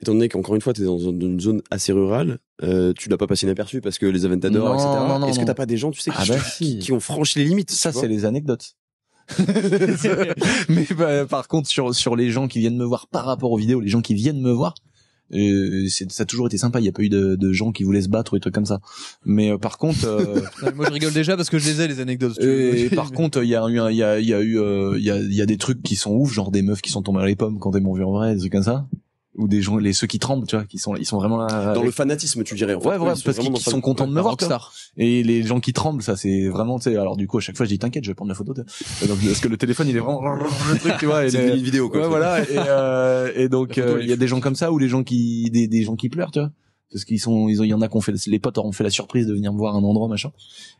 étant donné qu'encore une fois, t'es dans une zone assez rurale, euh, tu l'as pas passé inaperçu parce que les aventadors, etc. Est-ce que t'as pas des gens, tu sais, qui, ah bah ont franchi les limites Ça, c'est les anecdotes. mais bah, par contre sur sur les gens qui viennent me voir par rapport aux vidéos, les gens qui viennent me voir, c'est ça a toujours été sympa. Il n'y a pas eu de, gens qui voulaient se battre ou des trucs comme ça. Mais euh, par contre, euh, moi je rigole déjà parce que je les ai les anecdotes. Et, par contre, il y a eu, il y a, il y a eu, euh, il y a, y a des trucs qui sont ouf, genre des meufs qui sont tombées à les pommes quand elles m'ont vu en vrai, des trucs comme ça ou des gens les ceux qui tremblent tu vois qui sont ils sont vraiment là dans le fanatisme tu dirais ouais, ouais parce qu'ils sont contents de me voir Rockstar. et les gens qui tremblent ça c'est vraiment tu sais alors du coup à chaque fois je dis t'inquiète je vais prendre la photo donc, parce que le téléphone il est vraiment le truc tu vois et les... une vidéo quoi ouais, voilà et, euh, et donc euh, il y a des gens comme ça ou les gens qui des, des gens qui pleurent tu vois parce qu'ils sont il y en a qu'on fait les potes ont fait la surprise de venir me voir un endroit machin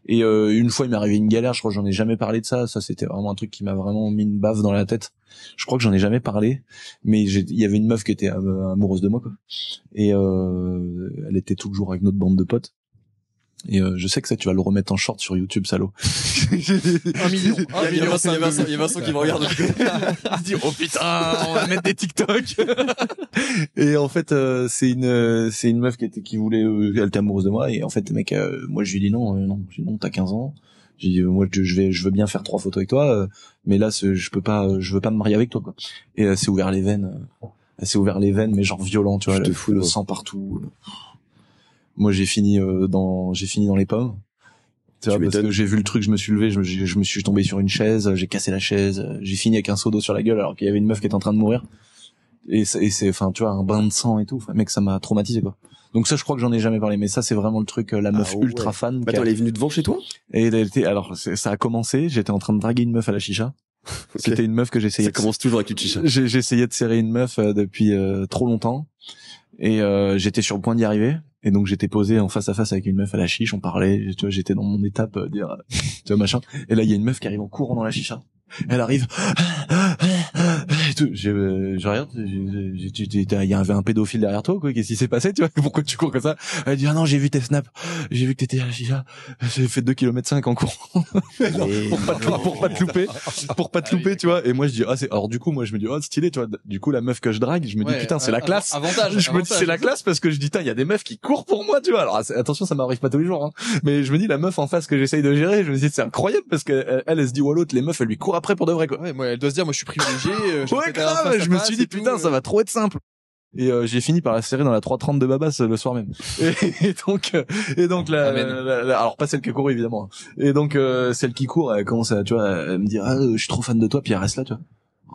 et euh, une fois il m'est arrivé une galère je crois que j'en ai jamais parlé de ça ça c'était vraiment un truc qui m'a vraiment mis une baffe dans la tête je crois que j'en ai jamais parlé mais il y avait une meuf qui était amoureuse de moi quoi et euh, elle était toujours avec notre bande de potes et euh, je sais que ça, tu vas le remettre en short sur YouTube, salaud. un million. il, y a Vincent, il, qui me regarde. Il se dit, oh putain, on va mettre des TikTok. et en fait, euh, c'est une, euh, c'est une meuf qui était, qui voulait, euh, elle était amoureuse de moi. Et en fait, mec, moi, je lui dis non, non, je dis non, t'as 15 ans. J'ai dit, moi, je vais, je veux bien faire trois photos avec toi, mais là, je peux pas, je veux pas me marier avec toi, quoi. Et c'est ouvert les veines. Elle s'est ouvert les veines, mais genre violent, tu vois. Je te fous le sang partout. Moi, j'ai fini euh, dans j'ai fini dans les pommes. Tu vois, parce que j'ai vu le truc, je me suis levé, je me, je me suis tombé sur une chaise, j'ai cassé la chaise, j'ai fini avec un seau d'eau sur la gueule alors qu'il y avait une meuf qui était en train de mourir. Et c'est, enfin, tu vois, un bain de sang et tout. mec, ça m'a traumatisé quoi. Donc ça, je crois que j'en ai jamais parlé, mais ça, c'est vraiment le truc, euh, la ah meuf ultra fan. Bah, attends, elle est venue devant chez toi Et elle était, alors ça a commencé. J'étais en train de draguer une meuf à la chicha. C'était une meuf que j'essayais. Ça commence toujours avec une chicha. J'essayais de serrer une meuf euh, depuis trop longtemps et j'étais sur le point d'y arriver et donc j'étais posé en face à face avec une meuf à la chiche, on parlait, tu vois, j'étais dans mon étape euh, dire euh, tu vois machin. Et là il y a une meuf qui arrive en courant dans la chicha. Hein. Elle arrive j'ai je, je regarde, il y avait un pédophile derrière toi, quoi. Qu'est-ce qui s'est passé, tu vois Pourquoi tu cours comme ça Elle dit ah non, j'ai vu tes snaps, j'ai vu que t'étais là, j'ai fait 2 km 5 en courant pour, pas te, pour pas te louper, pour pas te louper, ah tu vois. Et moi je dis ah c'est, alors du coup moi je me dis oh stylé, tu vois. Du coup la meuf que je drague, je me dis putain c'est la classe. Avantage. Je me dis c'est la classe parce que je dis putain il y a des meufs qui courent pour moi, tu vois. Alors attention ça m'arrive pas tous les jours, hein. mais je me dis la meuf en face que j'essaye de gérer, je me dis c'est incroyable parce que elle, se dit ou oh, les meufs elles lui courent après pour de vrai quoi. elle doit se dire moi je suis privilégié. Euh, je me suis dit, putain, ça euh. va trop être simple. Et euh, j'ai fini par la serrer dans la 3.30 de Babas euh, le soir même. Et, donc, et donc ah, la, alors pas celle qui court évidemment. Hein. Et donc celle qui court, elle commence à, tu vois, elle me dire, ah, je suis trop fan de toi, puis elle reste là, tu vois.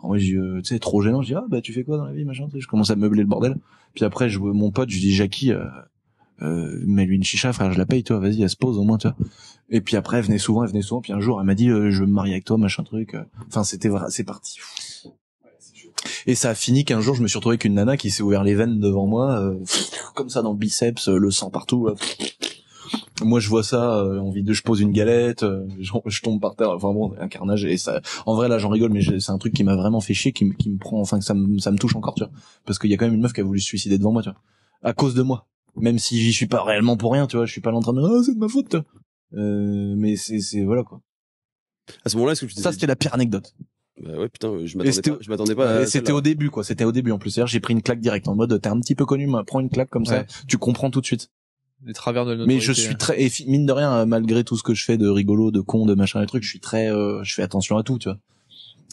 moi, je, tu sais, trop gênant, je dis, ah bah tu fais quoi dans la vie, machin, je commence à meubler le bordel. Puis après, je mon pote, je dis, Jackie, euh, mets-lui une chicha, frère, je la paye, toi, vas-y, elle se pose au moins, tu vois. Et puis après, elle venait souvent, elle venait souvent, puis un jour, elle m'a dit, je veux me marier avec toi, machin truc. Enfin, c'était vrai, c'est parti. Et ça a fini qu'un jour, je me suis retrouvé avec une nana qui s'est ouvert les veines devant moi, euh, comme ça dans le biceps, euh, le sang partout. Euh. Moi, je vois ça, envie de, je pose une galette, je, tombe par terre, enfin bon, un carnage. Et ça, en vrai, là, j'en rigole, mais c'est un truc qui m'a vraiment fait chier, qui, qui me prend, enfin, que ça me, ça me touche encore, tu vois. Parce qu'il y a quand même une meuf qui a voulu se suicider devant moi, tu vois. À cause de moi. Même si j'y suis pas réellement pour rien, tu vois, je suis pas là en train de, oh, c'est de ma faute, euh, mais c'est, c'est, voilà, quoi. À ce moment-là, est-ce que tu Ça, c'était la pire anecdote. Bah ouais, putain, je m'attendais pas, je m'attendais pas C'était au début, quoi. C'était au début, en plus. J'ai pris une claque directe en mode, t'es un petit peu connu, prends une claque comme ça. Tu comprends tout de suite. Les travers de Mais je suis hein. très, et mine de rien, malgré tout ce que je fais de rigolo, de con, de machin et trucs je suis très, euh, je fais attention à tout, tu vois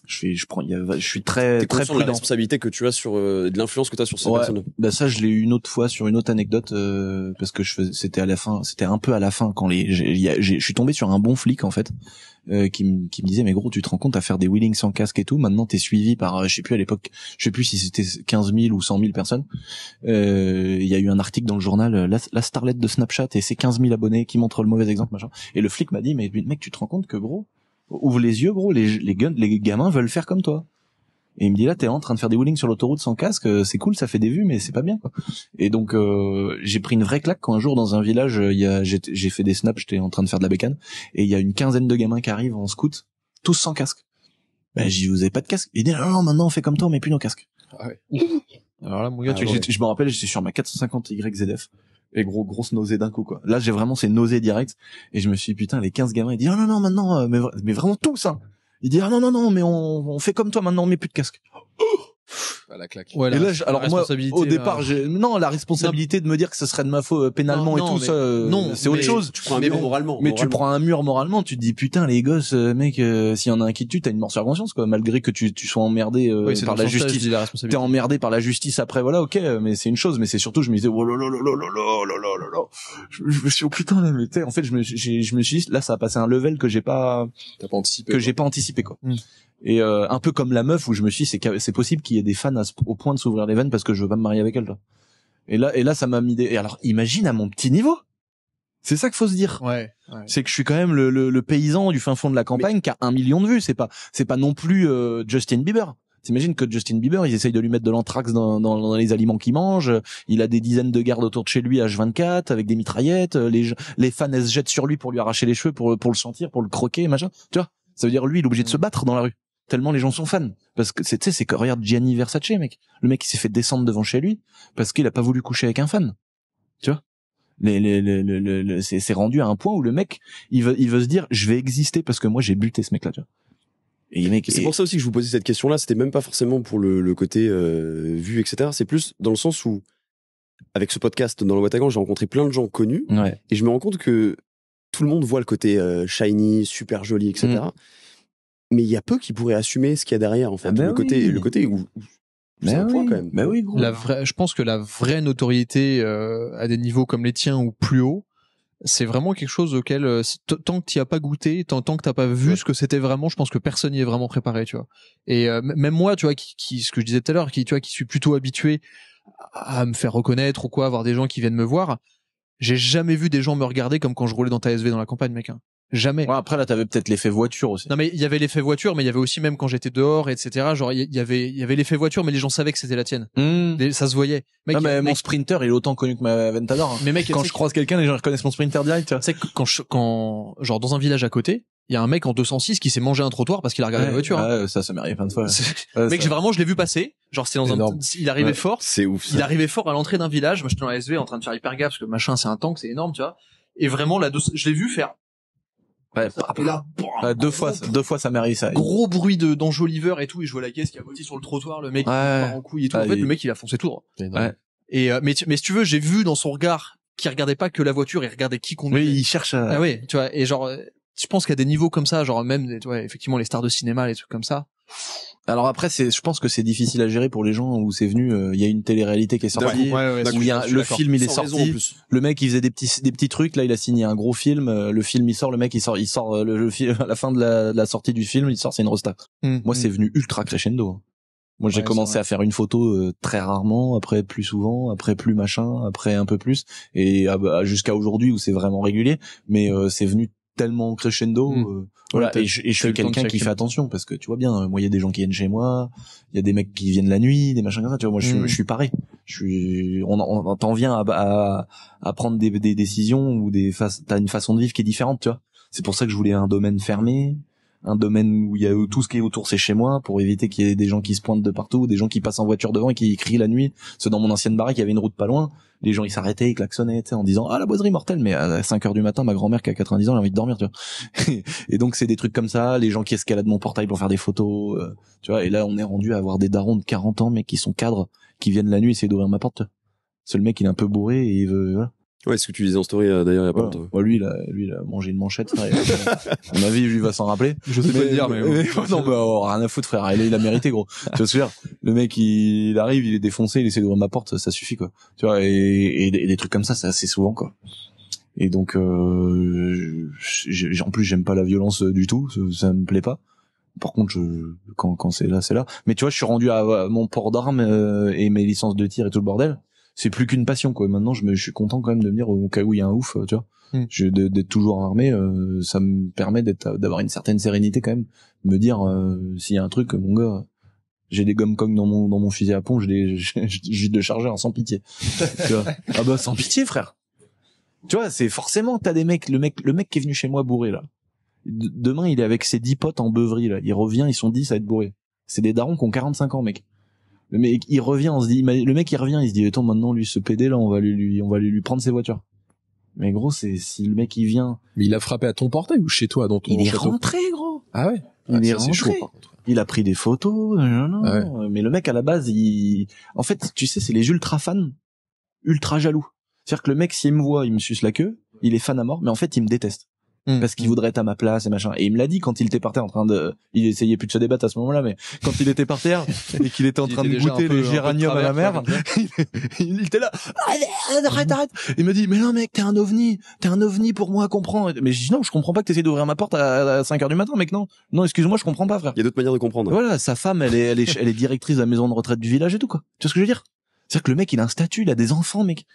je suis je prends je suis très très prudent. de la responsabilité que tu as sur euh, de l'influence que tu as sur ces personnes. Bah ça je l'ai eu une autre fois sur une autre anecdote euh, parce que je c'était à la fin, c'était un peu à la fin quand les je suis tombé sur un bon flic en fait. Euh, qui, me, qui me disait mais gros tu te rends compte à faire des wheelings sans casque et tout maintenant t'es suivi par je sais plus à l'époque je sais plus si c'était 15 000 ou 100 000 personnes il y a eu un article dans le journal la, la starlette de Snapchat et ses 15 000 abonnés qui montrent le mauvais exemple machin et le flic m'a dit mais mec tu te rends compte que gros ouvre les yeux, gros, les, les, les gamins veulent faire comme toi. Et il me dit là, t'es en train de faire des wheelings sur l'autoroute sans casque, euh, c'est cool, ça fait des vues, mais c'est pas bien. Quoi. Et donc euh, j'ai pris une vraie claque quand un jour dans un village, euh, j'ai fait des snaps, j'étais en train de faire de la bécane, et il y a une quinzaine de gamins qui arrivent en scout, tous sans casque. Ben j'y vous avez pas de casque. Et il dit non, non, maintenant on fait comme toi, on met plus nos casques. Ah ouais. Alors là, mon ah je me rappelle, j'étais sur ma 450 YZF et grosse nausée d'un coup quoi. Là j'ai vraiment ces nausées directes et je me suis dit, putain les 15 gamins ils disent ah non non maintenant euh, mais, mais vraiment tous hein. Ils disent ah non non non mais on, fait comme toi maintenant on met plus de casque. Oh à la claque. et là, alors moi, au départ, j'ai non la responsabilité de me dire que ce serait de ma faute euh, pénalement et tout ça. Euh, non, c'est autre chose. Tu prends un mur moralement. Mais tu prends un mur moralement, tu te dis putain les gosses, euh, mec, s'il y en a un qui te tue, t'as une mort sur conscience quoi. Malgré que tu tu sois emmerdé euh, oui, par la justice, t'es emmerdé par la justice après voilà, ok, mais c'est une chose. Mais c'est surtout, je me disais, oh là là là là là là là là je me suis oh putain mais en fait, je me je me suis là, ça a passé un level que j'ai pas, anticipé, que j'ai pas anticipé quoi. Hmm. Et euh, un peu comme la meuf où je me suis dit, c'est possible qu'il y ait des fans au point de s'ouvrir les veines parce que je veux pas me marier avec elle. Là. Et là, et là, ça m'a mis des. Et alors, imagine à mon petit niveau. C'est ça qu'il faut se dire. Ouais, C'est que je suis quand même le, le, paysan du fin fond de la campagne qui a un million de vues. C'est pas, c'est pas non plus euh, Justin Bieber. T'imagines que Justin Bieber, ils essaye de lui mettre de l'anthrax dans, dans, dans, les aliments qu'il mange. Il a des dizaines de gardes autour de chez lui, H24, avec des mitraillettes. Les, les fans, elles se jettent sur lui pour lui arracher les cheveux, pour, pour le sentir, pour le croquer, machin. Tu vois Ça veut dire, lui, il est obligé de se battre dans la rue tellement les gens sont fans. Parce que tu sais, c'est que regarde Gianni Versace, mec. Le mec, il s'est fait descendre devant chez lui parce qu'il a pas voulu coucher avec un fan. Tu vois? Les, les, c'est, c'est rendu à un point où le mec, il veut, il veut se dire, je vais exister parce que moi, j'ai buté ce mec-là, tu vois. Et c'est pour ça aussi que je vous posais cette question-là. C'était même pas forcément pour le, côté euh, vu, etc. C'est plus dans le sens où, avec ce podcast dans le Watagan, j'ai rencontré plein de gens connus et je me rends compte que tout le monde voit le côté euh, shiny, super joli, etc mais il y a peu qui pourraient assumer ce qu'il y a derrière, en fait. Ah, ben le, côté, le côté où. un ben point quand même. Ben oui, La vraie, je pense que la vraie notoriété euh, à des niveaux comme les tiens ou plus haut, c'est vraiment quelque chose auquel euh, tant que tu as pas goûté, tant, que que t'as pas vu ce que c'était vraiment, je pense que personne n'y est vraiment préparé, tu vois. Et euh, même moi, tu vois, qui, ce que je disais tout à l'heure, qui tu vois, qui suis plutôt habitué à me faire reconnaître ou quoi, avoir des gens qui viennent me voir, j'ai jamais vu des gens me regarder comme quand je roulais dans ta SV dans la campagne, mec. Hein. Jamais. Ouais, après là, t'avais peut-être l'effet voiture aussi. Non mais il y avait l'effet voiture, mais il y avait aussi même quand j'étais dehors, etc. Genre il y, avait il y avait l'effet voiture, mais les gens savaient que c'était la tienne. Hmm. ça se voyait. mon sprinter, il est autant connu que ma Ventador hein. Mais mec, quand je croise quelqu'un, les gens reconnaissent mon sprinter direct. Tu sais quand quand genre dans un village à côté, il y a un mec en 206 qui s'est mangé un trottoir parce qu'il a regardé la voiture. Hein. Ah ouais, ça, ça m'est arrivé plein de fois. mec, vraiment, je l'ai vu passer. Genre, c'était dans un, il arrivait fort. C'est ouf. Il arrivait fort à l'entrée d'un village. Moi, j'étais la SV en train de faire hyper gaffe parce que machin, c'est un tank, c'est énorme, tu vois. Et vraiment, là, je l'ai vu faire deux fois, deux fois ça m'arrive ça. Gros bruit de oliver et tout, et je vois la caisse qui a botté sur le trottoir, le mec part en couille et tout. en ah, fait, le mec il a foncé tout. Et euh, mais mais si tu veux, j'ai vu dans son regard qu'il regardait pas que la voiture, il regardait qui conduit Oui, il cherche. Ah oui, tu vois. Et genre, euh, je pense qu'à des niveaux comme ça, genre même, tu effectivement les stars de cinéma, les trucs comme ça. Alors après, c'est, je pense que c'est difficile à gérer pour les gens où c'est venu. Euh, il y a une télé-réalité qui est sortie. le film, il est sorti. Le mec, il faisait des petits, des petits trucs. Là, il a signé un gros film. Euh, le film, il sort. Le mec, il sort, il sort euh, le, film à la fin de la, sortie du film, il sort. C'est une resta. Hmm. Moi, c'est venu ultra crescendo. Hein. Moi, j'ai commencé à faire une photo très rarement, après plus souvent, après plus machin, après un peu plus, et ah, bah, jusqu'à aujourd'hui où c'est vraiment régulier. Mais c'est venu tellement crescendo. Hmm. Euh, voilà, et je, suis quelqu'un qui fait attention parce que tu vois bien, hein, moi il y a des gens qui viennent chez moi, il y a des mecs qui viennent la nuit, des machins comme ça. Tu vois, moi je, hmm. je suis paré. Je suis, on, on t'en vient à, à, prendre des, des décisions ou des t'as une façon de vivre qui est différente, tu vois. C'est pour ça que je voulais un domaine fermé un domaine où il y a tout ce qui est autour c'est chez moi pour éviter qu'il y ait des gens qui se pointent de partout, des gens qui passent en voiture devant et qui crient la nuit. C'est dans mon ancienne baraque, il y avait une route pas loin. Les gens ils s'arrêtaient, ils klaxonnaient en disant ah la boiserie mortelle mais à 5 heures du matin ma grand-mère qui a 90 ans elle a envie de dormir tu vois. et donc c'est des trucs comme ça, les gens qui escaladent mon portail pour faire des photos euh, tu vois et là on est rendu à avoir des darons de 40 ans mais qui sont cadres qui viennent la nuit essayer d'ouvrir ma porte. C'est le mec il est un peu bourré et il veut Ouais, ce que tu disais en story euh, d'ailleurs il y a pas longtemps. Ouais, lui, lui, il a mangé une manchette, frère. Euh, mon avis, lui, il va s'en rappeler. Je sais pas dire, mais, non, bah, rien à foutre, frère. Il, il a mérité, gros. tu vois ce dire Le mec, il, arrive, il est défoncé, il essaie d'ouvrir ma porte, ça suffit, quoi. Tu vois, et, et, des trucs comme ça, c'est assez souvent, quoi. Et donc, euh, en plus, j'aime pas la violence euh, du tout, ça, me plaît pas par contre je, quand, quand c'est là c'est là mais tu vois je suis rendu à, mon port d'armes et mes licences de tir et tout le bordel c'est plus qu'une passion quoi. Maintenant, je, me, suis content quand même de venir dire au cas où il y a un ouf, tu vois. Mm. d'être toujours armé, euh, ça me permet d'être, d'avoir une certaine sérénité quand même, me dire euh, s'il y a un truc, mon gars, j'ai des gommes cog dans mon dans mon fusil à pompe, je les juste de charger sans pitié. tu vois. Ah bah sans pitié, frère. Tu vois, c'est forcément t'as des mecs, le mec le mec qui est venu chez moi bourré là. demain, il est avec ses dix potes en beuverie là, il revient, ils sont 10 à être bourrés. C'est des darons qui ont 45 ans, mec mais il revient, on se dit, le mec il revient, il se dit, attends maintenant lui ce PD là, on va lui, on va lui, lui prendre ses voitures. Mais gros, c'est si le mec il vient. Mais il a frappé à ton portail ou chez toi dans ton. Il est rentré, gros. Ah ouais. Il ah, est rentré. Il a pris des photos. Euh, ah euh, mais le mec à la base, il. En fait, tu sais, c'est les ultra fans, ultra jaloux. C'est-à-dire que le mec, s'il me voit, il me suce la queue. Il est fan à mort, mais en fait, il me déteste. Mmh, parce qu'il mmh. voudrait être à ma place et machin. Et il me l'a dit quand il était par terre en train de, il essayait plus de se débattre à ce moment-là, mais quand il était par terre et qu'il était en train de goûter le les à la mer, il était là, ah, arrête, arrête, Il m'a dit, mais non mec, t'es un ovni, t'es un ovni pour moi, comprends. Mais je dis non, je comprends pas que t'essayes d'ouvrir ma porte à 5 heures du matin, mec, non, non, excuse-moi, je comprends pas, frère. Il y a d'autres manières de comprendre. Voilà, sa femme, elle est, elle est, elle est directrice de la maison de retraite du village et tout quoi. Tu vois ce que je veux dire? C'est-à-dire que le mec, il a un statut, il a des enfants, mec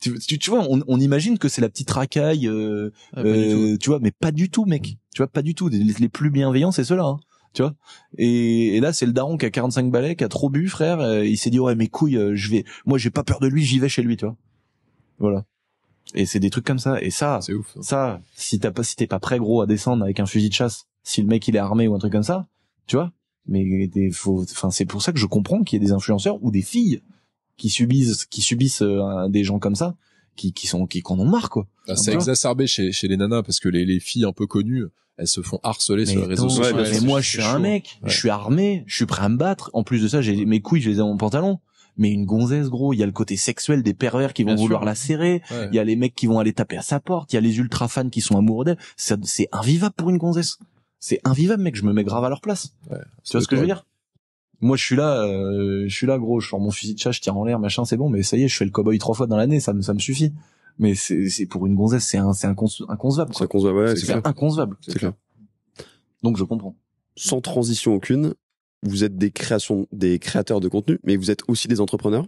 tu, vois, on, imagine que c'est la petite racaille, euh, ah, euh, tu vois, mais pas du tout, mec. Tu vois, pas du tout. Les, plus bienveillants, c'est ceux-là. Hein. tu vois et, et, là c'est le daron qui a 45 balais qui a trop bu frère il s'est dit ouais mes couilles euh, je vais moi j'ai pas peur de lui j'y vais chez lui tu vois voilà et c'est des trucs comme ça et ça c'est ça, si t'as pas t'es pas très gros à descendre avec un fusil de chasse si le mec il est armé ou un truc comme ça tu vois mais faut enfin c'est pour ça que je comprends qu'il y ait des influenceurs ou des filles qui subissent qui subissent euh, des gens comme ça qui qui sont qui qu'on en marre quoi. Ah, c'est exacerbé chez chez les nanas parce que les les filles un peu connues elles se font harceler sur les réseaux sociaux. mais moi je suis un mec, je suis armé, je suis prêt à me battre. En plus de ça, j'ai mes couilles, je les ai dans mon pantalon mais une gonzesse gros il y a le côté sexuel des pervers qui vont vouloir la serrer il y a les mecs qui vont aller taper à sa porte il y a les ultra fans qui sont amoureux d'elle c'est invivable pour une gonzesse c'est invivable mec je me mets grave à leur place tu vois ce que je veux dire moi je suis là euh, je suis là gros je mon fusil de chat je tire en l'air machin c'est bon mais ça y est je fais le cowboy trois fois dans l'année ça me suffit mais c'est pour une gonzesse c'est un c'est inconcevable c'est inconcevable inconcevable c'est clair. donc je comprends sans transition aucune vous êtes des créations des créateurs de contenu mais vous êtes aussi des entrepreneurs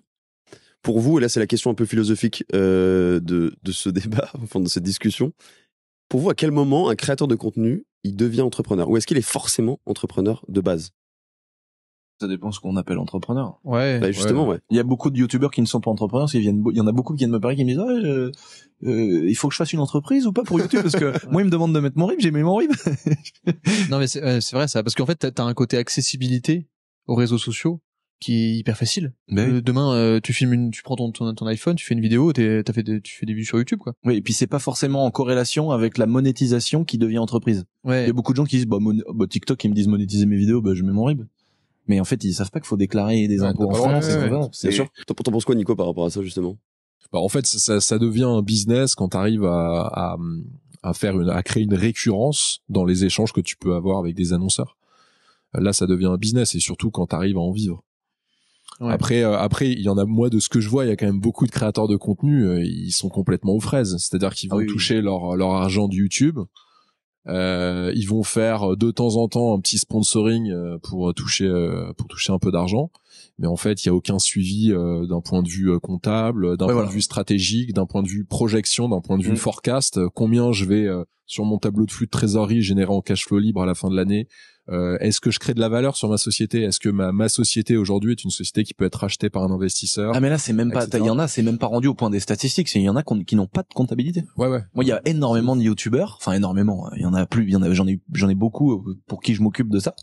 pour vous et là c'est la question un peu philosophique euh, de de ce débat enfin de cette discussion pour vous à quel moment un créateur de contenu il devient entrepreneur ou est-ce qu'il est forcément entrepreneur de base ça dépend ce qu'on appelle entrepreneur. Ouais. Bah justement, ouais. Il y a beaucoup de youtubeurs qui ne sont pas entrepreneurs, viennent, il y en a beaucoup qui viennent me parler, qui me disent, ah, euh, il faut que je fasse une entreprise ou pas pour YouTube, parce que moi, ils me demandent de mettre mon RIB, j'ai mis mon RIB. non, mais c'est, vrai ça, parce qu'en fait, t'as as un côté accessibilité aux réseaux sociaux qui est hyper facile. Bah euh, demain, euh, tu filmes une, tu prends ton, ton, iPhone, tu fais une vidéo, t'as fait des, tu fais des vues sur YouTube, quoi. Oui, et puis c'est pas forcément en corrélation avec la monétisation qui devient entreprise. Ouais. Il y a beaucoup de gens qui disent, bah, bah, TikTok, ils me disent monétiser mes vidéos, bah je mets mon rib mais en fait ils savent pas qu'il faut déclarer des impôts en France. C'est sûr. T'en penses quoi Nico par rapport à ça justement bah, en fait, ça, ça, devient un business quand tu arrives à, à, à, faire une, à créer une récurrence dans les échanges que tu peux avoir avec des annonceurs. Là, ça devient un business et surtout quand tu arrives à en vivre. Après, euh, après, il y en a moi de ce que je vois, il y a quand même beaucoup de créateurs de contenu, euh, ils sont complètement aux fraises. C'est-à-dire qu'ils ah vont toucher leur leur argent de YouTube, euh, ils vont faire euh, de temps en temps un petit sponsoring euh, pour toucher pour toucher un peu d'argent, mais en fait il n'y a aucun suivi d'un point de vue comptable, d'un point de vue stratégique, d'un point de vue projection, d'un point de vue mm. forecast. Combien je vais sur mon tableau de flux de trésorerie générer en cash flow libre à la fin de l'année euh, est-ce que je crée de la valeur sur ma société Est-ce que ma, ma société aujourd'hui est une société qui peut être rachetée par un investisseur Ah mais là c'est même pas, il y en a c'est même pas rendu au point des statistiques, il y en a qui, qui n'ont pas de comptabilité. Ouais ouais. Moi il y a énormément de youtubeurs, enfin énormément, hein. il y en a plus, il y en a, j'en ai j'en ai beaucoup euh, pour qui je m'occupe de ça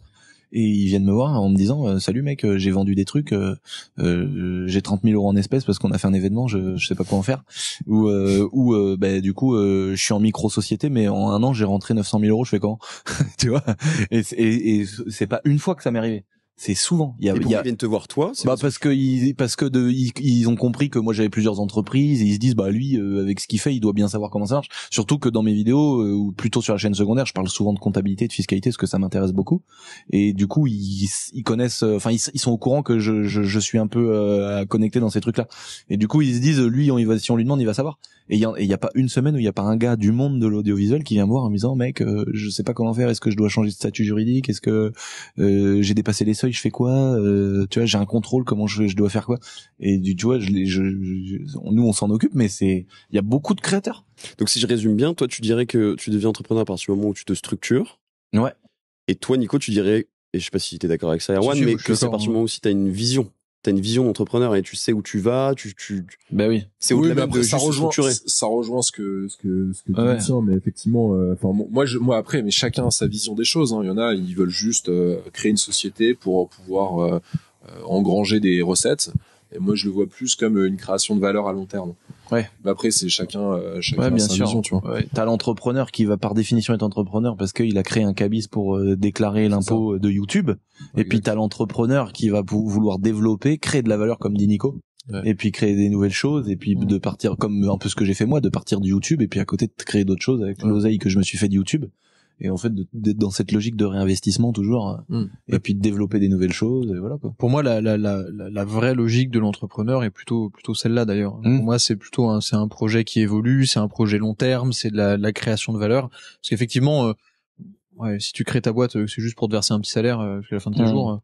et ils viennent me voir en me disant euh, salut mec euh, j'ai vendu des trucs euh, j'ai 30 000 euros en espèces parce qu'on a fait un événement je, sais pas quoi en faire ou bah, du coup je suis en micro société mais en un an j'ai rentré 900 000 euros je fais comment tu vois et c'est pas une fois que ça m'est arrivé c'est souvent. Il y a, ils viennent te voir toi Bah parce que ils, parce que de, ils, ont compris que moi j'avais plusieurs entreprises et ils se disent bah lui euh, avec ce qu'il fait il doit bien savoir comment ça marche. Surtout que dans mes vidéos euh, ou plutôt sur la chaîne secondaire je parle souvent de comptabilité, de fiscalité parce que ça m'intéresse beaucoup et du coup ils, ils connaissent, euh, enfin ils, sont au courant que je, je, suis un peu connecté dans ces trucs là et du coup ils se disent lui on, va, si on lui demande il va savoir et il n'y a, pas une semaine où il n'y a pas un gars du monde de l'audiovisuel qui vient me voir en me disant mec euh, je sais pas comment faire est-ce que je dois changer de statut juridique est-ce que euh, j'ai dépassé les seuils je fais quoi euh, tu vois j'ai un contrôle comment je, je, dois faire quoi et du tu vois nous on s'en occupe mais c'est il y a beaucoup de créateurs donc si je résume bien toi tu dirais que tu deviens entrepreneur à partir du moment où tu te structures ouais et toi Nico tu dirais et je sais pas si tu es d'accord avec ça Erwan mais que c'est à partir du moment où si tu as une vision t'as une vision d'entrepreneur et tu sais où tu vas, tu, tu... Ben oui. C'est ça rejoint, ça rejoint ce que, ce que, tu tiens, mais effectivement, euh, moi, moi après, mais chacun a sa vision des choses, hein. Il y en a, ils veulent juste euh, créer une société pour pouvoir euh, engranger des recettes. Et moi, je le vois plus comme une création de valeur à long terme. Ouais. après, c'est chacun, euh, chacun sa vision, tu vois. T'as l'entrepreneur qui va par définition être entrepreneur parce qu'il a créé un cabis pour euh, déclarer l'impôt euh, de YouTube. et puis t'as l'entrepreneur qui va vouloir développer, créer de la valeur comme dit Nico. Et puis créer des nouvelles choses et puis mm. de partir comme un peu ce que j'ai fait moi, de partir du YouTube et puis à côté de créer d'autres choses avec mm. l'oseille que je me suis fait de YouTube et en fait d'être dans cette logique de réinvestissement toujours euh, hmm. et puis de développer des nouvelles choses et voilà quoi. Pour moi la la la, la vraie logique de l'entrepreneur est plutôt plutôt celle-là d'ailleurs. Hmm. Pour moi c'est plutôt un c'est un projet qui évolue, c'est un projet long terme, c'est de la, la, création de valeur parce qu'effectivement euh, ouais, si tu crées ta boîte euh, c'est juste pour te verser un petit salaire jusqu'à la fin de tes hmm. jours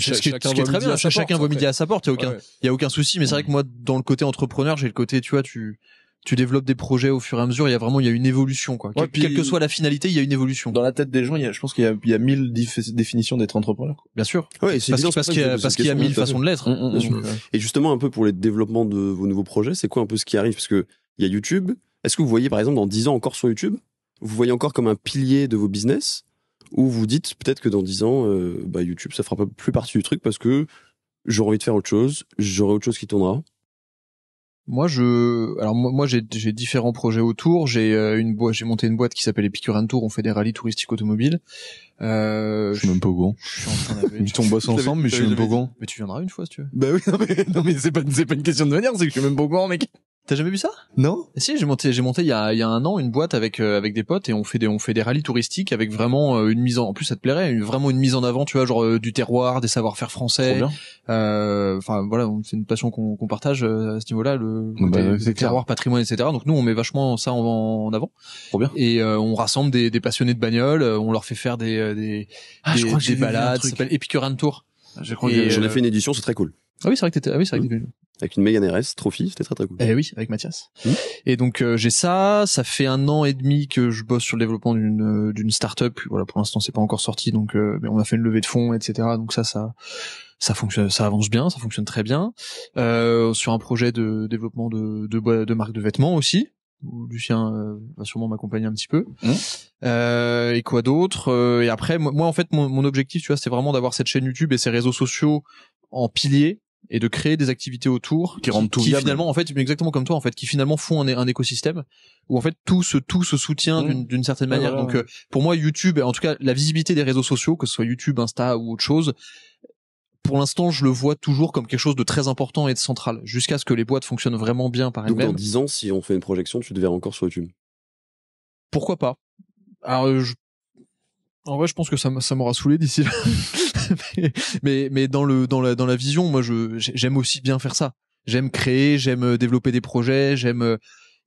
ce qui très bien, chacun voit midi à sa porte, il y a aucun, il y a aucun souci. Mais c'est vrai que moi, dans le côté entrepreneur, j'ai le côté, tu vois, tu, tu développes des projets au fur et à mesure. Il y a vraiment, il y a une évolution, quoi. quelle que soit la finalité, il y a une évolution. Dans la tête des gens, il y a, je pense qu'il y a, mille définitions d'être entrepreneur. Bien sûr. c'est parce, qu'il y a, mille façons de l'être. Hein. Mm, mm, mm. Et justement, un peu pour les développements de vos nouveaux projets, c'est quoi un peu ce qui arrive Parce que il y a YouTube. Est-ce que vous voyez, par exemple, dans dix ans encore sur YouTube, vous voyez encore comme un pilier de vos business, ou vous dites peut-être que dans dix ans, euh, bah, YouTube, ça fera plus partie du truc parce que j'aurai envie de faire autre chose, j'aurai autre chose qui tournera. Moi, je, alors moi, j'ai différents projets autour. J'ai euh, une boîte, j'ai monté une boîte qui s'appelle Epicurean Tour. On fait des rallyes touristiques automobiles. Euh, je suis même pas au on bosse ensemble, mais je suis même pas au Mais tu viendras une fois, si tu veux. Bah oui, non mais, non, mais c'est pas, c'est pas une question de venir, c'est que je suis même pas au mec. T'as jamais vu ça Non. Eh si, j'ai monté, j'ai monté il y, a, un an une boîte avec euh, avec des potes et on fait des on fait des rallyes touristiques avec vraiment euh, une mise en, plus ça te plairait vraiment une mise en avant tu vois genre euh, du terroir des savoir-faire français. Enfin voilà c'est une passion qu'on partage à ce niveau-là le, bah, le patrimoine etc. Donc nous on met vachement ça en, avant. bien. Et on rassemble des, des passionnés de bagnole, on leur fait faire des des, ah, des, balades. Ça s'appelle Epicurean Tour. Ah, j'en ai fait une édition, c'est très cool. Ah oui, c'est vrai que ah Avec une Megan RS, Trophy, c'était très très cool. Eh oui, avec Mathias. Mmh. Et donc euh, j'ai ça, ça fait un an et demi que je bosse sur le développement d'une euh, start-up Voilà, pour l'instant c'est pas encore sorti, donc euh, mais on a fait une levée de fonds, etc. Donc ça, ça ça fonctionne, ça avance bien, ça fonctionne très bien. sur un projet de développement de de, de marque de vêtements aussi, Lucien va sûrement m'accompagner un petit peu. Mmh. et quoi d'autre Et après, moi, en fait, mon, mon objectif, tu vois, c'est vraiment d'avoir cette chaîne YouTube et ces réseaux sociaux en pilier et de créer des activités autour qui, tout finalement en fait exactement comme toi en fait qui finalement font un, écosystème où en fait tout se tout se soutient mmh. d'une certaine manière. Donc euh, pour moi YouTube en tout cas la visibilité des réseaux sociaux que ce soit YouTube, Insta ou autre chose pour l'instant, je le vois toujours comme quelque chose de très important et de central, jusqu'à ce que les boîtes fonctionnent vraiment bien par elles-mêmes. Donc, dans ans, si on fait une projection, tu te verras encore sur YouTube Pourquoi pas Alors, je... en vrai, je pense que ça m'aura saoulé d'ici là. mais, mais, dans le dans la dans la vision, moi je j'aime aussi bien faire ça. J'aime créer, j'aime euh, développer des projets, j'aime euh,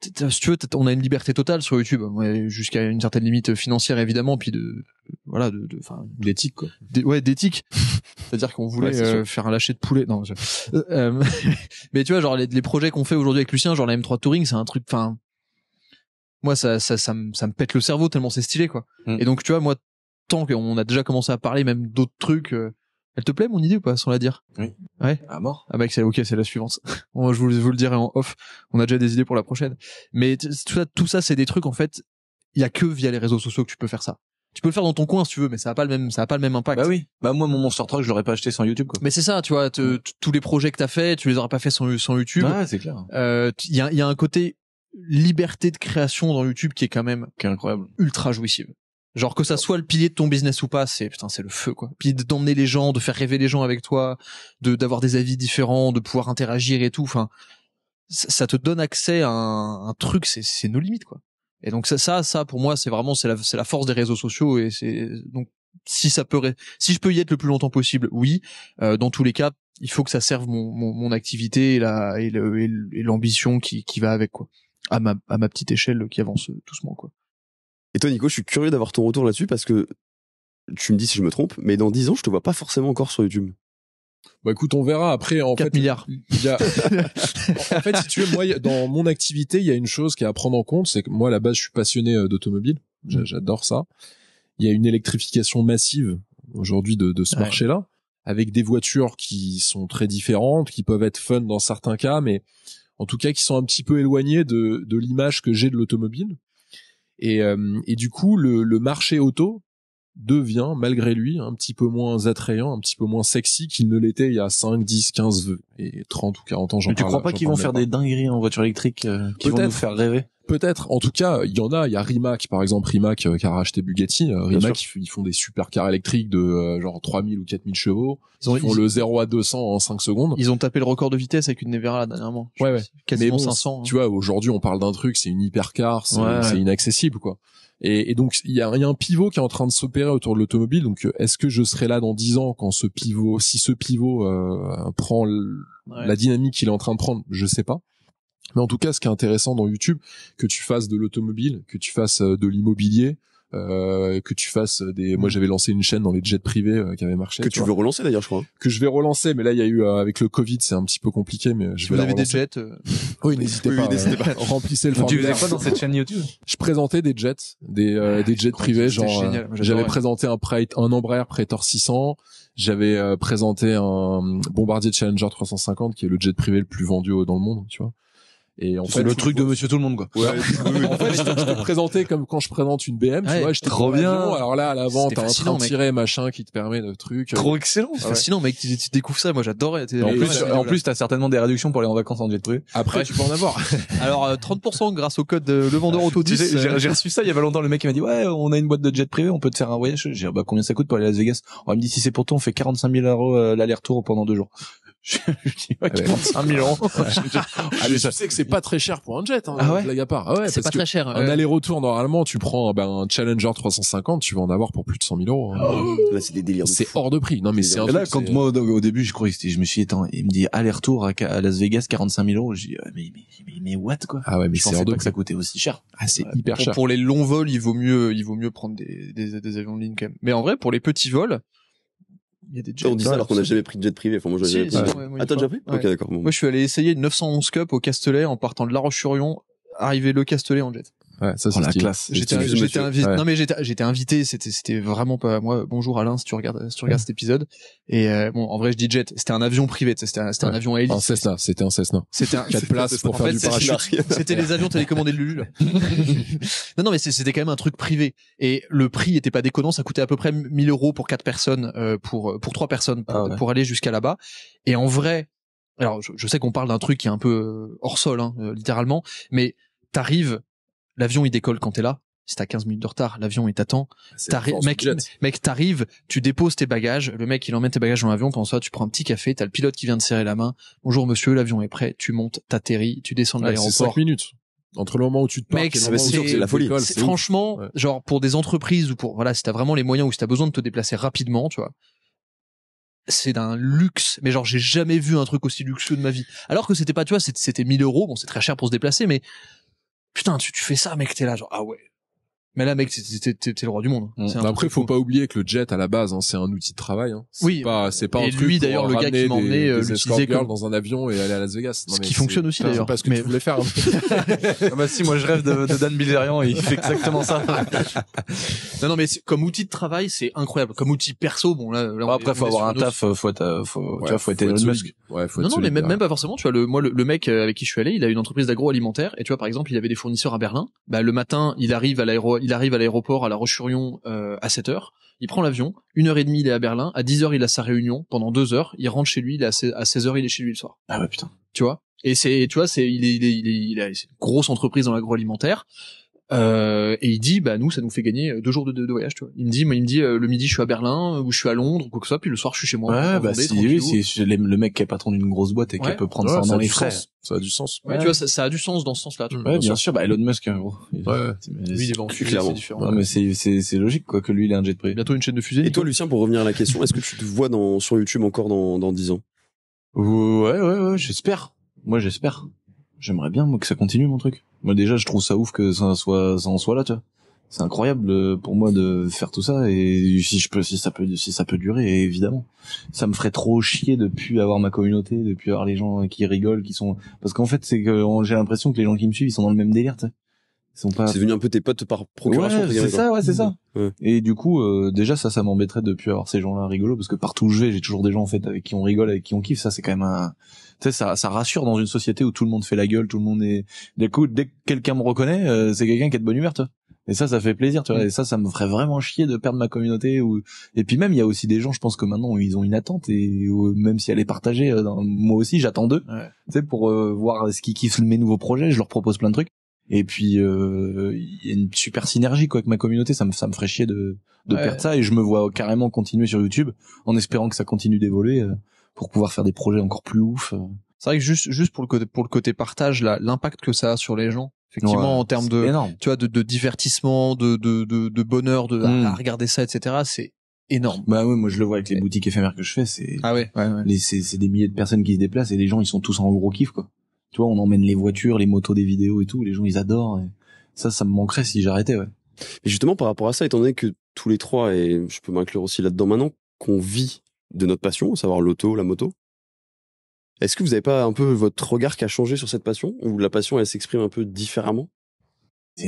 si tu veux, on a une liberté totale sur YouTube, jusqu'à une certaine limite financière évidemment, puis de voilà, de, enfin d'éthique quoi. ouais, d'éthique. C'est-à-dire qu'on voulait euh, faire un lâcher de poulet. Non, mais tu vois, genre les, projets qu'on fait aujourd'hui avec Lucien, genre la M3 Touring, c'est un truc. Enfin, moi ça ça ça, ça, ça me pète le cerveau tellement c'est stylé quoi. Mm. Et donc tu vois, moi tant qu'on a déjà commencé à parler même d'autres trucs. Euh, elle te plaît mon idée ou pas, sans la dire Oui. Ouais. À mort. Ah mec, c'est ok, c'est la suivante. je vous, le dirai en off. On a déjà des idées pour la prochaine. Mais tout ça, tout ça, c'est des trucs en fait. Il y a que via les réseaux sociaux que tu peux faire ça. Tu peux le faire dans ton coin si tu veux, mais ça a pas le même, ça a pas le même impact. Bah oui. Bah moi mon Monster Truck, je l'aurais pas acheté sans YouTube quoi. Mais c'est ça, tu vois, tous les projets que t'as fait, tu les aurais pas fait sans, YouTube. Ah c'est clair. Euh, il y, a, un côté liberté de création dans YouTube qui est quand même qui est incroyable, ultra jouissive. Genre que ça soit le pilier de ton business ou pas, c'est putain c'est le feu quoi. Puis d'emmener les gens, de faire rêver les gens avec toi, de d'avoir des avis différents, de pouvoir interagir et tout. Enfin, ça te donne accès à un, truc, c'est c'est nos limites quoi. Et donc ça ça pour moi c'est vraiment c'est la c'est la force des réseaux sociaux et c'est donc si ça peut si je peux y être le plus longtemps possible, oui. Euh, dans tous les cas, il faut que ça serve mon mon, activité et la et l'ambition qui qui va avec quoi. À ma à ma petite échelle qui avance doucement quoi. Et toi, Nico, je suis curieux d'avoir ton retour là-dessus parce que tu me dis si je me trompe, mais dans 10 ans, je te vois pas forcément encore sur YouTube. Bah écoute, on verra après. En 4 milliards. en fait, si tu veux, moi, dans mon activité, il y a une chose qui est à prendre en compte, c'est que moi, à la base, je suis passionné euh, d'automobile. Mm. J'adore ça. Il y a une électrification massive aujourd'hui de, ce marché-là, avec des voitures qui sont très différentes, qui peuvent être fun dans certains cas, mais en tout cas qui sont un petit peu éloignées de l'image que j'ai de l'automobile. Euh, et, du coup, le, marché auto, devient malgré lui un petit peu moins attrayant, un petit peu moins sexy qu'il ne l'était il y a 5, 10, 15 et 30 ou 40 ans. tu ne crois pas qu'ils vont faire des dingueries en voiture électrique euh, qui vont nous faire rêver Peut-être. En tout cas, il y en a. Il y a Rimac, par exemple, Rimac euh, qui a racheté Bugatti. Euh, Rimac, ils, font des supercars électriques de euh, genre 3000 ou 4000 chevaux. Ils, font le 0 à 200 en 5 secondes. Ils ont tapé le record de vitesse avec une Nevera dernièrement. Ouais, ouais. 500. Hein. Tu vois, aujourd'hui, on parle d'un truc, c'est une hypercar, c'est inaccessible, quoi. Et, donc, il y, a un pivot qui est en train de s'opérer autour de l'automobile. Donc, est-ce que je serai là dans 10 ans quand ce pivot, si ce pivot prend la dynamique qu'il est en train de prendre Je sais pas. Mais en tout cas, ce qui est intéressant dans YouTube, que tu fasses de l'automobile, que tu fasses euh, de l'immobilier, euh, que tu fasses des. Moi, mm. j'avais lancé une chaîne dans les jets privés euh, qui avait marché. Que tu, veux relancer d'ailleurs, je crois. Hein. Que je vais relancer, mais là, il y a eu avec le Covid, c'est un petit peu compliqué, mais je si vous avez des jets. Oui, n'hésitez pas. remplissez le formulaire. Tu faisais quoi dans cette chaîne YouTube Je présentais des jets, des, jets privés, genre. J'avais présenté un un Embraer Praetor 600. J'avais présenté un Bombardier Challenger 350, qui est le jet privé le plus vendu dans le monde, tu vois. Et en fait, le truc de Monsieur Tout le Monde quoi. Ouais, en fait, je te, présentais comme quand je présente une BM, tu vois, je trop bien. Alors là, à l'avant, t'as un petit tiré machin qui te permet de truc euh, Trop excellent, ah Sinon, fascinant, mec. Tu, découvres ça, moi j'adorais. En plus, en plus, t'as certainement des réductions pour aller en vacances en hein, jet privé. Après, tu peux en avoir. Alors, 30% euh, grâce au code euh, de le vendeur auto 10. J'ai reçu ça il y a pas longtemps. Le mec il m'a dit ouais, on a une boîte de jet privé, on peut te faire un voyage. J'ai dit bah combien ça coûte pour aller à Las Vegas. On oh, me dit si c'est pour toi, on fait 45 000 euros l'aller-retour pendant deux jours. Je dis ouais, 45 000 euros. Ah, que c'est pas très cher pour un jet. Hein, ah ouais. Ah ouais, c'est pas très cher. Un euh. aller-retour normalement, tu prends ben, un Challenger 350, tu vas en avoir pour plus de 100 000 euros. Hein. Oh. là, c'est des délires. c'est hors de prix. Non mais c'est. Là, quand moi au début, je croyais, je me suis éteint. Il me dit aller-retour à Las Vegas 45 000 euros. Je dis mais mais mais what quoi. Ah ouais, mais c'est hors de prix. que ça coûtait aussi cher. Ah c'est hyper cher. Pour les longs vols, il vaut mieux il vaut mieux prendre des des avions de ligne quand même. Mais en vrai, pour les petits vols. On dit ça alors qu'on n'a jamais pris de jet privé. Enfin, moi, je si, pris. ah, t'as déjà pris? Ok, d'accord. Moi, je suis allé essayer une 911 Cup au Castellet en partant de La Roche-sur-Yon, arriver le Castellet en jet. Ouais, ça c'est classe. J'étais invité. Non mais j'étais invité. C'était c'était vraiment pas moi. Bonjour Alain, si tu regardes si tu regardes cet épisode. Et euh, bon, en vrai, je dis jet. C'était un avion privé. C'était un, un avion à hélice. En Cessna. C'était un Cessna. C'était un quatre places pour en faire du parachute. C'était les avions télécommandés de Lulu. non non mais c'était quand même un truc privé. Et le prix était pas déconnant. Ça coûtait à peu près 1000 euros pour quatre personnes, euh, pour pour trois personnes ah pour, aller jusqu'à là-bas. Et en vrai, alors je, sais qu'on parle d'un truc qui est un peu euh, hors sol, hein, littéralement, mais t'arrives l'avion il décolle quand t'es là. Si t'as 15 minutes de retard, l'avion il t'attend. Mec, mec t'arrives, tu déposes tes bagages, le mec il emmène tes bagages dans l'avion, pendant ça tu prends un petit café, t'as le pilote qui vient de serrer la main. Bonjour monsieur, l'avion est prêt, tu montes, t'atterris, tu descends de l'aéroport. C'est 5 minutes entre le moment où tu te parles c'est la folie. C'est franchement, genre pour des entreprises ou pour voilà, si t'as vraiment les moyens ou si t'as besoin de te déplacer rapidement, tu vois. C'est d'un luxe, mais genre j'ai jamais vu un truc aussi luxueux de ma vie. Alors que c'était pas, tu vois, c'était 1000 euros, bon c'est très cher pour se déplacer, mais putain, tu, fais ça, mec, t'es là, genre, ah ouais, mais là, mec, c'est le roi du monde. Mmh. Après, faut pas oublier que le jet à la base, hein, c'est un outil de travail. Hein. Oui. Pas, c'est pas. un truc lui d'ailleurs, le gars qui m'a euh, comme dans un avion et aller à Las Vegas. ce qui fonctionne aussi d'ailleurs. Parce que mais... tu voulais faire. Hein. Ah bah si, moi je rêve de, Dan Bilzerian et il fait exactement ça. non, non, mais comme outil de travail, c'est incroyable. Comme outil perso, bon là. après, faut avoir un taf, euh, faut être, faut, tu vois, faut être Elon Musk. Non, non, mais même pas forcément. Tu vois, le moi, le mec euh, avec qui je suis allé, il a une entreprise d'agroalimentaire et tu vois, par exemple, il avait des fournisseurs à Berlin. Bah, le matin, il arrive à l'aéro il arrive à l'aéroport à La Roche-sur-Yon euh, à 7 heures. Il prend l'avion, une heure et demie il est à Berlin, à 10 heures il a sa réunion pendant deux heures, il rentre chez lui, à 16, h heures il est chez lui le soir. Ah ouais putain. Tu vois Et c'est tu vois c'est il est il est, il, est, une grosse entreprise dans l'agroalimentaire. Euh, et il dit, bah nous, ça nous fait gagner euh, deux jours de, voyage. Tu vois. Il me dit, il me dit, euh, le midi, je suis à Berlin ou je suis à Londres ou quoi que ce soit, puis le soir, je suis chez moi. Ouais, bah si, oui, le mec qui est patron d'une grosse boîte et qui peut prendre ça dans les frais, ça a du sens. tu vois, ça, a du sens dans ce sens-là. bien, sûr. Bah Elon Musk, hein, gros. Il, Lui, il est C'est c'est c'est logique quoi que lui, il ait un jet de Bientôt une chaîne de fusée. Et toi, Lucien, pour revenir à la question, est-ce que tu te vois dans sur YouTube encore dans dans dix ans Ouais, ouais, ouais. J'espère. Moi, j'espère. J'aimerais bien moi que ça continue mon truc. Moi déjà, je trouve ça ouf que ça soit en soit là, tu vois. C'est incroyable euh, pour moi de faire tout ça et si je peux si ça peut si ça peut durer évidemment. Ça me ferait trop chier de plus avoir ma communauté, de plus avoir les gens qui rigolent, qui sont parce qu'en fait, c'est que j'ai l'impression que les gens qui me suivent, ils sont dans le même délire, sont pas C'est venu un peu tes potes par procuration. Ouais, c'est ça, ouais, c'est ça. Et du coup, euh, déjà ça ça m'embêterait de plus avoir ces gens-là rigolos parce que partout où je vais, j'ai toujours des gens en fait avec qui on rigole, avec qui on kiffe, ça c'est quand même un sais, ça, ça rassure dans une société où tout le monde fait la gueule, tout le monde est. dès que quelqu'un me reconnaît, euh, c'est quelqu'un qui est de bonne humeur, toi. Et ça, ça fait plaisir, tu vois. Mm. Et ça, ça me ferait vraiment chier de perdre ma communauté. Ou... Et puis même, il y a aussi des gens, je pense que maintenant, ils ont une attente et même si elle est partagée, euh, moi aussi, j'attends d'eux. Tu sais, pour euh, voir ce qui kiffent mes nouveaux projets, je leur propose plein de trucs. Et puis, il y a une super synergie quoi avec ma communauté. Ça me, ça me ferait chier de, de perdre ça. Et je me vois carrément continuer sur YouTube en espérant que ça continue d'évoluer pour pouvoir faire des projets encore plus ouf. Euh. C'est vrai que juste juste pour le côté pour le côté partage, l'impact que ça a sur les gens, effectivement en termes de tu vois de, divertissement, de, de, bonheur, de à mm. regarder ça, etc. C'est énorme. Bah oui, moi je le vois avec les boutiques éphémères que je fais, c'est ah ouais, c'est des milliers de personnes qui se déplacent et les gens ils sont tous en gros kiff quoi. Tu vois, on emmène les voitures, les motos des vidéos et tout, les gens ils adorent. ça, ça me manquerait si j'arrêtais. Ouais. justement par rapport à ça, étant donné que tous les trois et je peux m'inclure aussi là-dedans maintenant qu'on vit de notre passion, savoir l'auto, la moto. Est-ce que vous n'avez pas un peu votre regard qui a changé sur cette passion ou la passion elle s'exprime un peu différemment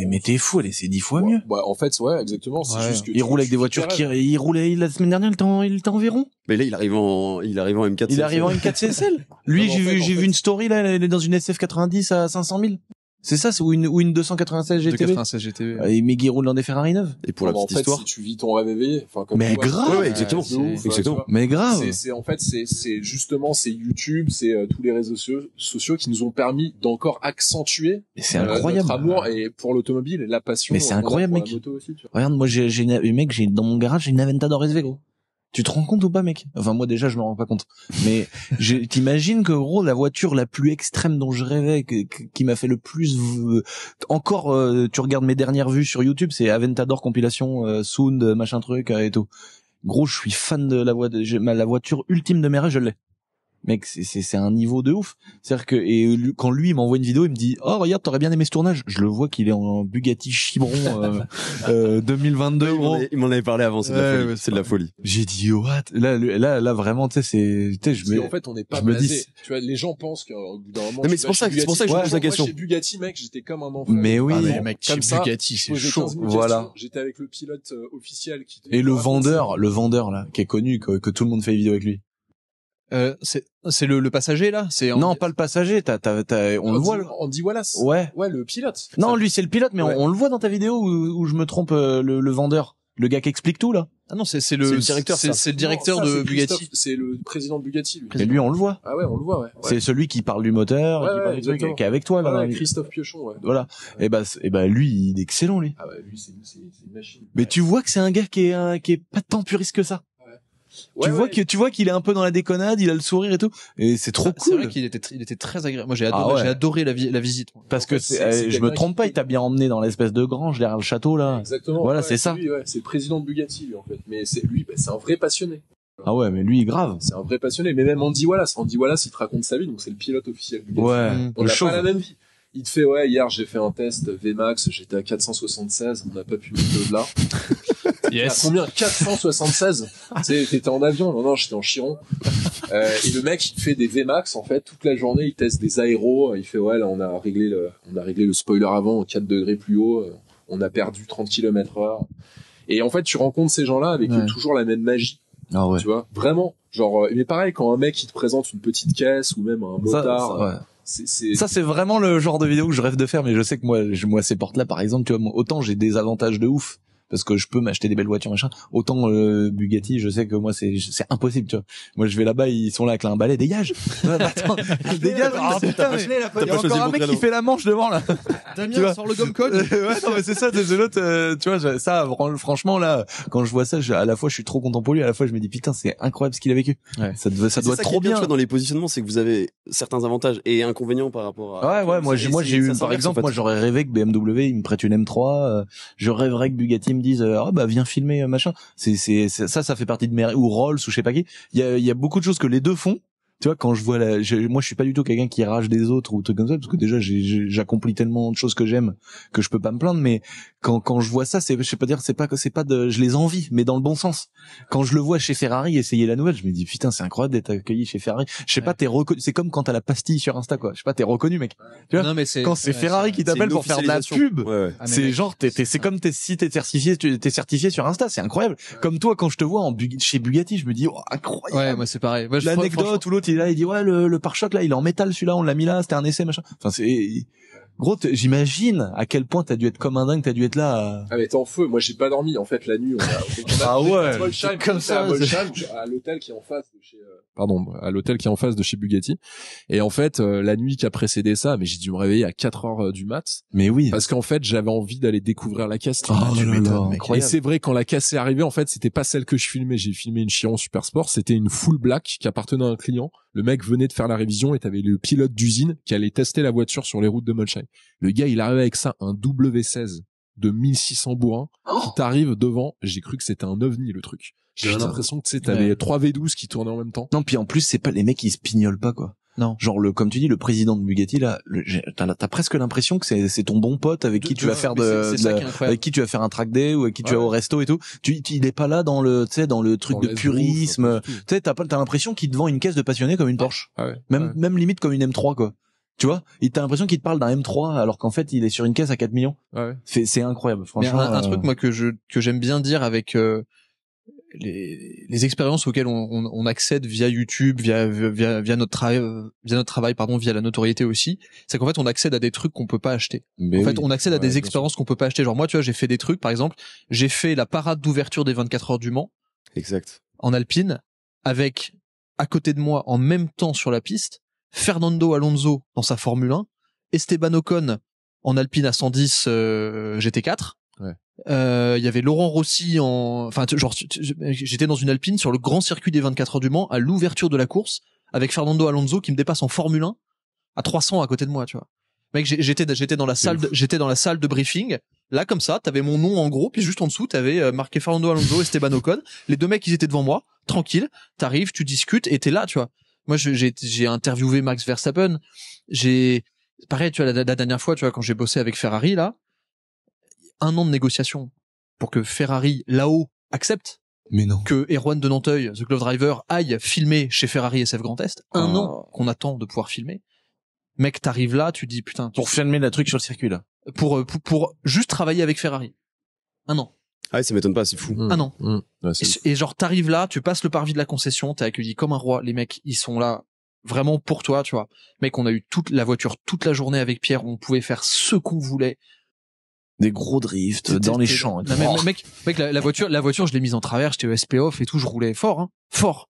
mais t'es fou, allez, c'est dix fois mieux. Bah, en fait, ouais, exactement. C'est juste que il roule avec des voitures qui, il roulait la semaine dernière, il était il Mais là, il arrive en, il arrive en M4. Il arrive en M4 CSL. Lui, j'ai vu, j'ai vu une story là, elle est dans une SF 90 à 500 000. C'est ça, c'est ou une, ou une 296 GTB. 296 GTV. Et mais roule dans des Ferrari neuves. Et pour la petite en fait, histoire. Si tu vis ton rêve mais grave, ouais, exactement. exactement. mais grave. C'est en fait, c'est c'est justement c'est YouTube, c'est euh, tous les réseaux sociaux, qui nous ont permis d'encore accentuer. c'est euh, incroyable. notre amour et pour l'automobile, la passion. Mais c'est euh, incroyable, mec. aussi, Regarde, moi j'ai, j'ai, mec, j'ai dans mon garage j'ai une Aventador SV gros. Tu te rends compte ou pas, mec Enfin, moi déjà, je me rends pas compte. Mais t'imagines que gros, la voiture la plus extrême dont je rêvais, qui m'a fait le plus euh, encore, euh, tu regardes mes dernières vues sur YouTube, c'est Aventador compilation euh, Sound machin truc et tout. Gros, je suis fan de la la voiture ultime de mes rêves, je l'ai mec, c'est un niveau de ouf. C'est-à-dire que et lui, quand lui m'envoie une vidéo, il me dit "Oh regarde, t'aurais bien aimé ce tournage." Je le vois qu'il est en Bugatti Chiron euh, 2022 euh, Il m'en avait parlé avant, c'est de, la folie. J'ai dit "What Là là là vraiment, tu sais c'est tu sais je me En fait, on n'est pas dis... Tu vois, les gens pensent que. Non mais c'est pour ça, c'est pour ça que je pose la question. Moi, chez Bugatti mec, j'étais comme un enfant. Mais oui, ah, mec, Bugatti, c'est chaud. Voilà. J'étais avec le pilote euh, officiel qui Et le vendeur, le vendeur là qui est connu que tout le monde fait vidéo avec lui. Euh, c'est le, passager là c'est non pas le passager on, le voit dit Wallace ouais ouais le pilote non lui c'est le pilote mais on, le voit dans ta vidéo où, je me trompe euh, le, vendeur le gars qui explique tout là ah non c'est c'est le, directeur c'est le directeur de Bugatti c'est le président de Bugatti lui. mais lui on le voit ah ouais on le voit c'est celui qui parle du moteur qui, parle est avec toi Christophe Piochon ouais. voilà et bah et ben lui il est excellent lui ah mais tu vois que c'est un gars qui est qui est pas tant puriste que ça tu, Vois que, tu vois qu'il est un peu dans la déconnade, il a le sourire et tout, et c'est trop cool. vrai qu'il était, il était très agréable. Moi, j'ai adoré, ah j'ai adoré la, la, visite. Parce que euh, je me trompe pas, il t'a bien emmené dans l'espèce de grange derrière le château là. Exactement. Voilà, c'est ça. c'est le président de Bugatti lui en fait, mais c'est lui, bah, c'est un vrai passionné. Ah ouais, mais lui, grave. C'est un vrai passionné. Mais même Andy Wallace, Andy Wallace, il te raconte sa vie, donc c'est le pilote officiel. Du ouais. On a pas la même vie. Il te fait, ouais, hier, j'ai fait un test VMAX, j'étais à 476, on n'a pas pu monter au-delà. Yes. À combien 476 T'étais en avion Non, non, j'étais en Chiron. Euh, et le mec, il fait des VMAX, en fait, toute la journée, il teste des aéros. Il fait, ouais, là, on a réglé le, on a réglé le spoiler avant, 4 degrés plus haut. On a perdu 30 km heure. Et en fait, tu rencontres ces gens-là avec toujours la même magie. Ah tu vois, vraiment. Genre, euh, mais pareil, quand un mec, il te présente une petite caisse ou même un motard. Ça, ça, c'est vraiment le genre de vidéo que je rêve de faire, mais je sais que moi, moi ces portes-là, par exemple, tu autant j'ai des avantages de ouf parce que je peux m'acheter des belles voitures machin. Autant euh, Bugatti, je sais que moi c'est c'est impossible, tu vois. Moi je vais là-bas, ils sont là avec un balai, dégage. Bah, attends, dégage. Oh, putain, il y a encore un mec qui fait la manche devant là. Damien sur le gomme code. ouais, non mais c'est ça, des l'autre euh, tu vois, ça franchement là quand je vois ça, à la fois je suis trop content pour lui, à la fois je me dis putain, c'est incroyable ce qu'il a vécu. Ouais. Ça, doit, ça doit trop bien. dans les positionnements, c'est que vous avez certains avantages et inconvénients par rapport à. Ouais, ouais, moi, moi j'ai eu, par exemple, moi j'aurais rêvé que BMW il me prête une M3, euh, je rêverais que Bugatti me disent euh, ah, bah viens filmer euh, machin. C'est c'est ça ça fait partie de mes ou Rolls ou je sais pas qui. Il y a il y a beaucoup de choses que les deux font tu vois, quand je vois la, moi, je suis pas du tout quelqu'un qui rage des autres ou trucs comme ça, parce que déjà, j'accomplis tellement de choses que j'aime que je peux pas me plaindre. Mais quand quand je vois ça, c'est, je sais pas dire, c'est pas que c'est pas de, je les envie, mais dans le bon sens. Quand je le vois chez Ferrari essayer la nouvelle, je me dis putain, c'est incroyable d'être accueilli chez Ferrari. Je sais pas, t'es reconnu. C'est comme quand t'as la pastille sur Insta, quoi. Je sais pas, t'es reconnu, mec. Tu vois quand c'est Ferrari qui t'appelle pour faire de la pub, c'est ah, genre, t'es, c'est comme t'es si t'es certifié, t'es certifié sur Insta, c'est incroyable. Comme toi, quand je te vois en, chez Bugatti, je me dis oh, incroyable. Ouais, moi c'est pareil. L'anecdote ou l'autre il dit ouais le, le pare-choc là, il est en métal celui-là, on l'a mis là, c'était un essai machin. Enfin c'est Gros, j'imagine à quel point t'as dû être comme un dingue, t'as dû être là. Ah mais t'es en feu. Moi j'ai pas dormi en fait la nuit. On a, ah ouais. comme ça. À, l'hôtel qui est en face de chez. Euh, Pardon, à l'hôtel qui est en face de chez Bugatti. Et en fait, euh, la nuit qui a précédé ça, mais j'ai dû me réveiller à 4 heures euh, du mat. Mais oui. Parce qu'en fait, j'avais envie d'aller découvrir la casse. Oh, Et c'est vrai quand la casse est arrivée, en fait, c'était pas celle que je filmais. J'ai filmé une chiron super sport. C'était une full black qui appartenait à un client le mec venait de faire la révision et t'avais le pilote d'usine qui allait tester la voiture sur les routes de Molsheim. Le gars, il arrivait avec ça, un W16 de 1600 bourrins oh qui t'arrive devant. J'ai cru que c'était un ovni le truc. J'ai l'impression que c'était les t'avais trois V12 qui tournaient en même temps. Non, puis en plus, c'est pas les mecs qui se pignolent pas quoi. Non. Genre le, comme tu dis, le président de Bugatti là, t'as as presque l'impression que c'est ton bon pote avec qui tu vas faire de, avec qui tu vas faire un track day ou avec qui tu vas au resto et tout. Tu, tu il est pas là dans le, tu sais, dans le truc de purisme. Tu sais, t'as t'as l'impression qu'il te vend une caisse de passionnés comme une Porsche. même, même limite comme une M3 quoi. Tu vois, il t'as l'impression qu'il te parle d'un M3 alors qu'en fait il est sur une caisse à 4 millions. Ouais. C'est incroyable, franchement. un, truc euh, moi que je que j'aime bien dire avec euh, les, expériences auxquelles on, accède via YouTube, via via, notre travail, via notre travail, pardon, via la notoriété aussi, c'est qu'en fait on accède à des trucs qu'on peut pas acheter. en fait, on accède à des expériences qu'on peut pas acheter. Genre moi, tu vois, j'ai fait des trucs, par exemple, j'ai fait la parade d'ouverture des 24 heures du Mans. Exact. En alpine, avec à côté de moi, en même temps sur la piste, Fernando Alonso dans sa Formule 1, Esteban Ocon en Alpine à 110 euh, GT4 euh, il y avait Laurent Rossi en enfin genre j'étais dans une Alpine sur le grand circuit des 24 heures du Mans à l'ouverture de la course avec Fernando Alonso qui me dépasse en Formule 1 à 300 à côté de moi, tu vois. Mec, j'étais j'étais dans la salle j'étais dans la salle de briefing. Là comme ça, t'avais mon nom en gros, puis juste en dessous, t'avais euh, marqué Fernando Alonso, et Esteban Ocon. Les deux mecs, ils étaient devant moi, tranquille. T'arrives, tu discutes, et t'es là, tu vois. Moi, j'ai interviewé Max Verstappen. J'ai pareil, tu vois, la, la dernière fois, tu vois, quand j'ai bossé avec Ferrari là, un an de négociation pour que Ferrari là-haut accepte mais non. que Erwan de Nanteuil, The Glove Driver, aille filmer chez Ferrari SF Grand Est. Un ah. an qu'on attend de pouvoir filmer. Mec, t'arrives là, tu dis putain. Pour filmer la truc sur le circuit là. Pour, euh, pour, juste travailler avec Ferrari. Un an. Ah ça m'étonne pas, c'est fou. Un an. Mmh. Mmh. et, et, genre t'arrives là, tu passes le parvis de la concession, t'es accueilli comme un roi. Les mecs, ils sont là vraiment pour toi, tu vois. Mec, on a eu toute la voiture toute la journée avec Pierre, on pouvait faire ce qu'on voulait des gros drifts dans les champs. Non, mais, mec, mec, la, voiture, la voiture, je l'ai mise en travers, j'étais au SP off et tout, je roulais fort, hein, fort.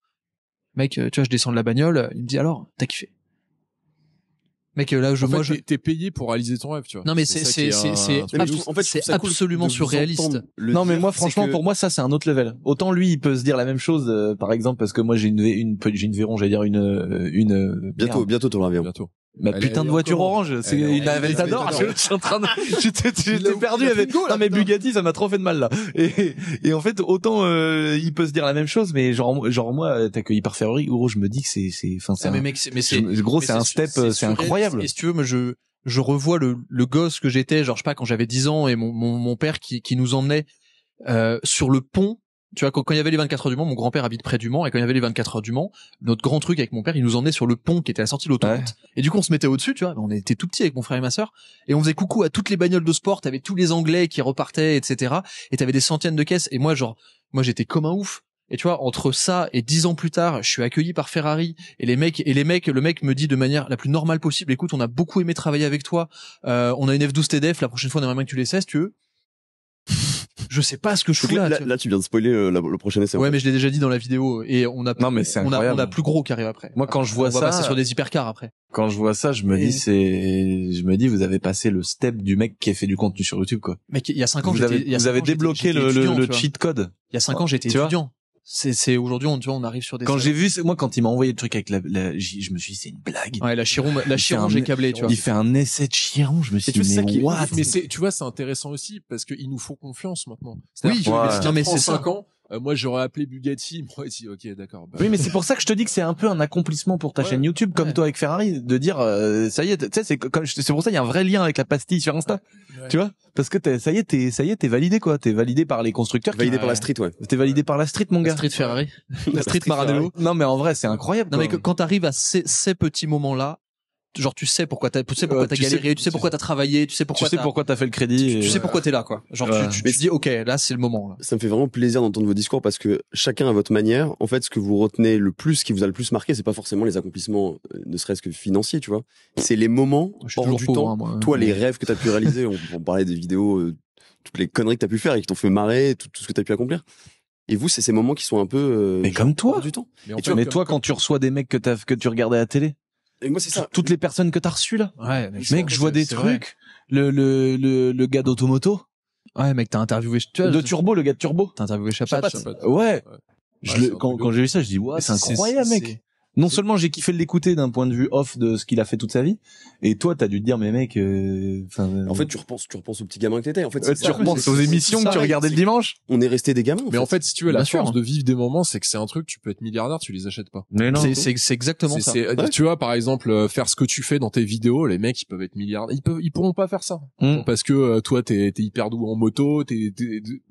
Mec, euh, tu vois, je descends de la bagnole, il me dit alors, t'as kiffé. Mec, euh, là, je, moi, t'es payé pour réaliser ton rêve, tu vois. Non, mais c'est, c'est, c'est, c'est, en fait, c'est absolument surréaliste. Non, mais moi, franchement, pour moi, ça, c'est un autre level. Autant lui, il peut se dire la même chose, euh, par exemple, parce que moi, j'ai une, une, j'ai une Véron, j'allais dire une, une. Bientôt, bientôt, ton Bientôt. Ma putain de voiture orange, c'est une Aventador. Je en train j'étais perdu avec. non mais Bugatti, ça m'a trop fait de mal là. Et, et en fait, autant euh, il peut se dire la même chose, mais genre genre moi, t'accueilli par Ferrari, gros, je me dis que c'est c'est, enfin c'est. Ah, mais mec, mais c'est gros, c'est un step, c'est incroyable. Et si tu veux, je je revois le le gosse que j'étais, genre je sais pas quand j'avais 10 ans et mon mon, père qui qui nous emmenait euh, sur le pont tu vois, quand, il y avait les 24 heures du Mans, mon grand-père habite près du Mans, et quand il y avait les 24 heures du Mans, notre grand truc avec mon père, il nous emmenait sur le pont qui était à la sortie de l'autoroute. Et du coup, on se mettait au-dessus, tu vois, on était tout petits avec mon frère et ma sœur, et on faisait coucou à toutes les bagnoles de sport, t'avais tous les Anglais qui repartaient, etc. Et t'avais des centaines de caisses, et moi, genre, moi, j'étais comme un ouf. Et tu vois, entre ça et dix ans plus tard, je suis accueilli par Ferrari et les mecs et les mecs, le mec me dit de manière la plus normale possible, écoute, on a beaucoup aimé travailler avec toi, euh, on a une F12 TDF, la prochaine fois on aimerait que tu les si tu veux je sais pas ce que je fais là, là, tu viens de spoiler euh, le prochain essai. Ouais, mais je l'ai déjà dit dans la vidéo et on a mais on plus gros qui arrive après. Moi quand je vois ça c'est sur des hypercars après. Quand je vois ça, je me dis c'est je me dis vous avez passé le step du mec qui a fait du contenu sur YouTube quoi. Mec, il y a cinq ans vous avez, vous avez débloqué le, le cheat code. Il y a cinq ans, j'étais étudiant c'est c'est aujourd'hui on tu vois, on arrive sur des quand j'ai vu moi quand il m'a envoyé le truc avec la, je me suis dit c'est une blague ouais la chiron la chiron j'ai câblé tu vois il fait un essai de chiron je me suis dit mais c'est tu vois c'est intéressant aussi parce qu'il nous faut confiance maintenant oui mais c'est 5 ans euh, moi, j'aurais appelé Bugatti. Moi, ok, d'accord. Bah. Oui, mais c'est pour ça que je te dis que c'est un peu un accomplissement pour ta chaîne YouTube, comme toi avec Ferrari, de dire, euh, ça y est, tu sais, c'est c'est pour ça il y a un vrai lien avec la pastille sur Insta. tu vois? Parce que ça y est, t'es, ça y est, t'es validé, quoi. T'es validé par les constructeurs. Validé par la street, ouais. T'es validé par la street, mon gars. La street Ferrari. la street Maranello. Non, mais en vrai, c'est incroyable. Non, mais quand t'arrives à ces, ces petits moments-là, genre tu sais pourquoi t'as tu sais euh, galéré tu sais pourquoi t'as travaillé tu sais pourquoi tu t'as fait le crédit tu, sais pourquoi euh, t'es là quoi genre tu, te dis ok là c'est le moment ça me fait vraiment plaisir d'entendre vos discours parce que chacun à votre manière en fait ce que vous retenez le plus ce qui vous a le plus marqué c'est pas forcément les accomplissements euh, ne serait-ce que financiers tu vois c'est les moments hors du temps hein, hein. toi les rêves que t'as pu réaliser on, parlait des vidéos toutes les conneries que t'as pu faire et qui t'ont fait marrer tout, ce que t'as pu accomplir et vous, c'est ces moments qui sont un peu. mais comme toi. Du temps. Mais, toi, quand tu reçois des mecs que tu regardais à la télé, et c'est ça. Toutes les personnes que t'as reçues, là. Ouais, mec, je vois des trucs. Le, le, le, gars d'Automoto. Ouais, mec, t'as interviewé, tu vois, De Turbo, le gars de Turbo. T'as interviewé Chapat. Ouais. quand, quand j'ai vu ça, je dis, ouais, c'est incroyable, mec non seulement j'ai kiffé de l'écouter d'un point de vue off de ce qu'il a fait toute sa vie, et toi t'as dû te dire mais mec, euh, euh en fait tu repenses, tu repenses au petit gamin que t'étais. En fait, tu repenses aux émissions que tu regardais le dimanche. On est resté des gamins. mais en fait, si tu veux la force hein. de vivre des moments, c'est que c'est un truc, tu peux être milliardaire, tu les achètes pas. Mais non. C'est exactement ça. Tu vois, par exemple, euh, faire ce que tu fais dans tes vidéos, les mecs ils peuvent être milliardaires, ils peuvent, ils pourront pas faire ça mm. parce que euh, toi t'es es hyper doux en moto, t'es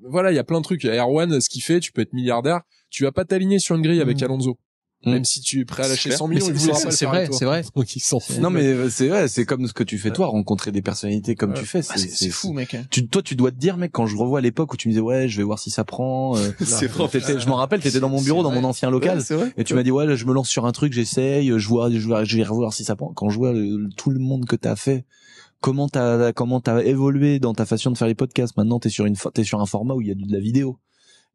voilà, il y a plein de trucs. Erwan, ce qu'il fait, tu peux être milliardaire, tu vas pas t'aligner sur une grille avec mm. Alonso. Mm. Même si tu es prêt à lâcher 100 millions, C'est vrai, c'est vrai. Non mais euh, c'est vrai, c'est comme ce que tu fais toi, rencontrer des personnalités comme tu fais, ah, c'est fou mec. Hein. toi tu dois te dire mec quand je revois l'époque où tu me disais ouais, je vais voir si ça prend euh, C'est je m'en rappelle, t'étais dans mon bureau dans mon ancien local et tu m'as dit ouais, je me lance sur un truc, j'essaye, je vois je vais revoir si ça prend quand je vois tout le monde que t'as fait comment t'as comment t'as évolué dans ta façon de faire les podcasts maintenant t'es sur une t'es sur un format où il y a de la vidéo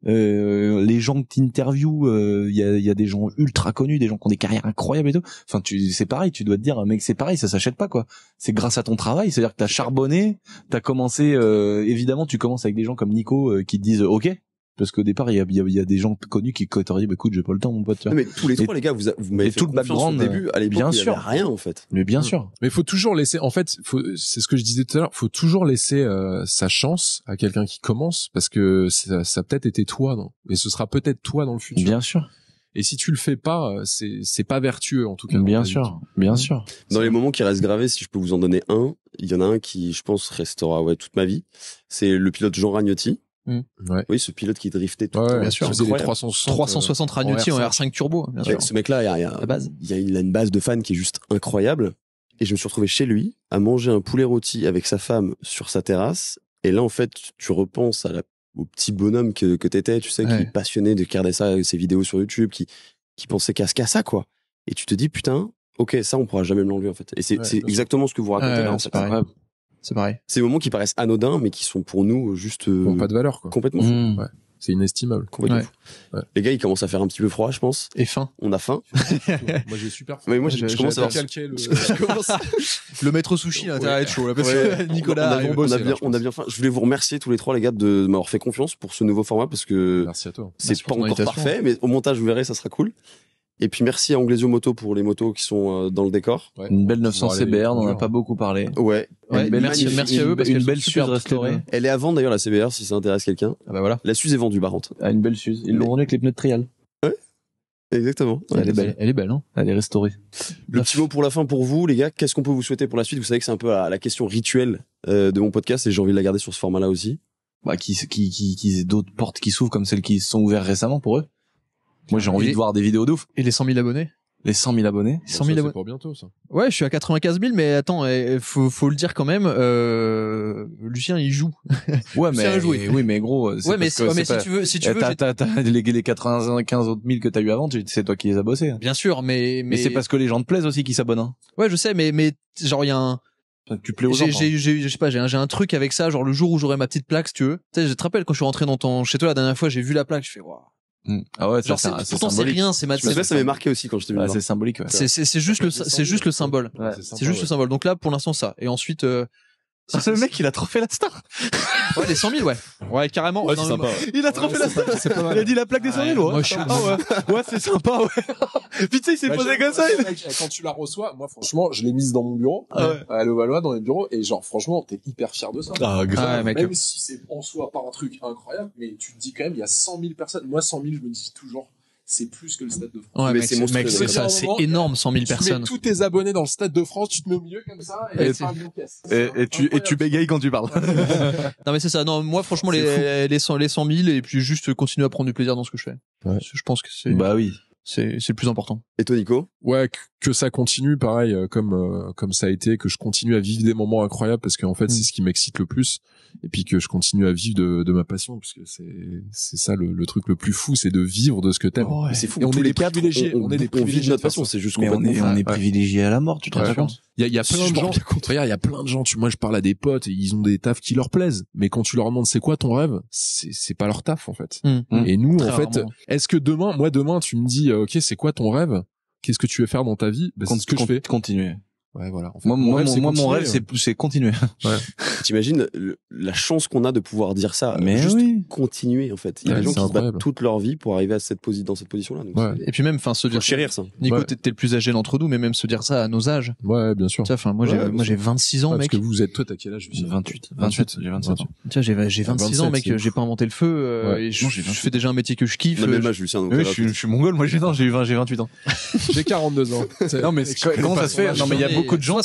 euh, les gens que t'interviews, il euh, y, a, des gens ultra connus, des gens qui ont des carrières incroyables et tout. Enfin, tu, c'est pareil, tu dois te dire, mec, c'est pareil, ça s'achète pas quoi. C'est grâce à ton travail, c'est-à-dire que t'as charbonné, t'as commencé. Euh, évidemment, tu commences avec des gens comme Nico qui te disent, ok, parce qu'au départ il y a, y, a, y a, des gens connus qui coteraient, bah, écoute j'ai pas le temps mon pote tu vois. mais tous les trois les gars vous, tout le background au début allez bien sûr rien en fait mais bien mm. sûr mais faut toujours laisser en fait c'est ce que je disais tout à l'heure faut toujours laisser euh, sa chance à quelqu'un qui commence parce que ça, ça peut-être été toi non et ce sera peut-être toi dans le futur bien sûr et si tu le fais pas, euh, c'est c'est pas vertueux en tout cas. Bien sûr, bien sûr. Dans les moments qui restent gravés, si je peux vous en donner un, il y en a un qui, je pense, restera ouais toute ma vie. C'est le pilote Jean Ragnotti Mm. Ouais. Oui, ce pilote qui driftait tout 360, euh, en, R5, turbo. Bien Ce mec-là, il, a, une base de fans qui est juste incroyable. Et je me suis retrouvé chez lui à manger un poulet rôti avec sa femme sur sa terrasse. Et là, en fait, tu repenses au petit bonhomme que, que t'étais, tu sais, qui est passionné de regarder ça, ses vidéos sur YouTube, qui, pensait qu'à ce ça, quoi. Et tu te dis, putain, ok, ça, on pourra jamais me l'enlever, en fait. Et c'est exactement ce que vous racontez là, pas grave c'est pareil. Ces moments qui paraissent anodins, mais qui sont pour nous juste. Euh, pas de valeur, quoi. Complètement fou. Mmh. c'est inestimable. Les gars, il commencent à faire un petit peu froid, je pense. Et faim. On a faim. moi, j'ai super faim. Mais moi, je, commence à avoir. le... le maître sushi, hein, là, ouais. chaud, parce que Nicolas, on a, bien, on a, hein, bien, faim. Je voulais vous remercier tous les trois, les gars, de m'avoir fait confiance pour ce nouveau format, parce que. Merci à toi. C'est pas encore parfait, mais au montage, vous verrez, ça sera cool. Et puis merci à Anglesio Moto pour les motos qui sont euh, dans le décor. Une belle 900 CBR, on n'en a pas beaucoup parlé. Ouais. merci, merci, à eux parce qu'elle belle super restaurée. Elle est à vendre d'ailleurs la CBR si ça intéresse quelqu'un. Ah bah voilà. La Suze est vendue par contre. Ah, une belle Suze. Ils l'ont rendue avec les pneus de trial. Ouais. Exactement. elle, est belle. Elle est belle, hein Elle est restaurée. Le petit mot pour la fin pour vous, les gars. Qu'est-ce qu'on peut vous souhaiter pour la suite Vous savez que c'est un peu la, question rituelle euh, de mon podcast et j'ai envie de la garder sur ce format-là aussi. Bah, qui, qui, qui, d'autres portes qui s'ouvrent comme celles qui sont ouvertes récemment pour eux. Moi, j'ai envie de voir des vidéos d'ouf. Et les 100 000 abonnés les 100 000 abonnés. 100 000 abonnés. pour bientôt, ça. Ouais, je suis à 95 000, mais attends, eh, faut, faut le dire quand même, euh, Lucien, il joue. Ouais, Lucien mais, oui, mais gros. Ouais, mais, mais si tu veux, si tu eh, veux. Tu as, les, 95 autres 000 que t'as eu avant, c'est toi qui les as bossés. Bien sûr, mais, mais. mais c'est parce que les gens te plaisent aussi qui s'abonnent. Hein. Ouais, je sais, mais, mais, genre, il y a un, tu plais aux gens. Hein. J'ai, je sais pas, j'ai un, j'ai un truc avec ça, genre le jour où j'aurai ma petite plaque, si tu veux. Tu sais, je te rappelle quand je suis rentré dans ton, chez toi la dernière fois, j'ai vu la plaque, je fais, waouh, Mmh. Ah ouais, Genre, c'est, c'est, c'est pourtant c'est rien, c'est Madsen. C'est sais, ça m'est marqué aussi quand je t'ai vu. Ah, c'est symbolique. Ouais. C'est, c'est, juste le, c'est juste le symbole. Ouais, c'est, juste le symbole. Donc là, pour l'instant, ça. Et ensuite, euh, le ah, mec, il a trop fait la star. Ouais, les 100 000, ouais. Ouais, carrément. Ouais, c'est sympa. Il a trop fait la star. Il a dit la plaque des 100 000, ouais. Ah, ouais. c'est sympa, ouais. Puis tu sais, il s'est posé comme ça. Quand tu la reçois, moi, franchement, je l'ai mise dans mon bureau. Ah à le Valois, dans les bureaux. Et genre, franchement, t'es hyper fier de ça. Ah, grave. Même si c'est en soi pas un truc incroyable, mais tu te dis quand même, il y a 100 000 personnes. Moi, 100 000, je me dis toujours, c'est plus que le Stade de France. Ouais, mais c'est ça, c'est énorme, 100 000 personnes. Tu mets tous tes abonnés dans le Stade de France, tu te mets au milieu comme ça, et, tu, et tu bégayes quand tu parles. non, mais c'est ça. Non, moi, franchement, les, les, 100, 000, et puis juste continuer à prendre du plaisir dans ce que je fais. Je pense que c'est... Bah oui c'est le plus important. Et toi, Nico Ouais, que, ça continue, pareil, euh, comme euh, comme ça a été, que je continue à vivre des moments incroyables parce qu'en fait, mm. c'est ce qui m'excite le plus, et puis que je continue à vivre de, ma passion, parce que c'est c'est ça le, truc le plus fou, c'est de vivre de ce que t'aimes. Et on, est les privilégiés, on, est privilégiés. de notre façon, c'est juste qu'on est, privilégiés à la mort, tu te rends compte Il y a, y a plein de gens. Contraire, il y a plein de gens. Tu, moi, je parle à des potes, ils ont des tafs qui leur plaisent, mais quand tu leur demandes c'est quoi ton rêve, c'est pas leur taf en fait. Mm. Mm. Et nous, en fait, est-ce que demain, moi demain, tu me dis euh, ok, c'est quoi ton rêve Qu'est-ce que tu veux faire dans ta vie bah, C'est ce que je fais. Continuer. Ouais, voilà. En fait, moi, mon, rêve, c'est hein. continuer. continuer. Ouais. T'imagines la chance qu'on a de pouvoir dire ça, mais juste continuer en fait. Il y a des gens qui se battent toute leur vie pour arriver à cette position, dans cette position-là. Ouais. Et puis même, enfin, se dire. chérir ça. Nico, t'es le plus âgé d'entre nous, mais même se dire ça à nos âges. Ouais, bien sûr. Enfin, moi, j'ai, moi, j'ai 26 ans, mec. Parce que vous êtes toi, t'as quel âge 28. 28. J'ai 27. Tiens, j'ai, j'ai 26 ah, ans, mec. J'ai pas inventé le feu. Euh, je fais déjà un métier que je kiffe. Même euh, âge, Lucien. Je suis mongol. Moi, j'ai j'ai 28 ans. J'ai 42 ans. Non, mais comment ça se fait il beaucoup de gens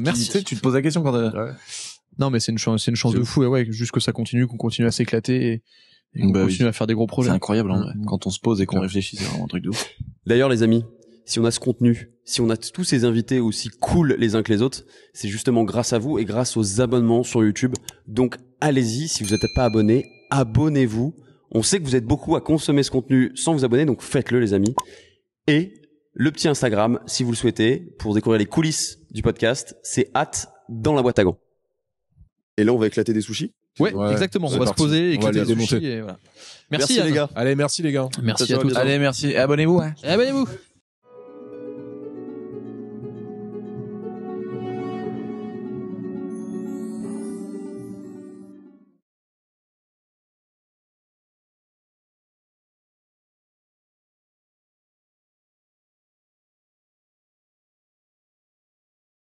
merci. tu te poses la question quand ouais. Non, mais c'est une chance, c'est une chance de fou. Et ouais, juste que ça continue, qu'on continue à s'éclater et, qu'on bah continue à faire des gros projets. C'est incroyable, hein. mm, mm. quand on se pose et qu'on réfléchit, c'est vraiment un truc de ouf. D'ailleurs, les amis, si on a ce contenu, si on a tous ces invités aussi cool les uns que les autres, c'est justement grâce à vous et grâce aux abonnements sur YouTube. Donc, allez-y, si vous n'êtes pas abonné, abonnez-vous. On sait que vous êtes beaucoup à consommer ce contenu sans vous abonner, donc faites-le, les amis. Et le petit Instagram, si vous le souhaitez, pour découvrir les coulisses du podcast. C'est hâte dans la boîte à gants. Et là, on va éclater des sushis Ouais, exactement. On va se poser, éclater des sushis. Et voilà. Merci, les gars. Allez, merci les gars. Merci à tous. Allez, merci. Abonnez-vous. Hein. Abonnez-vous.